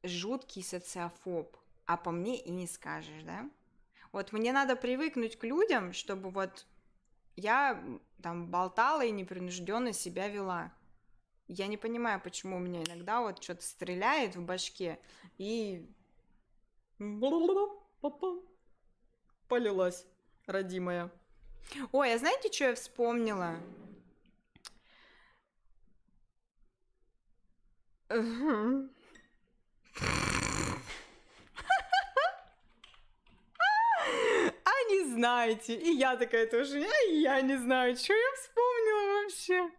жуткий социофоб, а по мне и не скажешь, да? Вот мне надо привыкнуть к людям, чтобы вот я там болтала и непринужденно себя вела. Я не понимаю, почему у меня иногда вот что-то стреляет в башке и... Полилась, родимая. Ой, а знаете, что я вспомнила? А не знаете. И я такая тоже. я не знаю, что я вспомнила вообще.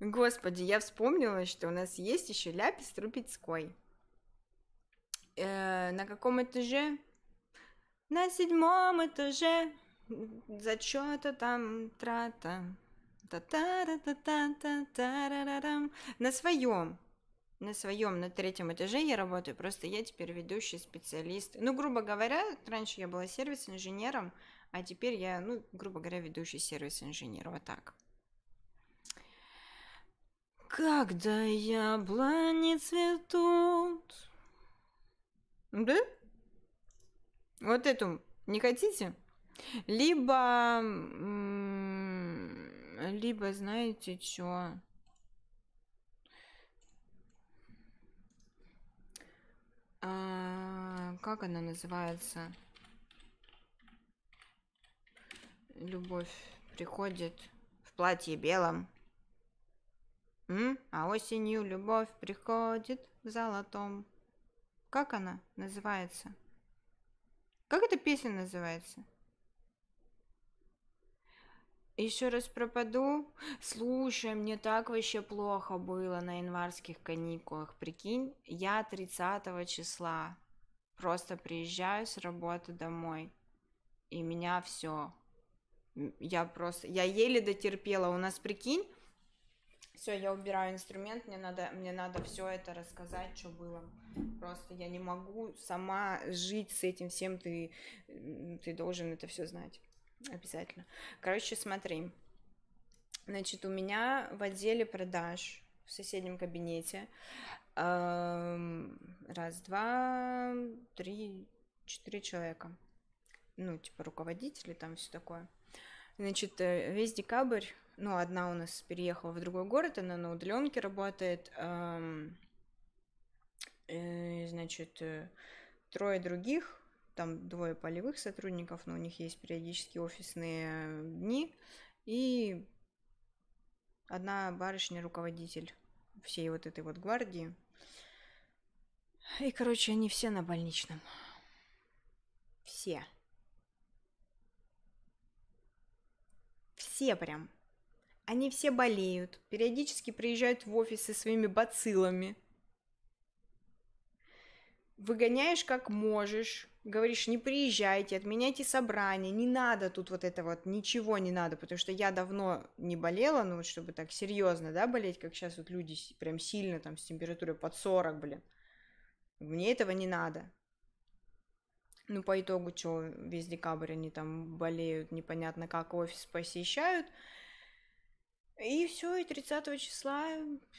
Господи, я вспомнила, что у нас есть еще ляпис трубецкой. Э, на каком этаже? На седьмом этаже. За что-то там трата. та та та та та та та та На своем на своем, на третьем этаже я работаю, просто я теперь ведущий специалист. Ну, грубо говоря, раньше я была сервис-инженером, а теперь я, ну, грубо говоря, ведущий сервис-инженер, вот так. Когда яблони цветут. Да? Вот эту не хотите? Либо... Либо, знаете, что? А, как она называется? Любовь приходит в платье белом. А осенью любовь приходит в золотом. Как она называется? Как эта песня называется? Еще раз пропаду. Слушай, мне так вообще плохо было на январских каникулах. Прикинь, я 30 числа просто приезжаю с работы домой, и меня все. Я просто, я еле дотерпела. У нас, прикинь, все, я убираю инструмент, мне надо, мне надо все это рассказать, что было. Просто я не могу сама жить с этим всем, ты, ты должен это все знать. Обязательно. Короче, смотри. Значит, у меня в отделе продаж в соседнем кабинете эм, раз, два, три, четыре человека. Ну, типа руководители, там все такое. Значит, э, весь декабрь ну, одна у нас переехала в другой город, она на удаленке работает. Э, значит, э, трое других, там двое полевых сотрудников, но у них есть периодически офисные дни. И одна барышня, руководитель всей вот этой вот гвардии. И, короче, они все на больничном. Все. Все прям. Они все болеют, периодически приезжают в офис со своими бациллами. Выгоняешь как можешь, говоришь, не приезжайте, отменяйте собрание, не надо тут вот это вот, ничего не надо, потому что я давно не болела, ну вот чтобы так серьезно, да, болеть, как сейчас вот люди прям сильно там с температурой под 40, блин. Мне этого не надо. Ну, по итогу, что весь декабрь они там болеют, непонятно как офис посещают, и все, и 30 числа,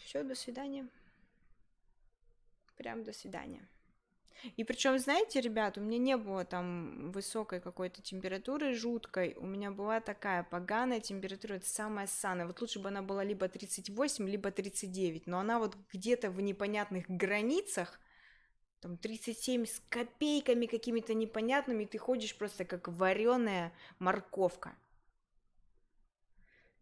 все, до свидания. Прям до свидания. И причем, знаете, ребят, у меня не было там высокой какой-то температуры жуткой, у меня была такая поганая температура, это самая саная. Вот лучше бы она была либо 38, либо 39, но она вот где-то в непонятных границах, там 37 с копейками какими-то непонятными, ты ходишь просто как вареная морковка.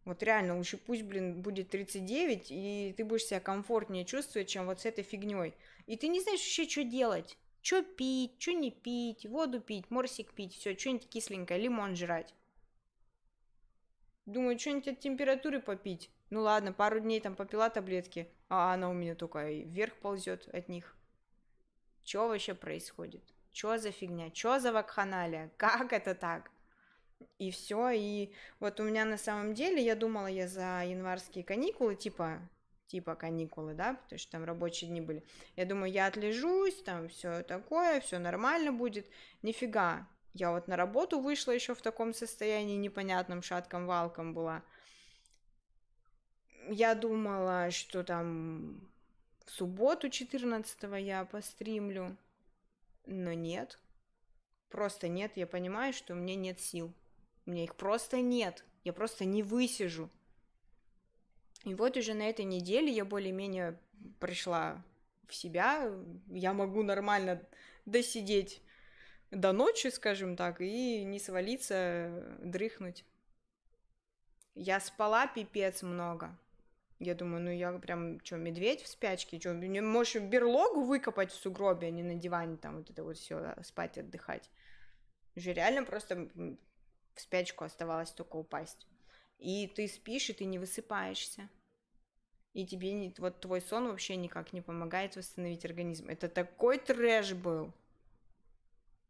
Вот реально, лучше пусть, блин, будет 39, и ты будешь себя комфортнее чувствовать, чем вот с этой фигней. И ты не знаешь вообще, что делать. Что пить, что не пить, воду пить, морсик пить, все, что-нибудь кисленькое, лимон жрать. Думаю, что-нибудь от температуры попить. Ну ладно, пару дней там попила таблетки, а она у меня только вверх ползет от них. Что вообще происходит? Что за фигня? Что за вакханалия? Как это так? и все. И вот у меня на самом деле, я думала, я за январские каникулы, типа, типа каникулы, да, потому что там рабочие дни были. Я думаю, я отлежусь, там все такое, все нормально будет. Нифига, я вот на работу вышла еще в таком состоянии непонятном, шатком-валком была. Я думала, что там в субботу 14 я постримлю, но нет. Просто нет, я понимаю, что у меня нет сил. У меня их просто нет. Я просто не высижу. И вот уже на этой неделе я более-менее пришла в себя. Я могу нормально досидеть до ночи, скажем так, и не свалиться, дрыхнуть. Я спала пипец много. Я думаю, ну я прям, что, медведь в спячке? чё не можешь берлогу выкопать в сугробе, а не на диване там вот это вот все а, спать, отдыхать? Уже реально просто в спячку оставалось только упасть. И ты спишь, и ты не высыпаешься. И тебе не, вот твой сон вообще никак не помогает восстановить организм. Это такой трэш был.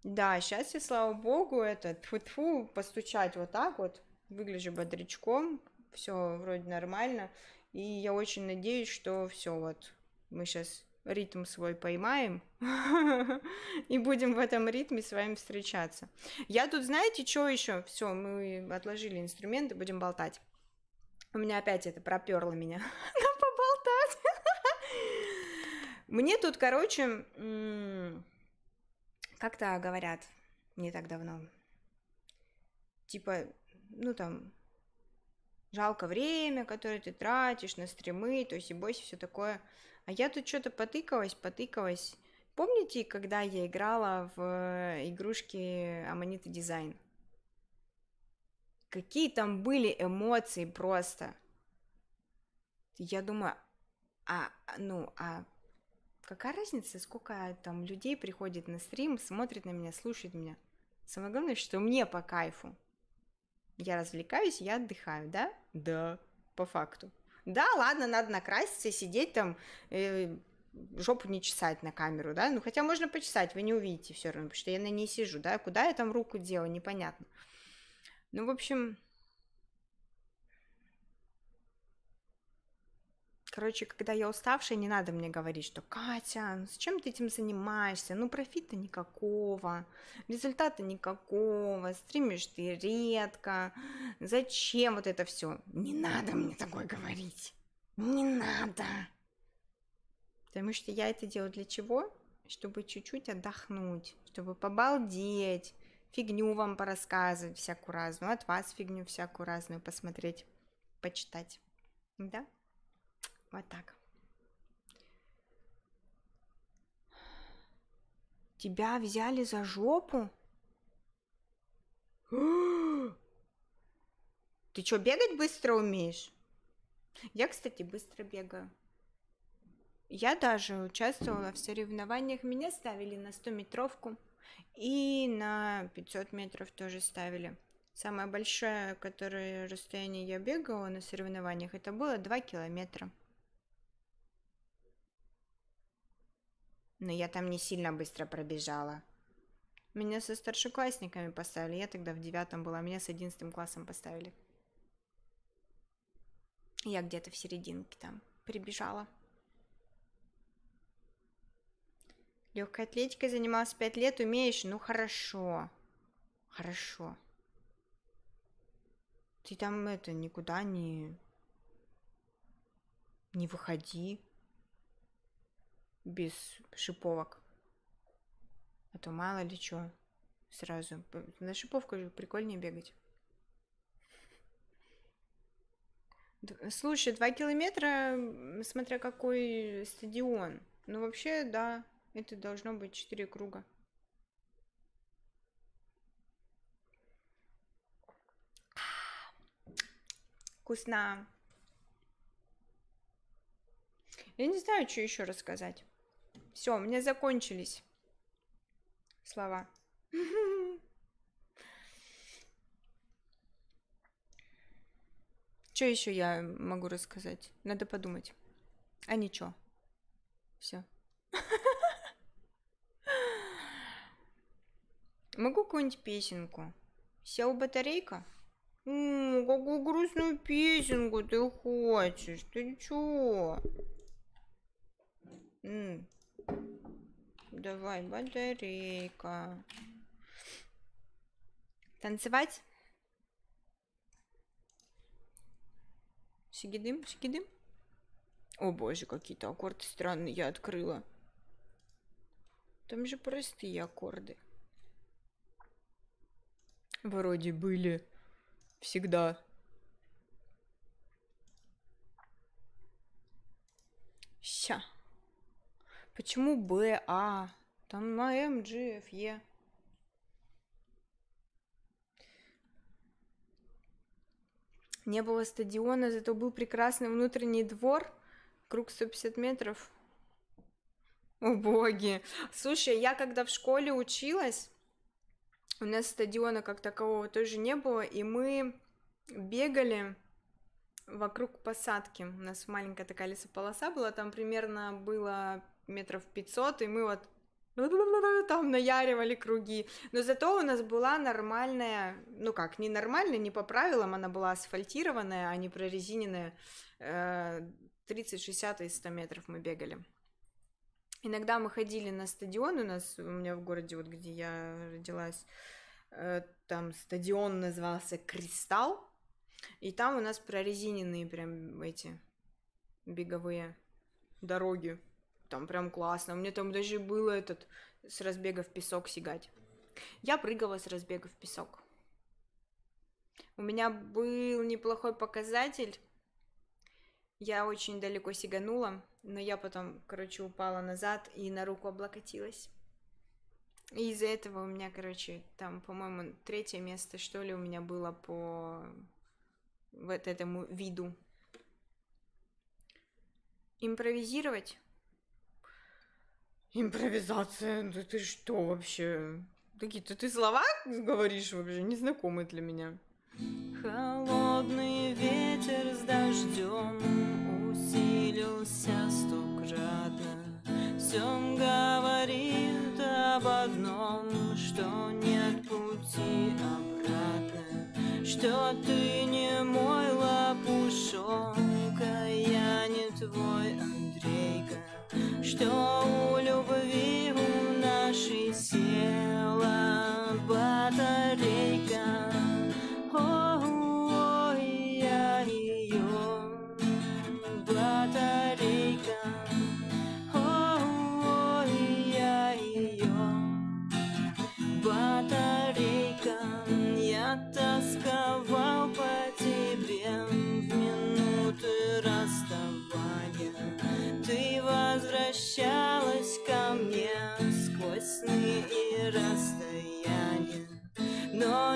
Да, сейчас я, слава богу, это тьфу-тьфу, постучать вот так вот, выгляжу бодрячком, все вроде нормально. И я очень надеюсь, что все вот, мы сейчас ритм свой поймаем и будем в этом ритме с вами встречаться. Я тут, знаете, что еще? Все, мы отложили инструменты, будем болтать. У меня опять это проперло меня. Нам поболтать. Мне тут, короче, как-то говорят не так давно, типа, ну там, жалко время, которое ты тратишь на стримы, то есть и бойся, все такое. А я тут что-то потыкалась, потыкалась. Помните, когда я играла в э, игрушки Аманита Дизайн? Какие там были эмоции просто. Я думаю, а, ну, а какая разница, сколько там людей приходит на стрим, смотрит на меня, слушает меня. Самое главное, что мне по кайфу. Я развлекаюсь, я отдыхаю, да? Да, по факту. Да, ладно, надо накраситься, сидеть там, э, жопу не чесать на камеру, да, ну хотя можно почесать, вы не увидите все равно, потому что я на ней сижу, да, куда я там руку делаю, непонятно. Ну, в общем, Короче, когда я уставшая, не надо мне говорить, что Катя, с ну чем ты этим занимаешься? Ну профита никакого, результата никакого, стримишь ты редко. Зачем вот это все? Не надо мне такое говорить. Не надо. Потому что я это делаю для чего? Чтобы чуть-чуть отдохнуть, чтобы побалдеть, фигню вам порассказывать всякую разную, от вас фигню всякую разную посмотреть, почитать. Да? Вот так. Тебя взяли за жопу? Ты что, бегать быстро умеешь? Я, кстати, быстро бегаю. Я даже участвовала в соревнованиях. Меня ставили на 100-метровку и на 500 метров тоже ставили. Самое большое, которое расстояние я бегала на соревнованиях, это было 2 километра. но я там не сильно быстро пробежала. Меня со старшеклассниками поставили, я тогда в девятом была, меня с одиннадцатым классом поставили. Я где-то в серединке там прибежала. Легкой атлетикой занималась пять лет, умеешь? Ну хорошо. Хорошо. Ты там это никуда не не выходи без шиповок. А то мало ли что. Сразу. На шиповку же прикольнее бегать. Слушай, два километра, смотря какой стадион. Ну, вообще, да, это должно быть четыре круга. Вкусно. Я не знаю, что еще рассказать. Все, у меня закончились слова. Что еще я могу рассказать? Надо подумать. А ничего. Все. Могу какую-нибудь песенку? Сел батарейка? О, какую грустную песенку ты хочешь? Ты чё? М -м. Давай, батарейка. Танцевать? Сигидым, сигидым. О боже, какие-то аккорды странные я открыла. Там же простые аккорды. Вроде были. Всегда. Ща. Почему Б, А? Там на М, G, F, E. Не было стадиона, зато был прекрасный внутренний двор, круг 150 метров. О, боги! Слушай, я когда в школе училась, у нас стадиона как такового тоже не было, и мы бегали вокруг посадки. У нас маленькая такая лесополоса была, там примерно было метров 500, и мы вот там наяривали круги. Но зато у нас была нормальная, ну как, не нормальная, не по правилам, она была асфальтированная, а не прорезиненная. 30, э, 60 и 100 метров мы бегали. Иногда мы ходили на стадион, у нас, у меня в городе, вот где я родилась, э, там стадион назывался Кристалл, и там у нас прорезиненные прям эти беговые дороги там прям классно. У меня там даже было этот с разбега в песок сигать. Я прыгала с разбега в песок. У меня был неплохой показатель. Я очень далеко сиганула, но я потом, короче, упала назад и на руку облокотилась. И из-за этого у меня, короче, там, по-моему, третье место, что ли, у меня было по вот этому виду. Импровизировать Импровизация, да ты что вообще? Какие-то ты слова говоришь вообще, незнакомые для меня. Холодный ветер с дождем усилился стократно. Всем говорит об одном, что нет пути обратно, что ты не мой что у любви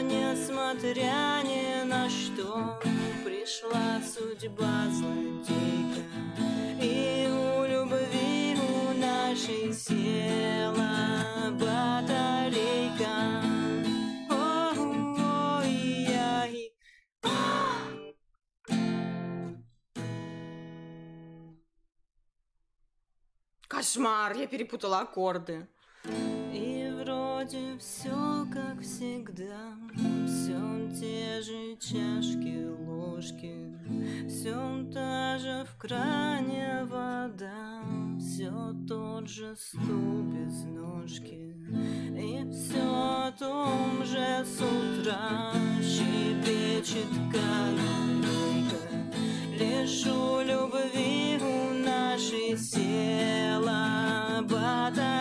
несмотря ни на что Пришла судьба злодейка И у любви у нашей села батарейка Кошмар, я перепутала аккорды. И вроде все как всегда Все те же чашки, ложки Все та же в кране вода Все тот же стул без ножки И все о том же с утра Щебечет канарейка Лишь у любви у нашей села вода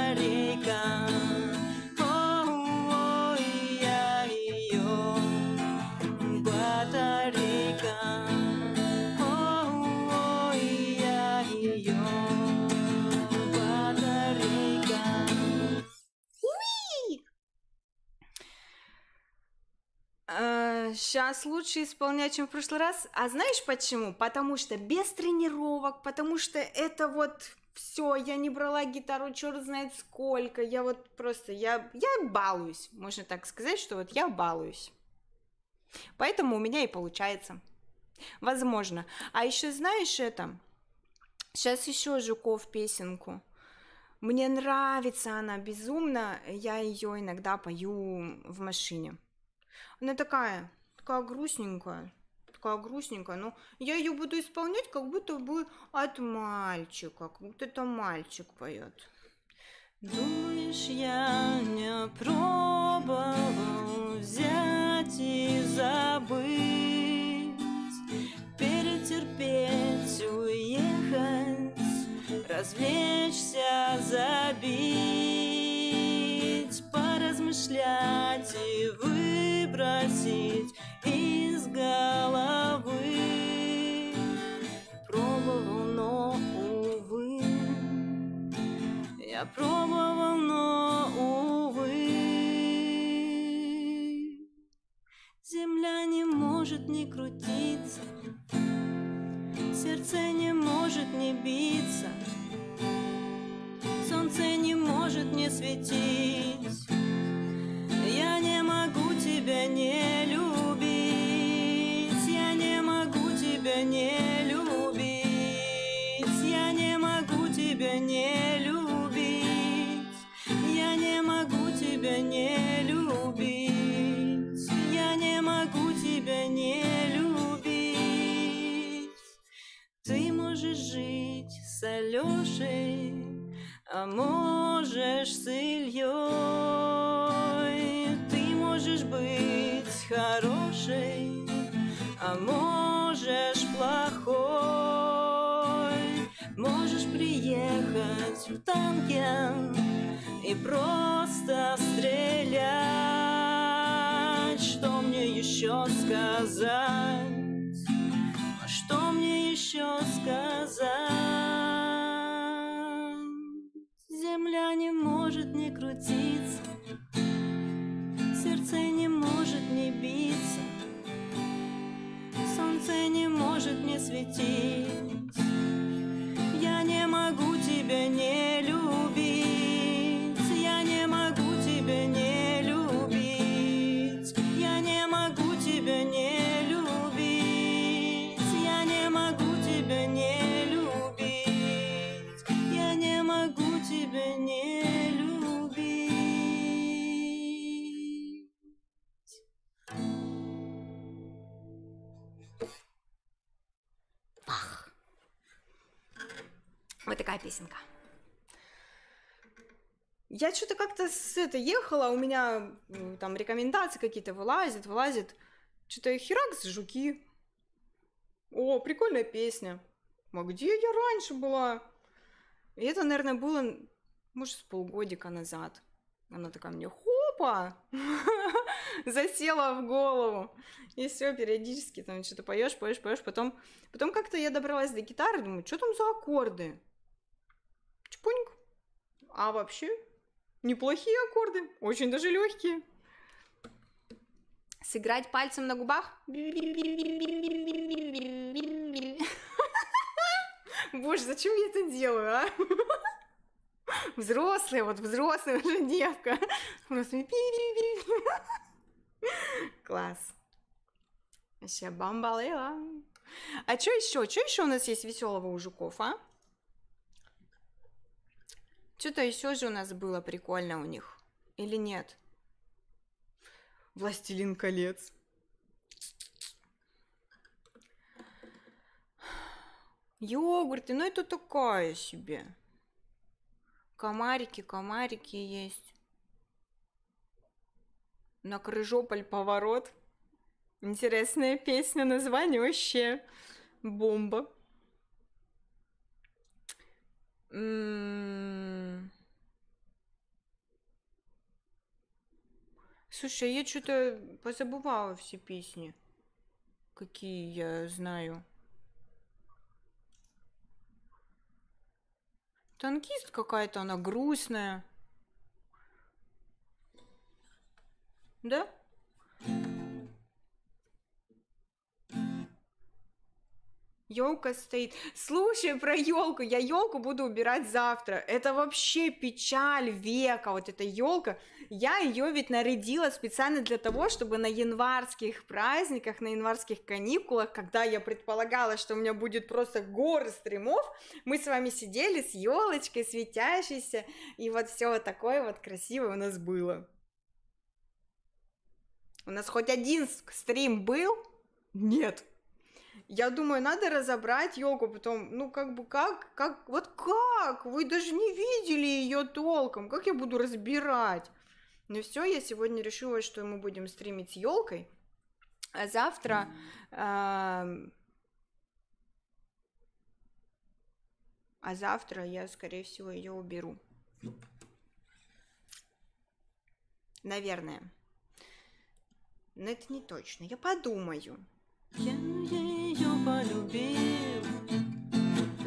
сейчас лучше исполнять, чем в прошлый раз. А знаешь почему? Потому что без тренировок, потому что это вот все, я не брала гитару, черт знает сколько. Я вот просто, я, я балуюсь. Можно так сказать, что вот я балуюсь. Поэтому у меня и получается. Возможно. А еще знаешь это? Сейчас еще Жуков песенку. Мне нравится она безумно, я ее иногда пою в машине. Она такая, Такая грустненькая. Такая грустненькая. Но ну, я ее буду исполнять, как будто бы от мальчика. Как будто это мальчик поет. Думаешь, я не пробовал взять и забыть, перетерпеть, уехать, развлечься, забить, поразмышлять и выбросить из головы. Пробовал, но, увы, я пробовал, но, увы. Земля не может не крутиться, сердце не может не биться, солнце не может не светить. Я не могу тебя не любить. с Алешей, а можешь с Ильей. Ты можешь быть хорошей, а можешь плохой. Можешь приехать в танке и просто стрелять. Что мне еще сказать? А что мне еще сказать? птиц Сердце не может не биться Солнце не может не светить Я не могу тебя не любить Вот такая песенка. Я что-то как-то с это ехала, у меня там рекомендации какие-то вылазят, вылазят. Что-то херакс жуки. О, прикольная песня. А где я раньше была? И это, наверное, было, может, с полгодика назад. Она такая мне, хопа, засела в голову. И все, периодически там что-то поешь, поешь, поешь. Потом, потом как-то я добралась до гитары, думаю, что там за аккорды? Шпуньк. А вообще, неплохие аккорды, очень даже легкие. Сыграть пальцем на губах. Боже, зачем я это делаю, а? Взрослая, вот взрослая уже девка. Просто... Класс. Вообще бомбалела. А что еще? Что еще у нас есть веселого у жуков, а? Что-то еще же у нас было прикольно у них. Или нет? Властелин колец. Йогурты, ну это такая себе. Комарики, комарики есть. На крыжополь поворот. Интересная песня, название вообще бомба. М -м -м Слушай, я что-то позабывала все песни, какие я знаю. Танкист какая-то, она грустная. Да? Елка стоит. Слушай про елку, я елку буду убирать завтра. Это вообще печаль века, вот эта елка. Я ее ведь нарядила специально для того, чтобы на январских праздниках, на январских каникулах, когда я предполагала, что у меня будет просто горы стримов, мы с вами сидели с елочкой светящейся, и вот все вот такое вот красивое у нас было. У нас хоть один стрим был? Нет. Я думаю, надо разобрать йогу, потом, ну как бы как, как, вот как? Вы даже не видели ее толком, как я буду разбирать? Ну все, я сегодня решила, что мы будем стримить с елкой, а завтра... Mm. Э- а завтра я, скорее всего, ее уберу. Наверное. Но это не точно. Я подумаю. Yeah, yeah полюбил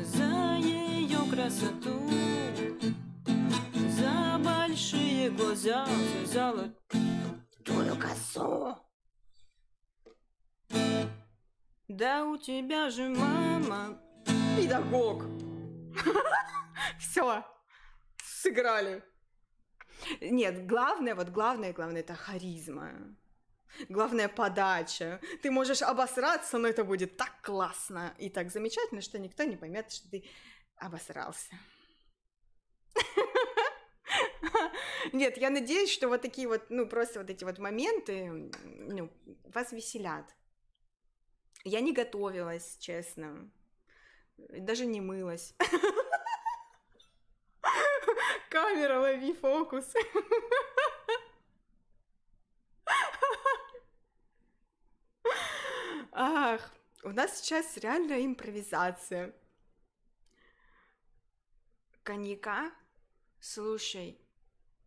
За ее красоту За большие глаза, за золотую косу Да у тебя же мама Педагог Все, сыграли нет, главное, вот главное, главное, это харизма. Главная подача. Ты можешь обосраться, но это будет так классно и так замечательно, что никто не поймет, что ты обосрался. Нет, я надеюсь, что вот такие вот, ну, просто вот эти вот моменты, ну, вас веселят. Я не готовилась, честно. Даже не мылась. Камера, лови фокус. Ах, у нас сейчас реальная импровизация. Коньяка? Слушай,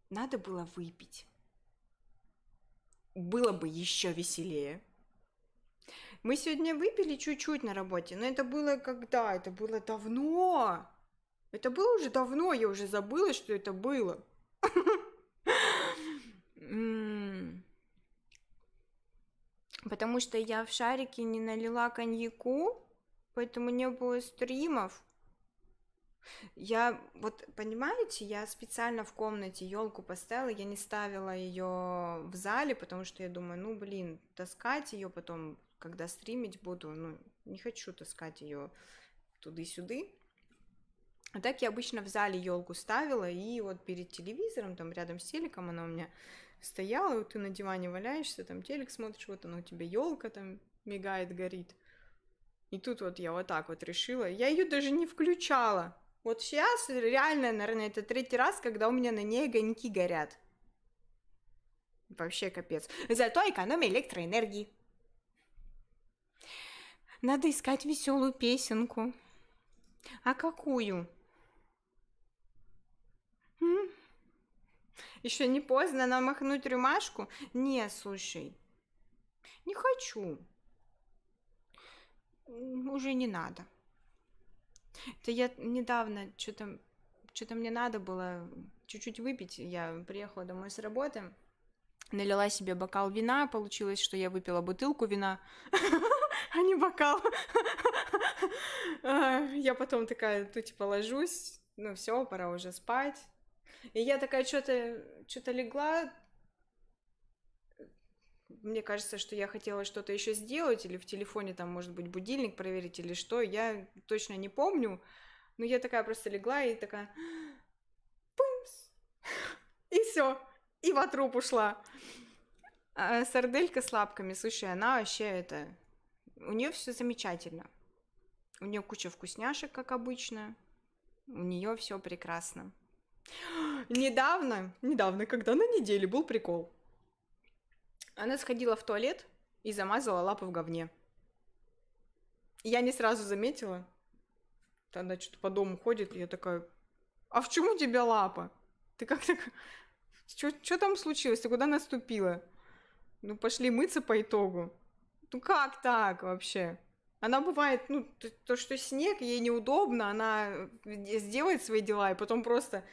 надо было выпить. Было бы еще веселее. Мы сегодня выпили чуть-чуть на работе, но это было когда? Это было давно. Это было уже давно, я уже забыла, что это было. потому что я в шарике не налила коньяку, поэтому не было стримов. Я вот понимаете, я специально в комнате елку поставила, я не ставила ее в зале, потому что я думаю, ну блин, таскать ее потом, когда стримить буду, ну не хочу таскать ее туды-сюды. А так я обычно в зале елку ставила и вот перед телевизором, там рядом с телеком она у меня стояла, и вот ты на диване валяешься, там телек смотришь, вот она у тебя елка там мигает, горит. И тут вот я вот так вот решила. Я ее даже не включала. Вот сейчас реально, наверное, это третий раз, когда у меня на ней огоньки горят. Вообще капец. Зато экономия электроэнергии. Надо искать веселую песенку. А какую? М? еще не поздно намахнуть рюмашку? Не, слушай, не хочу. Уже не надо. Это я недавно что-то что-то мне надо было чуть-чуть выпить. Я приехала домой с работы, налила себе бокал вина, получилось, что я выпила бутылку вина, а не бокал. А, я потом такая, тут ну, типа ложусь, ну все, пора уже спать. И я такая что-то что-то легла. Мне кажется, что я хотела что-то еще сделать, или в телефоне там, может быть, будильник проверить, или что, я точно не помню. Но я такая просто легла и такая... Пумс! И все. И во труп ушла. А сарделька с лапками, слушай, она вообще это... У нее все замечательно. У нее куча вкусняшек, как обычно. У нее все прекрасно. Недавно, недавно, когда на неделе был прикол. Она сходила в туалет и замазала лапы в говне. Я не сразу заметила. Она что-то по дому ходит, и я такая, а в чем у тебя лапа? Ты как так... Что там случилось? Ты куда наступила? Ну, пошли мыться по итогу. Ну, как так вообще? Она бывает, ну, то, что снег, ей неудобно, она э, сделает свои дела, и потом просто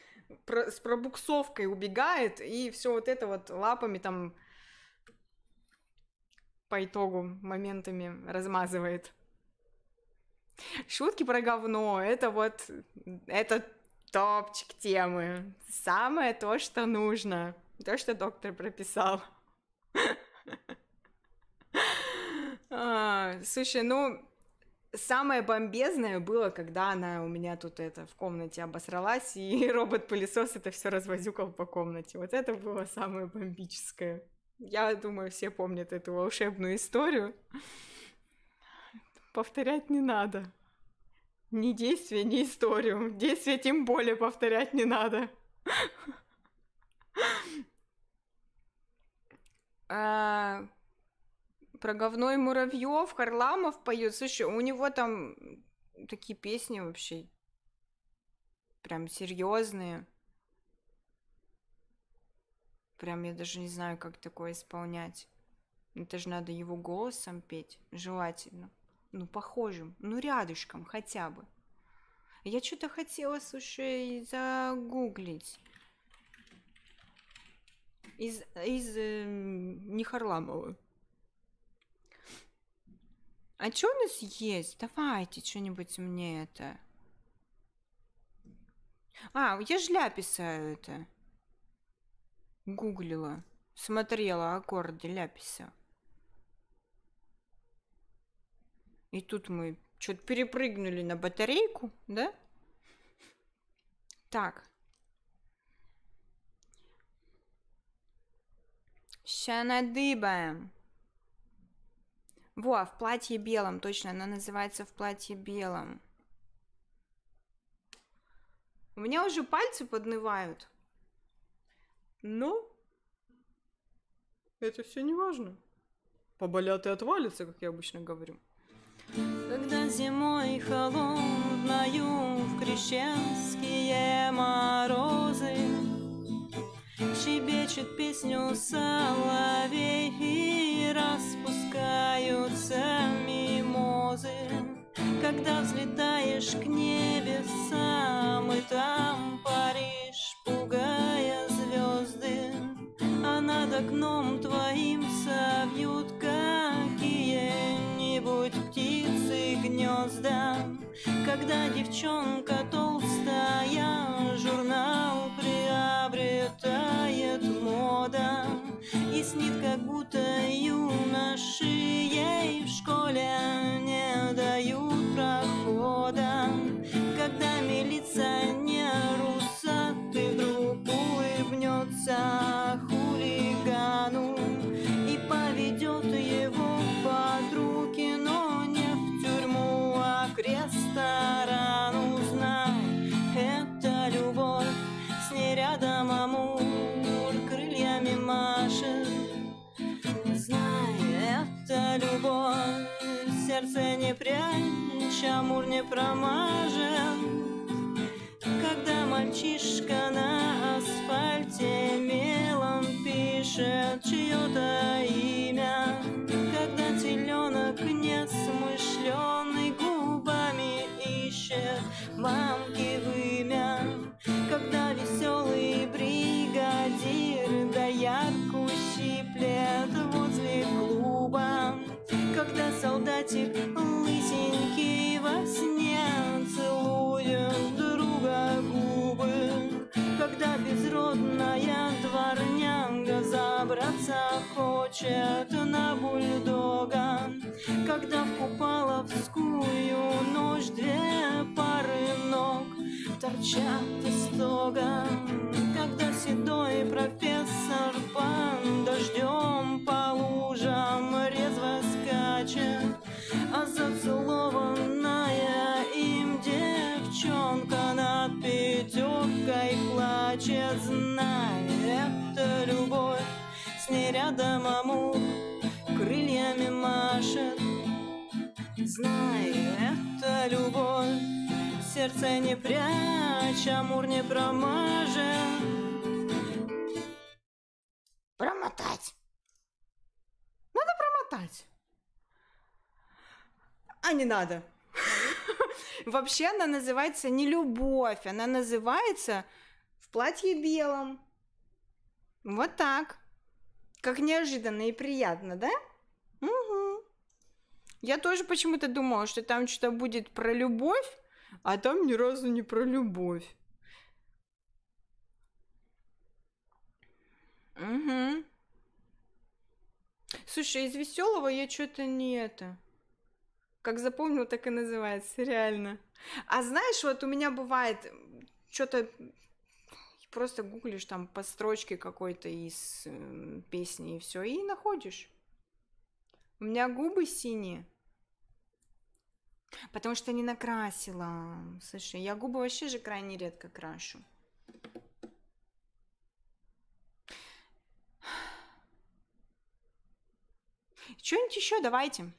про, с пробуксовкой убегает, и все вот это вот лапами там по итогу моментами размазывает. Шутки про говно, это вот, это топчик темы. Самое то, что нужно. То, что доктор прописал. А, слушай, ну, Самое бомбезное было, когда она у меня тут это в комнате обосралась, и робот-пылесос это все развозюкал по комнате. Вот это было самое бомбическое. Я думаю, все помнят эту волшебную историю. Повторять не надо. Ни действие, ни историю. Действие тем более повторять не надо. А, про говно и муравьев, Харламов поет. Слушай, у него там такие песни вообще прям серьезные. Прям я даже не знаю, как такое исполнять. Это же надо его голосом петь, желательно. Ну, похожим, ну, рядышком хотя бы. Я что-то хотела, слушай, загуглить. Из, из э, не Харламова. А что у нас есть? Давайте что-нибудь мне это. А, я же ляписа это. Гуглила. Смотрела аккорды ляписа. И тут мы что-то перепрыгнули на батарейку, да? Так. Сейчас надыбаем. Во, в платье белом, точно, она называется в платье белом. У меня уже пальцы поднывают. Но ну, это все не важно. Поболят и отвалится, как я обычно говорю. Когда зимой холодною в крещенские морозы щебечет песню соловей И распускаются мимозы Когда взлетаешь к небесам И там паришь, пугая звезды А над окном твоим совьют Какие-нибудь птицы гнезда Когда девчонка толстая журнал приносит тает мода И снит, как будто юноши ей в школе не дают прохода Когда милиционер усатый вдруг улыбнется любовь Сердце не прячь, амур не промажем Когда мальчишка на асфальте мелом пишет чье-то имя Когда теленок несмышленный губами ищет мамки вымя Когда веселый брит солдатик лысенький во сне Целуем друга губы, когда безродная дворняга Забраться хочет на бульдога Когда в купаловскую ночь две пары ног Торчат из стога, когда седой профессор Пан дождем полу плачет, а зацелованная им девчонка над пятеркой плачет, зная это любовь. С ней рядом амур крыльями машет, зная это любовь. Сердце не прячь, амур не промажет. Промотать. Надо промотать а не надо. Вообще она называется не любовь, она называется в платье белом. Вот так. Как неожиданно и приятно, да? Угу. Я тоже почему-то думала, что там что-то будет про любовь, а там ни разу не про любовь. Угу. Слушай, из веселого я что-то не это. Как запомнил, так и называется, реально. А знаешь, вот у меня бывает что-то просто гуглишь там по строчке какой-то из э, песни и все, и находишь. У меня губы синие. Потому что не накрасила. Слушай, я губы вообще же крайне редко крашу. Что-нибудь еще давайте.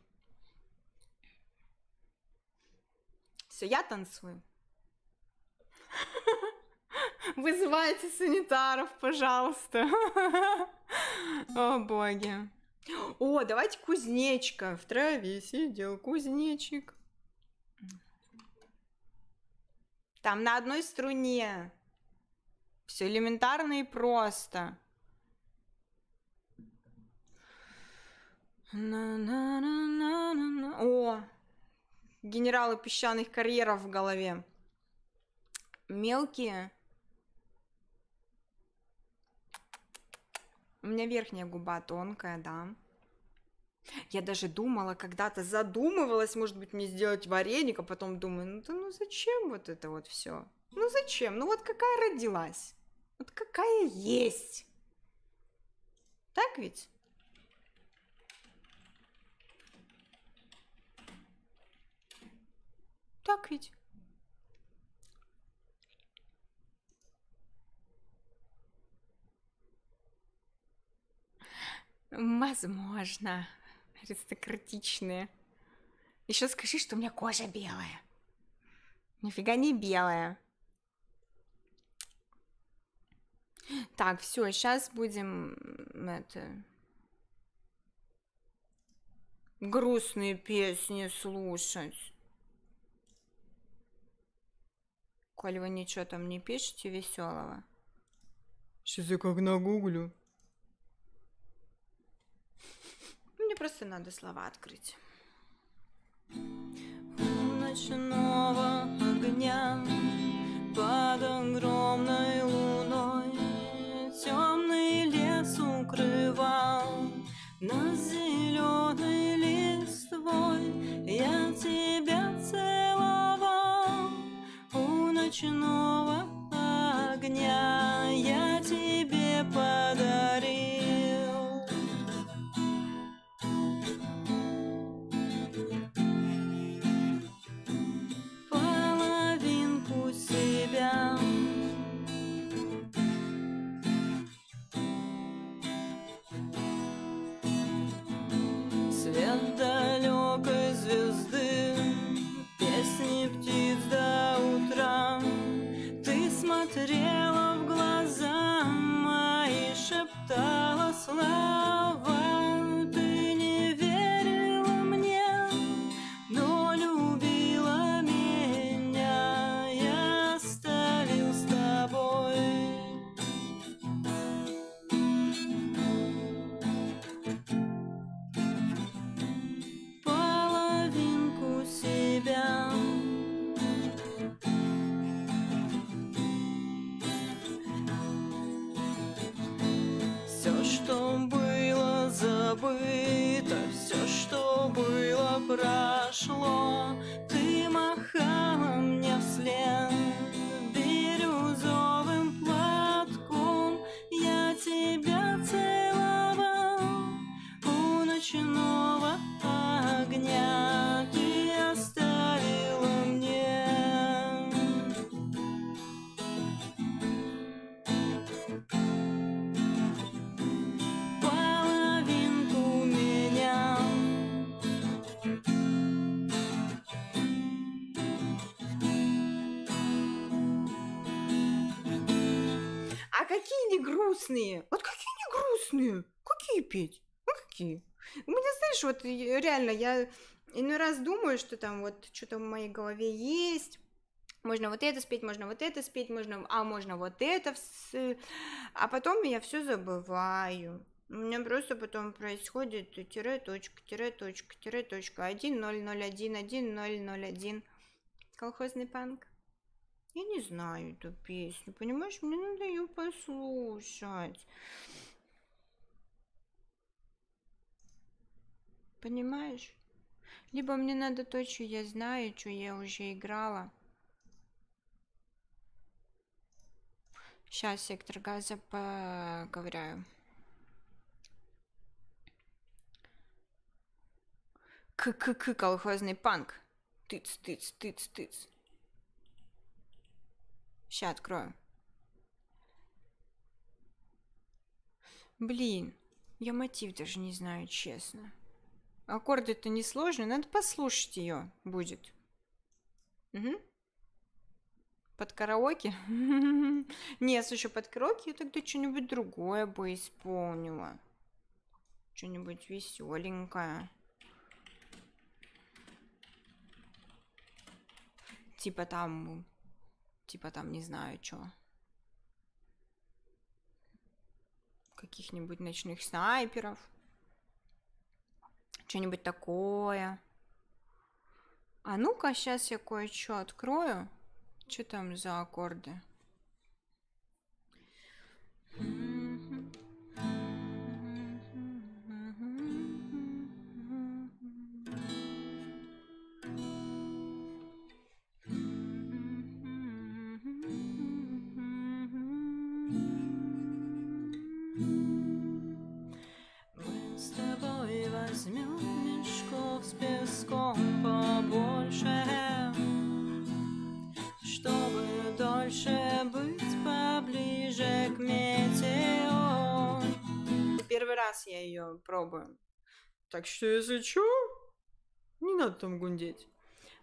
Все, я танцую. Вызывайте санитаров, пожалуйста. О, боги. О, давайте кузнечка. В траве сидел кузнечик. Там на одной струне. Все элементарно и просто. О, генералы песчаных карьеров в голове. Мелкие. У меня верхняя губа тонкая, да. Я даже думала, когда-то задумывалась, может быть, мне сделать вареник, а потом думаю, ну да ну зачем вот это вот все? Ну зачем? Ну вот какая родилась? Вот какая есть? Так ведь? Так ведь? Возможно, аристократичные. Еще скажи, что у меня кожа белая. Нифига не белая. Так, все, сейчас будем это грустные песни слушать. коль вы ничего там не пишете веселого. Сейчас я как нагуглю. Ну, мне просто надо слова открыть. У ночного огня под огромной ночного огня я тебе подарю. грустные. Вот какие не грустные? Какие, Петь? Ну, какие? У меня, знаешь, вот э, реально, я иной раз думаю, что там вот что-то в моей голове есть, можно вот это спеть, можно вот это спеть, можно, а можно вот это, а потом я все забываю. У меня просто потом происходит тире точка, тире точка, тире точка, один ноль ноль один, один ноль ноль один. Колхозный панк. Я не знаю эту песню, понимаешь? Мне надо ее послушать. Понимаешь? Либо мне надо то, что я знаю, что я уже играла. Сейчас сектор газа поговоряю. К-к-к, колхозный панк. Тыц, тыц, тыц, тыц. Ща открою. Блин, я мотив даже не знаю, честно. Аккорды-то несложные, надо послушать ее будет. Угу. Под караоке? Нет, слушай, под караоке я тогда что-нибудь другое бы исполнила. Что-нибудь веселенькое. Типа там типа там, не знаю, чё, каких-нибудь ночных снайперов, что-нибудь такое. А ну-ка, сейчас я кое-что открою. Что там за аккорды? Mm-hmm. я ее пробую. Так что если чё, не надо там гундеть.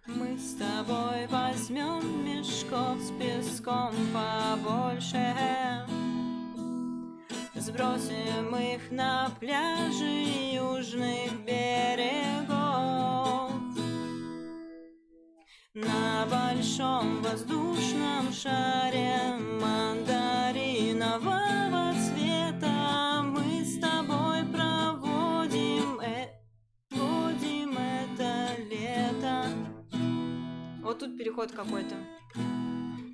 Мы с тобой возьмем мешков с песком побольше Сбросим их на пляжи южных берегов На большом воздушном шаре мандат вот тут переход какой-то.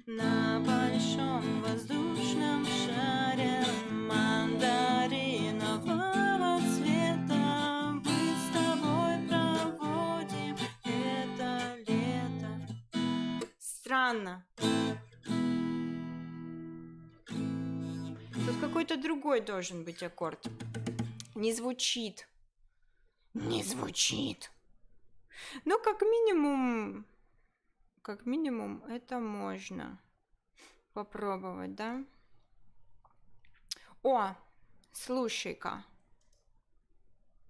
На большом воздушном шаре мандаринового цвета Мы с тобой проводим это лето. Странно. Тут какой-то другой должен быть аккорд. Не звучит. Не звучит. Но ну, как минимум как минимум это можно попробовать, да? О, слушай-ка.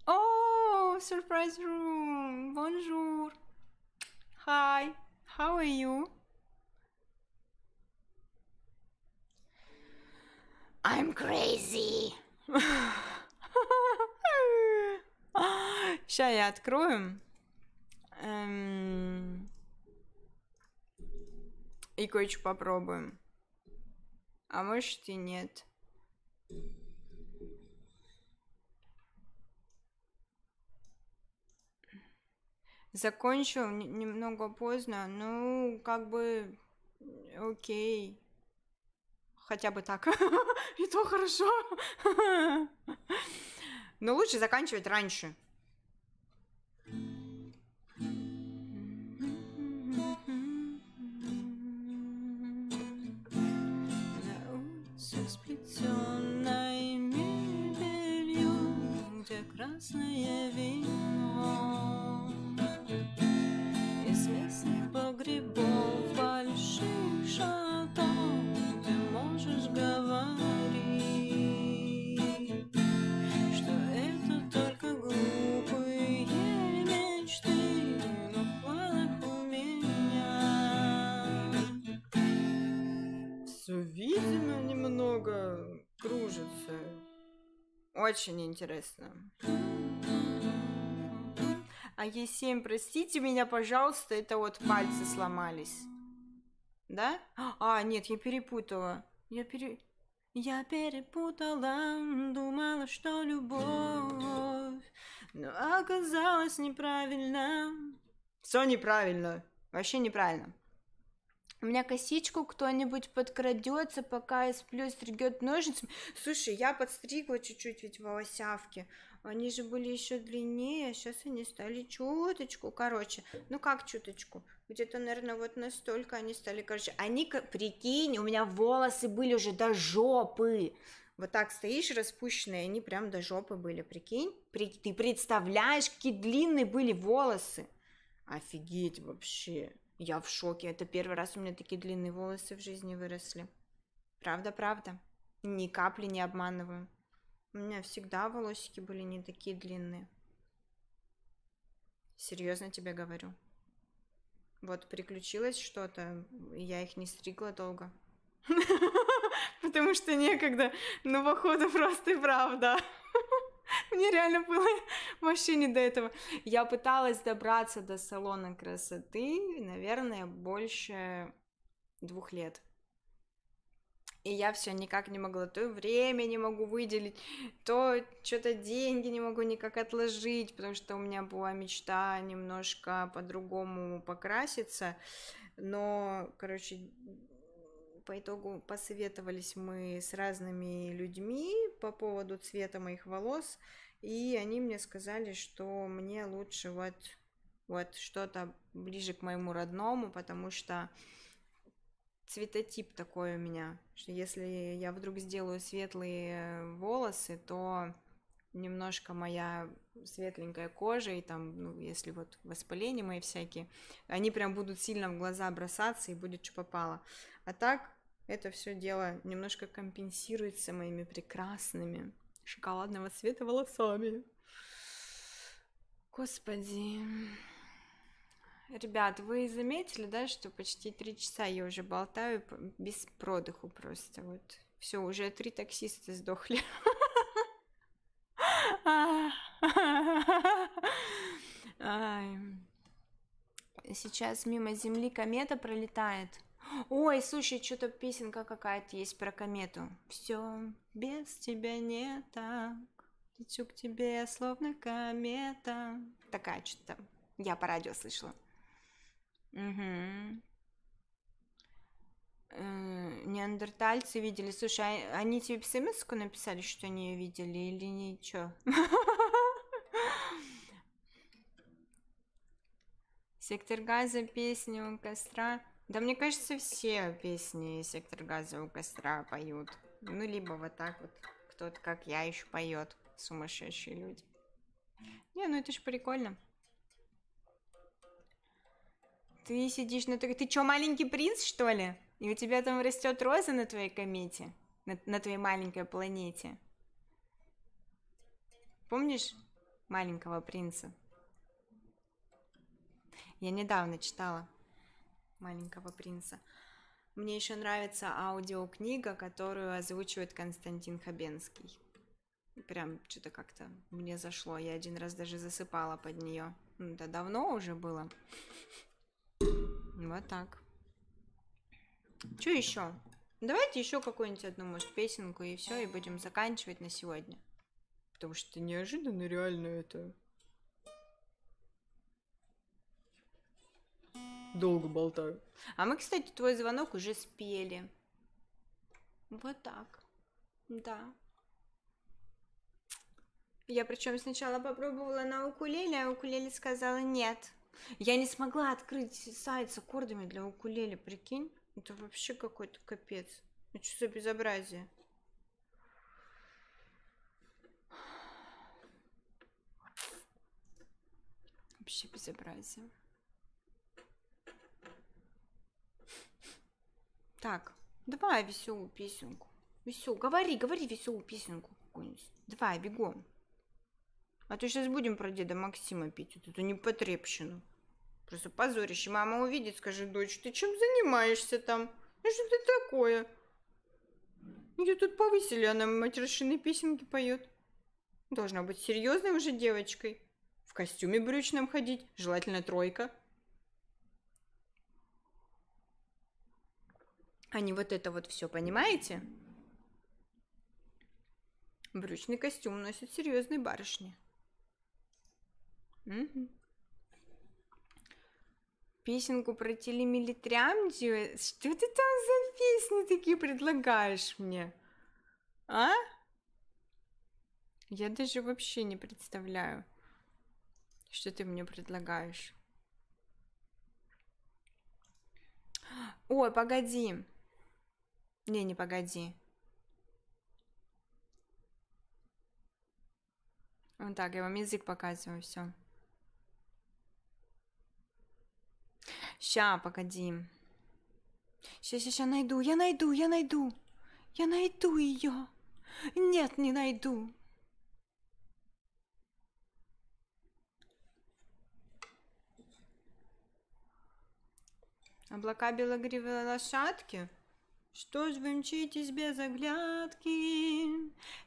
О, сюрприз-рум. bonjour. Hi, how are you? I'm crazy. Сейчас я открою. Эм... И кое-что попробуем. А может и нет. Закончил немного поздно. Ну, как бы... Окей. Хотя бы так. И то хорошо. Но лучше заканчивать раньше. красное вино Из местных погребов больших шато Ты можешь говорить Что это только глупые мечты Но в планах у меня Все видимо немного кружится очень интересно а ей 7, простите меня, пожалуйста, это вот пальцы сломались. Да? А, нет, я перепутала. Я пере... Я перепутала, думала, что любовь, но оказалось неправильно. Все неправильно. Вообще неправильно у меня косичку кто-нибудь подкрадется, пока я сплю, стригет ножницами. Слушай, я подстригла чуть-чуть ведь волосявки. Они же были еще длиннее, а сейчас они стали чуточку, короче. Ну как чуточку? Где-то, наверное, вот настолько они стали, короче. Они, прикинь, у меня волосы были уже до жопы. Вот так стоишь распущенные, они прям до жопы были, прикинь. При... Ты представляешь, какие длинные были волосы. Офигеть вообще. Я в шоке. Это первый раз у меня такие длинные волосы в жизни выросли. Правда, правда. Ни капли не обманываю. У меня всегда волосики были не такие длинные. Серьезно тебе говорю. Вот приключилось что-то, я их не стригла долго. Потому что некогда. Ну, походу, просто и правда. Мне реально было вообще не до этого. Я пыталась добраться до салона красоты, наверное, больше двух лет. И я все никак не могла, то время не могу выделить, то что-то деньги не могу никак отложить, потому что у меня была мечта немножко по-другому покраситься. Но, короче, по итогу посоветовались мы с разными людьми по поводу цвета моих волос, и они мне сказали, что мне лучше вот, вот что-то ближе к моему родному, потому что цветотип такой у меня, что если я вдруг сделаю светлые волосы, то немножко моя светленькая кожа и там, ну, если вот воспаления мои всякие, они прям будут сильно в глаза бросаться и будет что попало. А так это все дело немножко компенсируется моими прекрасными шоколадного цвета волосами. Господи. Ребят, вы заметили, да, что почти три часа я уже болтаю без продыху просто. Вот все, уже три таксиста сдохли. Сейчас мимо Земли комета пролетает. Ой, слушай, что-то песенка какая-то есть про комету. Все без тебя не так. Лечу к тебе, словно комета. Такая что-то. Я по радио слышала. Угу. Неандертальцы видели. Слушай, а они тебе смс написали, что они ее видели или ничего? Сектор газа, песня у костра. Да мне кажется, все песни «Сектор газа» у костра поют. Ну, либо вот так вот кто-то, как я, еще поет. Сумасшедшие люди. Не, ну это же прикольно. Ты сидишь на... Ты чё, маленький принц, что ли? И у тебя там растет роза на твоей комете? На, на твоей маленькой планете? Помнишь маленького принца? Я недавно читала маленького принца. Мне еще нравится аудиокнига, которую озвучивает Константин Хабенский. Прям что-то как-то мне зашло. Я один раз даже засыпала под нее. Ну, это давно уже было. Вот так. Что еще? Давайте еще какую-нибудь одну, может, песенку и все, и будем заканчивать на сегодня. Потому что неожиданно реально это Долго болтаю. А мы, кстати, твой звонок уже спели. Вот так. Да. Я причем сначала попробовала на укулеле, а укулеле сказала нет. Я не смогла открыть сайт с аккордами для укулеле, прикинь. Это вообще какой-то капец. Ну что за безобразие? Вообще безобразие. Так, давай веселую песенку. Веселую, говори, говори веселую песенку какую-нибудь. Давай, бегом. А то сейчас будем про деда Максима пить, вот эту непотребщину. Просто позорище. Мама увидит, скажет, дочь, ты чем занимаешься там? Ну что ты такое? Ее тут повысили, она матершины песенки поет. Должна быть серьезной уже девочкой. В костюме брючном ходить, желательно тройка. а не вот это вот все, понимаете? Брючный костюм носят серьезные барышни. Угу. Песенку про телемилитриамдию? Что ты там за песни такие предлагаешь мне? А? Я даже вообще не представляю, что ты мне предлагаешь. Ой, погоди. Не, не погоди. Вот так, я вам язык показываю, все. Ща, погоди. Ща, ща, ща, найду, я найду, я найду. Я найду ее. Нет, не найду. Облака белогривые лошадки? Что ж вы мчитесь без оглядки,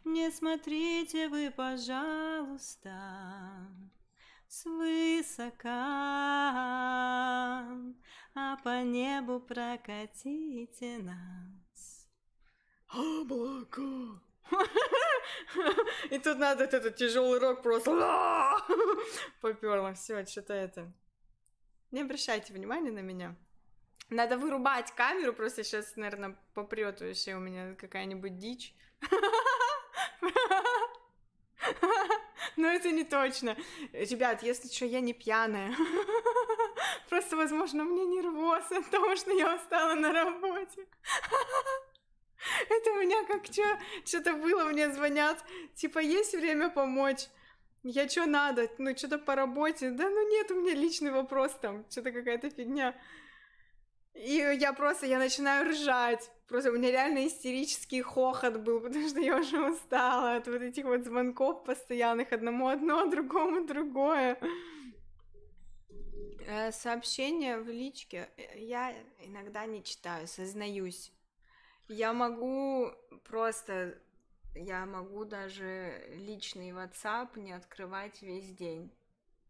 Не смотрите вы, пожалуйста, Свысока, а по небу прокатите нас. Облако! И тут надо этот тяжелый рок просто поперло. Все, что-то это. Не обращайте внимания на меня. Надо вырубать камеру, просто сейчас, наверное, попрет вообще у меня какая-нибудь дичь. Но это не точно. Ребят, если что, я не пьяная. Просто, возможно, у меня нервоз от того, что я устала на работе. Это у меня как что, что-то было, мне звонят, типа, есть время помочь? Я что надо? Ну, что-то по работе? Да, ну нет, у меня личный вопрос там, что-то какая-то фигня. И я просто, я начинаю ржать. Просто у меня реально истерический хохот был, потому что я уже устала от вот этих вот звонков постоянных. Одному одно, другому другое. Э, Сообщения в личке э, я иногда не читаю, сознаюсь. Я могу просто, я могу даже личный WhatsApp не открывать весь день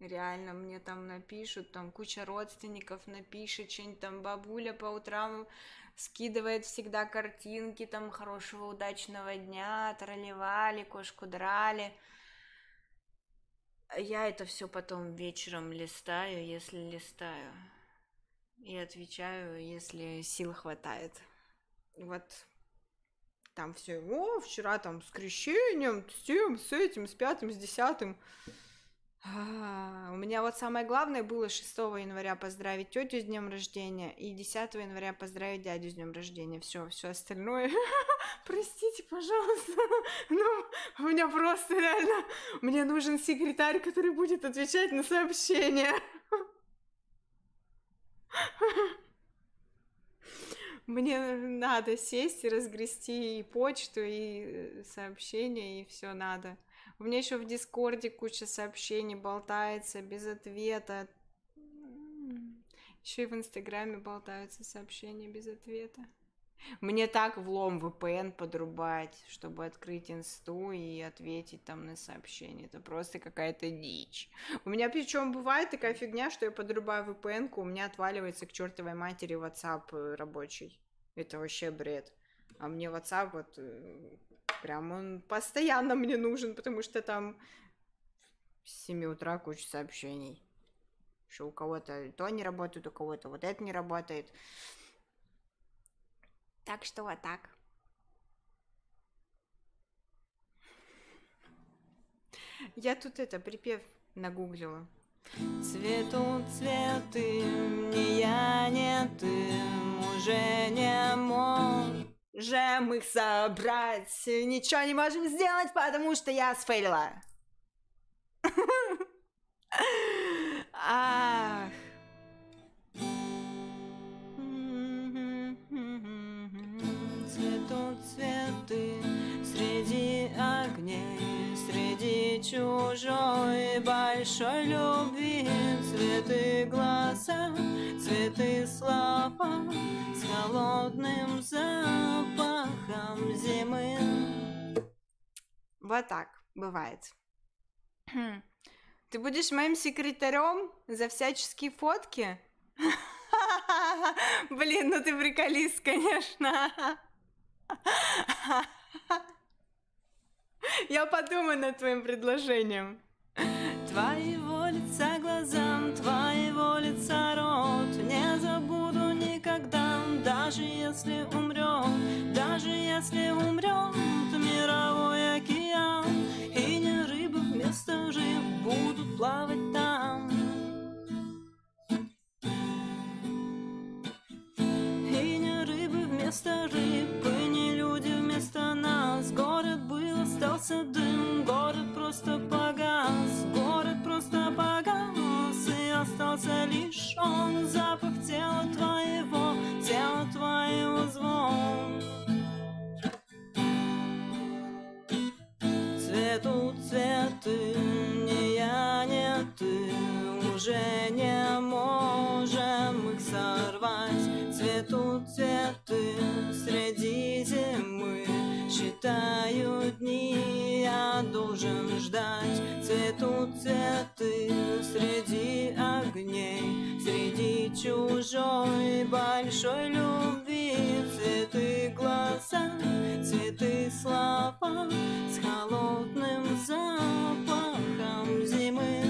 реально мне там напишут, там куча родственников напишет, что-нибудь там бабуля по утрам скидывает всегда картинки, там хорошего удачного дня, тролливали, кошку драли. Я это все потом вечером листаю, если листаю, и отвечаю, если сил хватает. Вот там все, о, вчера там с крещением, с тем, с этим, с пятым, с десятым. А, у меня вот самое главное было 6 января поздравить тетю с днем рождения и 10 января поздравить дядю с днем рождения. Все, все остальное. Простите, пожалуйста. Ну, у меня просто реально... Мне нужен секретарь, который будет отвечать на сообщения. Мне надо сесть и разгрести и почту, и э, сообщения, и все надо. У меня еще в Дискорде куча сообщений болтается без ответа. Еще и в Инстаграме болтаются сообщения без ответа. Мне так влом VPN подрубать, чтобы открыть инсту и ответить там на сообщение. Это просто какая-то дичь. У меня причем бывает такая фигня, что я подрубаю VPN, у меня отваливается к чертовой матери WhatsApp э, рабочий. Это вообще бред. А мне WhatsApp вот э, Прям он постоянно мне нужен, потому что там с 7 утра куча сообщений. Что у кого-то то не работает, у кого-то вот это не работает. Так что вот так. Я тут это, припев нагуглила. Цветут цветы, не я, не ты, уже не мой. Жем их собрать. Ничего не можем сделать, потому что я сфейлила. Ах. Цветут цветы среди огней, среди чужой большой любви. Цветы глаза, цветы слова с холодным запахом зимы. Вот так бывает. Хм. Ты будешь моим секретарем за всяческие фотки? Блин, ну ты приколист, конечно. Я подумаю над твоим предложением. Твоего пассажир будут плавать там. И не рыбы вместо рыб, и не люди вместо нас. Город был, остался дым, город просто погас, город просто погас. И остался лишь он, запах тела твоего, тела твоего звон. цветы, не я, не ты, уже не можем их сорвать. Цветут цветы среди зимы, считаю дни, я должен ждать. Цветут цветы среди огней, чужой большой любви Цветы глаза, цветы слова С холодным запахом зимы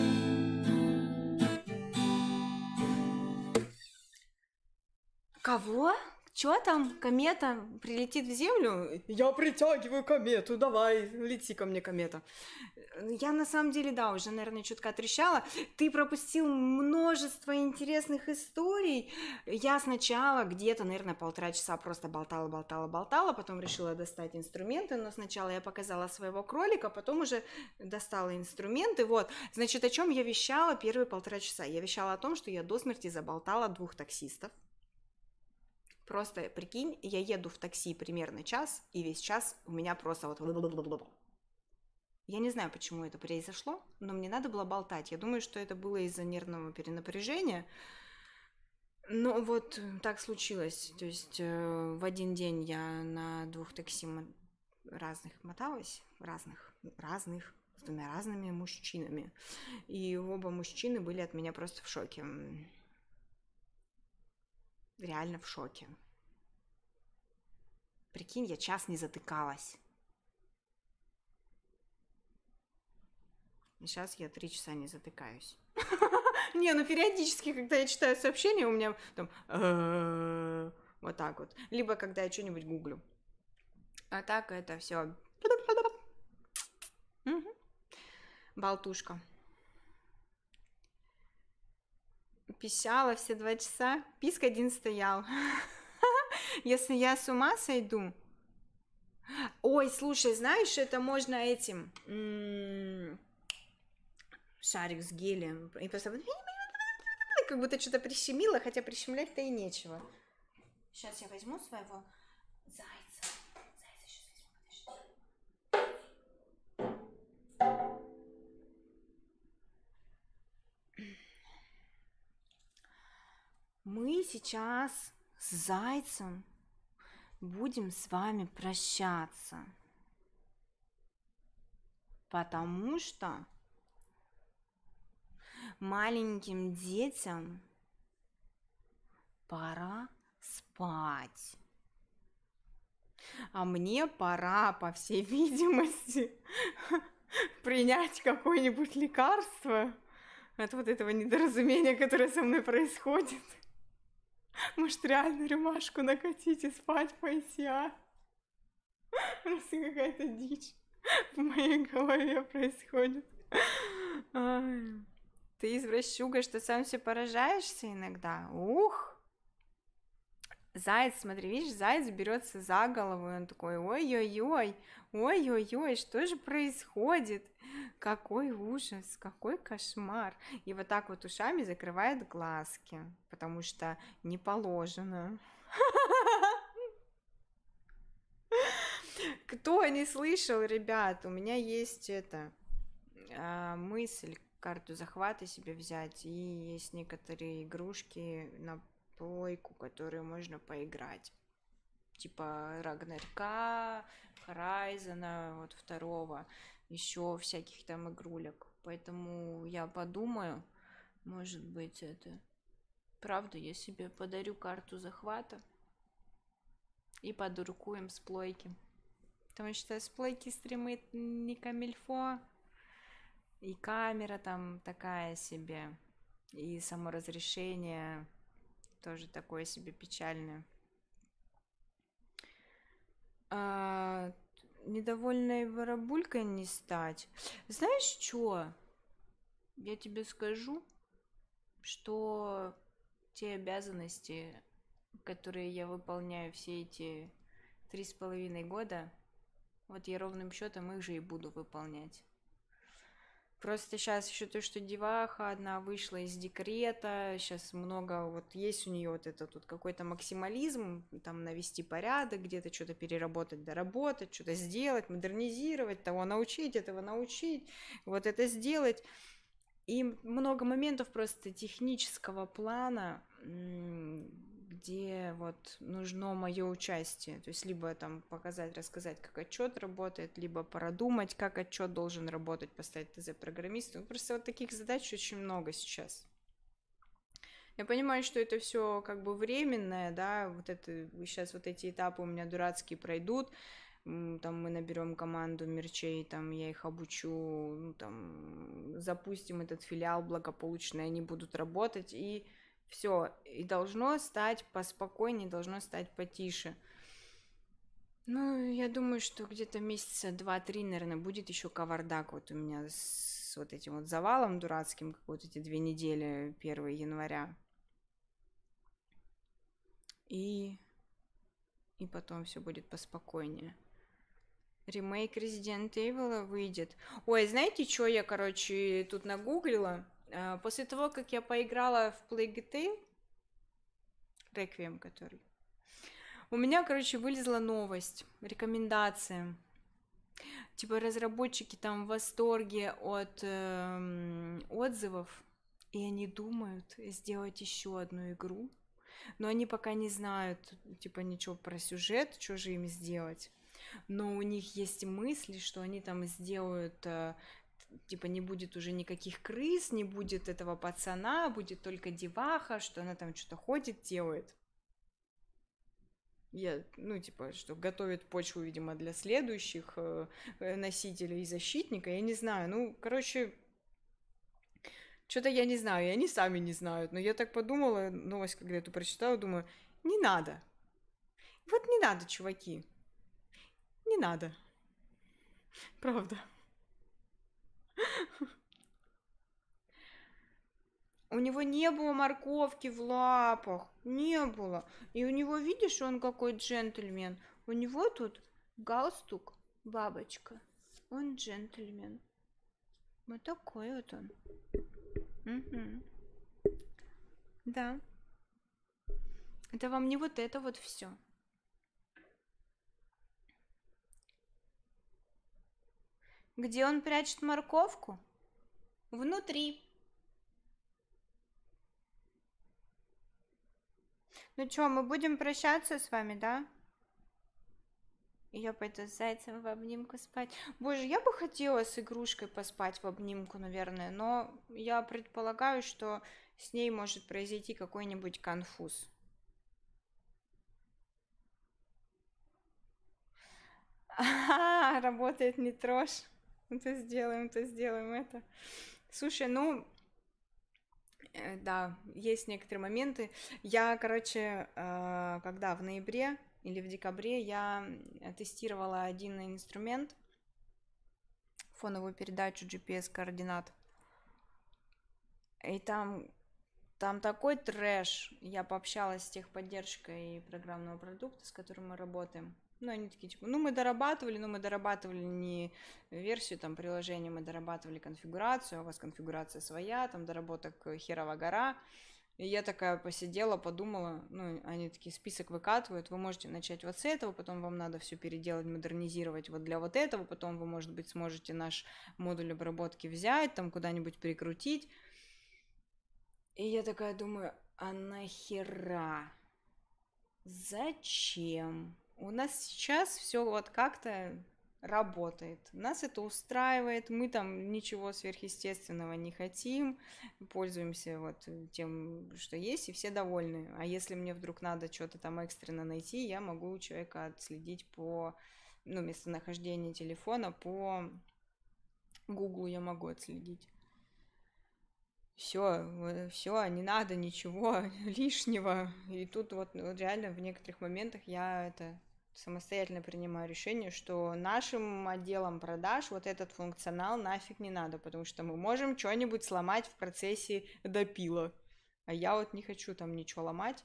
Кого? Чё там, комета прилетит в Землю? Я притягиваю комету, давай, лети ко мне, комета. Я на самом деле, да, уже, наверное, чутка трещала. Ты пропустил множество интересных историй. Я сначала где-то, наверное, полтора часа просто болтала, болтала, болтала, потом решила достать инструменты, но сначала я показала своего кролика, потом уже достала инструменты, вот. Значит, о чем я вещала первые полтора часа? Я вещала о том, что я до смерти заболтала двух таксистов, Просто прикинь, я еду в такси примерно час, и весь час у меня просто вот... Я не знаю, почему это произошло, но мне надо было болтать. Я думаю, что это было из-за нервного перенапряжения. но ну вот э, так случилось. То есть э, в один день я на двух такси мо- разных моталась, разных, разных, с двумя разными мужчинами. И оба мужчины были от меня просто в шоке реально в шоке. Прикинь, я час не затыкалась. И сейчас я три часа не затыкаюсь. Не, ну периодически, когда я читаю сообщения, у меня там э, вот так вот. Либо когда я что-нибудь гуглю. А так это все. Болтушка. пищала все два часа, писк один стоял. Если я с ума сойду... Ой, слушай, знаешь, это можно этим... Шарик с гелем. И просто как будто что-то прищемило, хотя прищемлять-то и нечего. Сейчас я возьму своего зайца. Мы сейчас с зайцем будем с вами прощаться, потому что маленьким детям пора спать. А мне пора, по всей видимости, принять какое-нибудь лекарство от вот этого недоразумения, которое со мной происходит. Может, реально рюмашку накатить и спать пойти, а? Просто какая-то дичь в моей голове происходит. Ты извращуга, что сам все поражаешься иногда? Ух! Заяц, смотри, видишь, заяц берется за голову, и он такой, ой-ой-ой, ой-ой-ой, что же происходит? Какой ужас, какой кошмар. И вот так вот ушами закрывает глазки, потому что не положено. Кто не слышал, ребят, у меня есть это а, мысль, карту захвата себе взять, и есть некоторые игрушки на настойку, которую можно поиграть. Типа Рагнарька, Райзена, вот второго, еще всяких там игрулек. Поэтому я подумаю, может быть, это... Правда, я себе подарю карту захвата и подуркуем с плойки. Потому что с плойки стримы не камильфо, и камера там такая себе, и само разрешение тоже такое себе печальное. А, недовольной воробулькой не стать. Знаешь что? Я тебе скажу, что те обязанности, которые я выполняю все эти три с половиной года, вот я ровным счетом их же и буду выполнять. Просто сейчас еще то, что деваха одна вышла из декрета, сейчас много, вот есть у нее вот это тут какой-то максимализм, там навести порядок, где-то что-то переработать, доработать, что-то сделать, модернизировать, того научить, этого научить, вот это сделать. И много моментов просто технического плана, где вот нужно мое участие. То есть либо там показать, рассказать, как отчет работает, либо продумать, как отчет должен работать, поставить ТЗ программиста. Ну, просто вот таких задач очень много сейчас. Я понимаю, что это все как бы временное, да, вот это сейчас вот эти этапы у меня дурацкие пройдут, там мы наберем команду мерчей, там я их обучу, ну, там запустим этот филиал благополучно, они будут работать, и все, и должно стать поспокойнее, должно стать потише. Ну, я думаю, что где-то месяца два-три, наверное, будет еще кавардак вот у меня с вот этим вот завалом дурацким, как вот эти две недели, 1 января. И... И потом все будет поспокойнее. Ремейк Resident Evil выйдет. Ой, знаете, что я, короче, тут нагуглила? А, после того, как я поиграла в Play GTA, Requiem, который, у меня, короче, вылезла новость, рекомендация. Типа разработчики там в восторге от э, отзывов, и они думают сделать еще одну игру, но они пока не знают, типа, ничего про сюжет, что же им сделать но у них есть мысли, что они там сделают э, типа не будет уже никаких крыс, не будет этого пацана, будет только деваха, что она там что-то ходит, делает. Я, ну, типа, что готовит почву, видимо, для следующих э, э, носителей и защитника, я не знаю. Ну, короче, что-то я не знаю, и они сами не знают. Но я так подумала, новость, когда эту прочитала, думаю, не надо. Вот не надо, чуваки. Не надо. Правда. У него не было морковки в лапах. Не было. И у него, видишь, он какой джентльмен. У него тут галстук, бабочка. Он джентльмен. Вот такой вот он. Угу. Да. Это вам не вот это вот все. Где он прячет морковку? Внутри. Ну что, мы будем прощаться с вами, да? Я пойду с зайцем в обнимку спать. Боже, я бы хотела с игрушкой поспать в обнимку, наверное, но я предполагаю, что с ней может произойти какой-нибудь конфуз. А, работает не трожь то сделаем, то сделаем это. Слушай, ну, э, да, есть некоторые моменты. Я, короче, э, когда в ноябре или в декабре я тестировала один инструмент, фоновую передачу GPS-координат. И там, там такой трэш. Я пообщалась с техподдержкой программного продукта, с которым мы работаем. Ну, они такие, типа, ну, мы дорабатывали, но мы дорабатывали не версию там приложения, мы дорабатывали конфигурацию, а у вас конфигурация своя, там доработок э, херова гора. И я такая посидела, подумала, ну, они такие список выкатывают, вы можете начать вот с этого, потом вам надо все переделать, модернизировать вот для вот этого, потом вы, может быть, сможете наш модуль обработки взять, там куда-нибудь прикрутить. И я такая думаю, а нахера? Зачем? у нас сейчас все вот как-то работает. Нас это устраивает, мы там ничего сверхъестественного не хотим, пользуемся вот тем, что есть, и все довольны. А если мне вдруг надо что-то там экстренно найти, я могу у человека отследить по ну, местонахождению телефона, по Гуглу я могу отследить. Все, э, все, а не надо ничего лишнего. И тут вот, вот реально в некоторых моментах я это самостоятельно принимаю решение, что нашим отделам продаж вот этот функционал нафиг не надо, потому что мы можем что-нибудь сломать в процессе допила. А я вот не хочу там ничего ломать.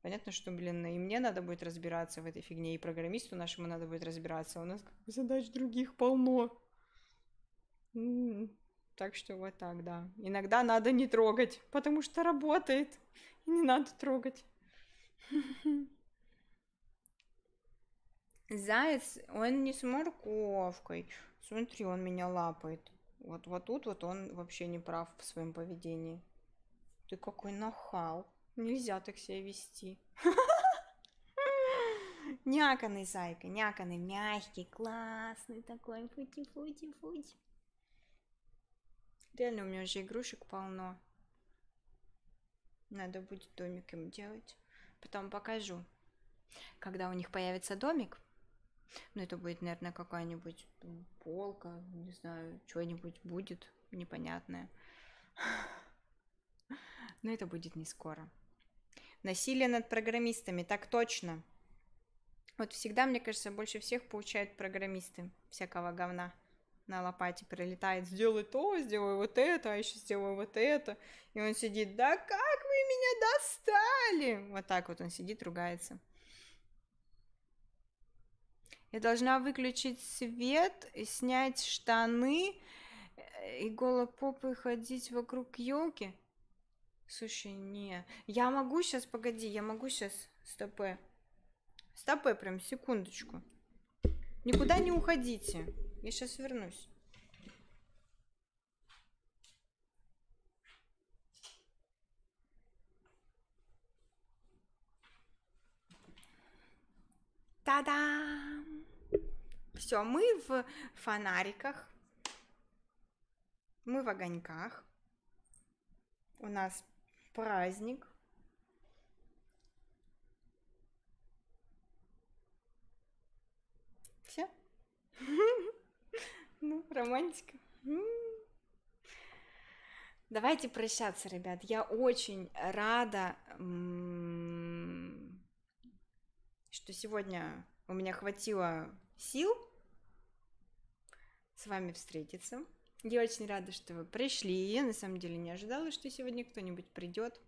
Понятно, что, блин, и мне надо будет разбираться в этой фигне, и программисту нашему надо будет разбираться. У нас как бы задач других полно. М-м-м. Так что вот так, да. Иногда надо не трогать, потому что работает. И не надо трогать. Заяц, он не с морковкой. Смотри, он меня лапает. Вот, вот тут вот он вообще не прав в своем поведении. Ты какой нахал. Нельзя так себя вести. Няканый зайка, няканый, мягкий, классный такой. Фути, фути, фути. Реально, у меня уже игрушек полно. Надо будет домик им делать. Потом покажу. Когда у них появится домик, ну, это будет, наверное, какая-нибудь полка, не знаю, что-нибудь будет непонятное. Но это будет не скоро. Насилие над программистами, так точно. Вот всегда, мне кажется, больше всех получают программисты всякого говна на лопате прилетает, сделай то, сделай вот это, а еще сделаю вот это. И он сидит, да как вы меня достали? Вот так вот он сидит, ругается. Я должна выключить свет, снять штаны э, и голопопой ходить вокруг елки. Слушай, не. Я могу сейчас, погоди, я могу сейчас. Стопэ. Стопэ, прям секундочку. Никуда не уходите. Я сейчас вернусь. Та-дам! Все, мы в фонариках, мы в огоньках, у нас праздник. Все? Ну, романтика. Давайте прощаться, ребят. Я очень рада, что сегодня у меня хватило сил с вами встретиться. Я очень рада, что вы пришли. Я на самом деле не ожидала, что сегодня кто-нибудь придет,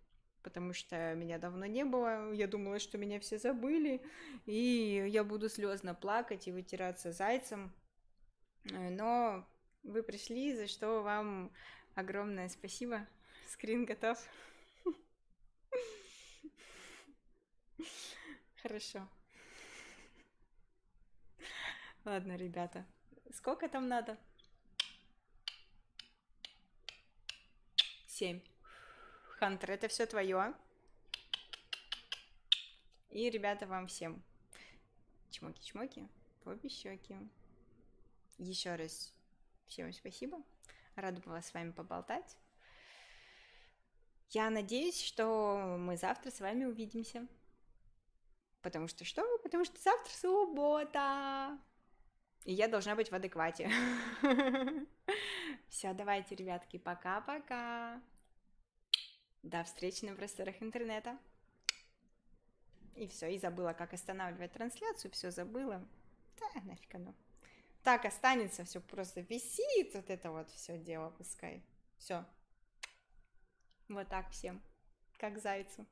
потому что меня давно не было. Я думала, что меня все забыли, и я буду слезно плакать и вытираться зайцем. Но вы пришли, за что вам огромное спасибо. Скрин готов. Хорошо. Ладно, ребята, Сколько там надо? Семь. Хантер, это все твое. И, ребята, вам всем. Чмоки-чмоки, обе щеки. Еще раз всем спасибо. Рада была с вами поболтать. Я надеюсь, что мы завтра с вами увидимся. Потому что что? Потому что завтра суббота. И я должна быть в адеквате. Все, давайте, ребятки, пока-пока. До встречи на просторах интернета. И все, и забыла, как останавливать трансляцию, все забыла. Да, нафиг оно. Так останется, все просто висит вот это вот все дело, пускай. Все. Вот так всем, как зайцу.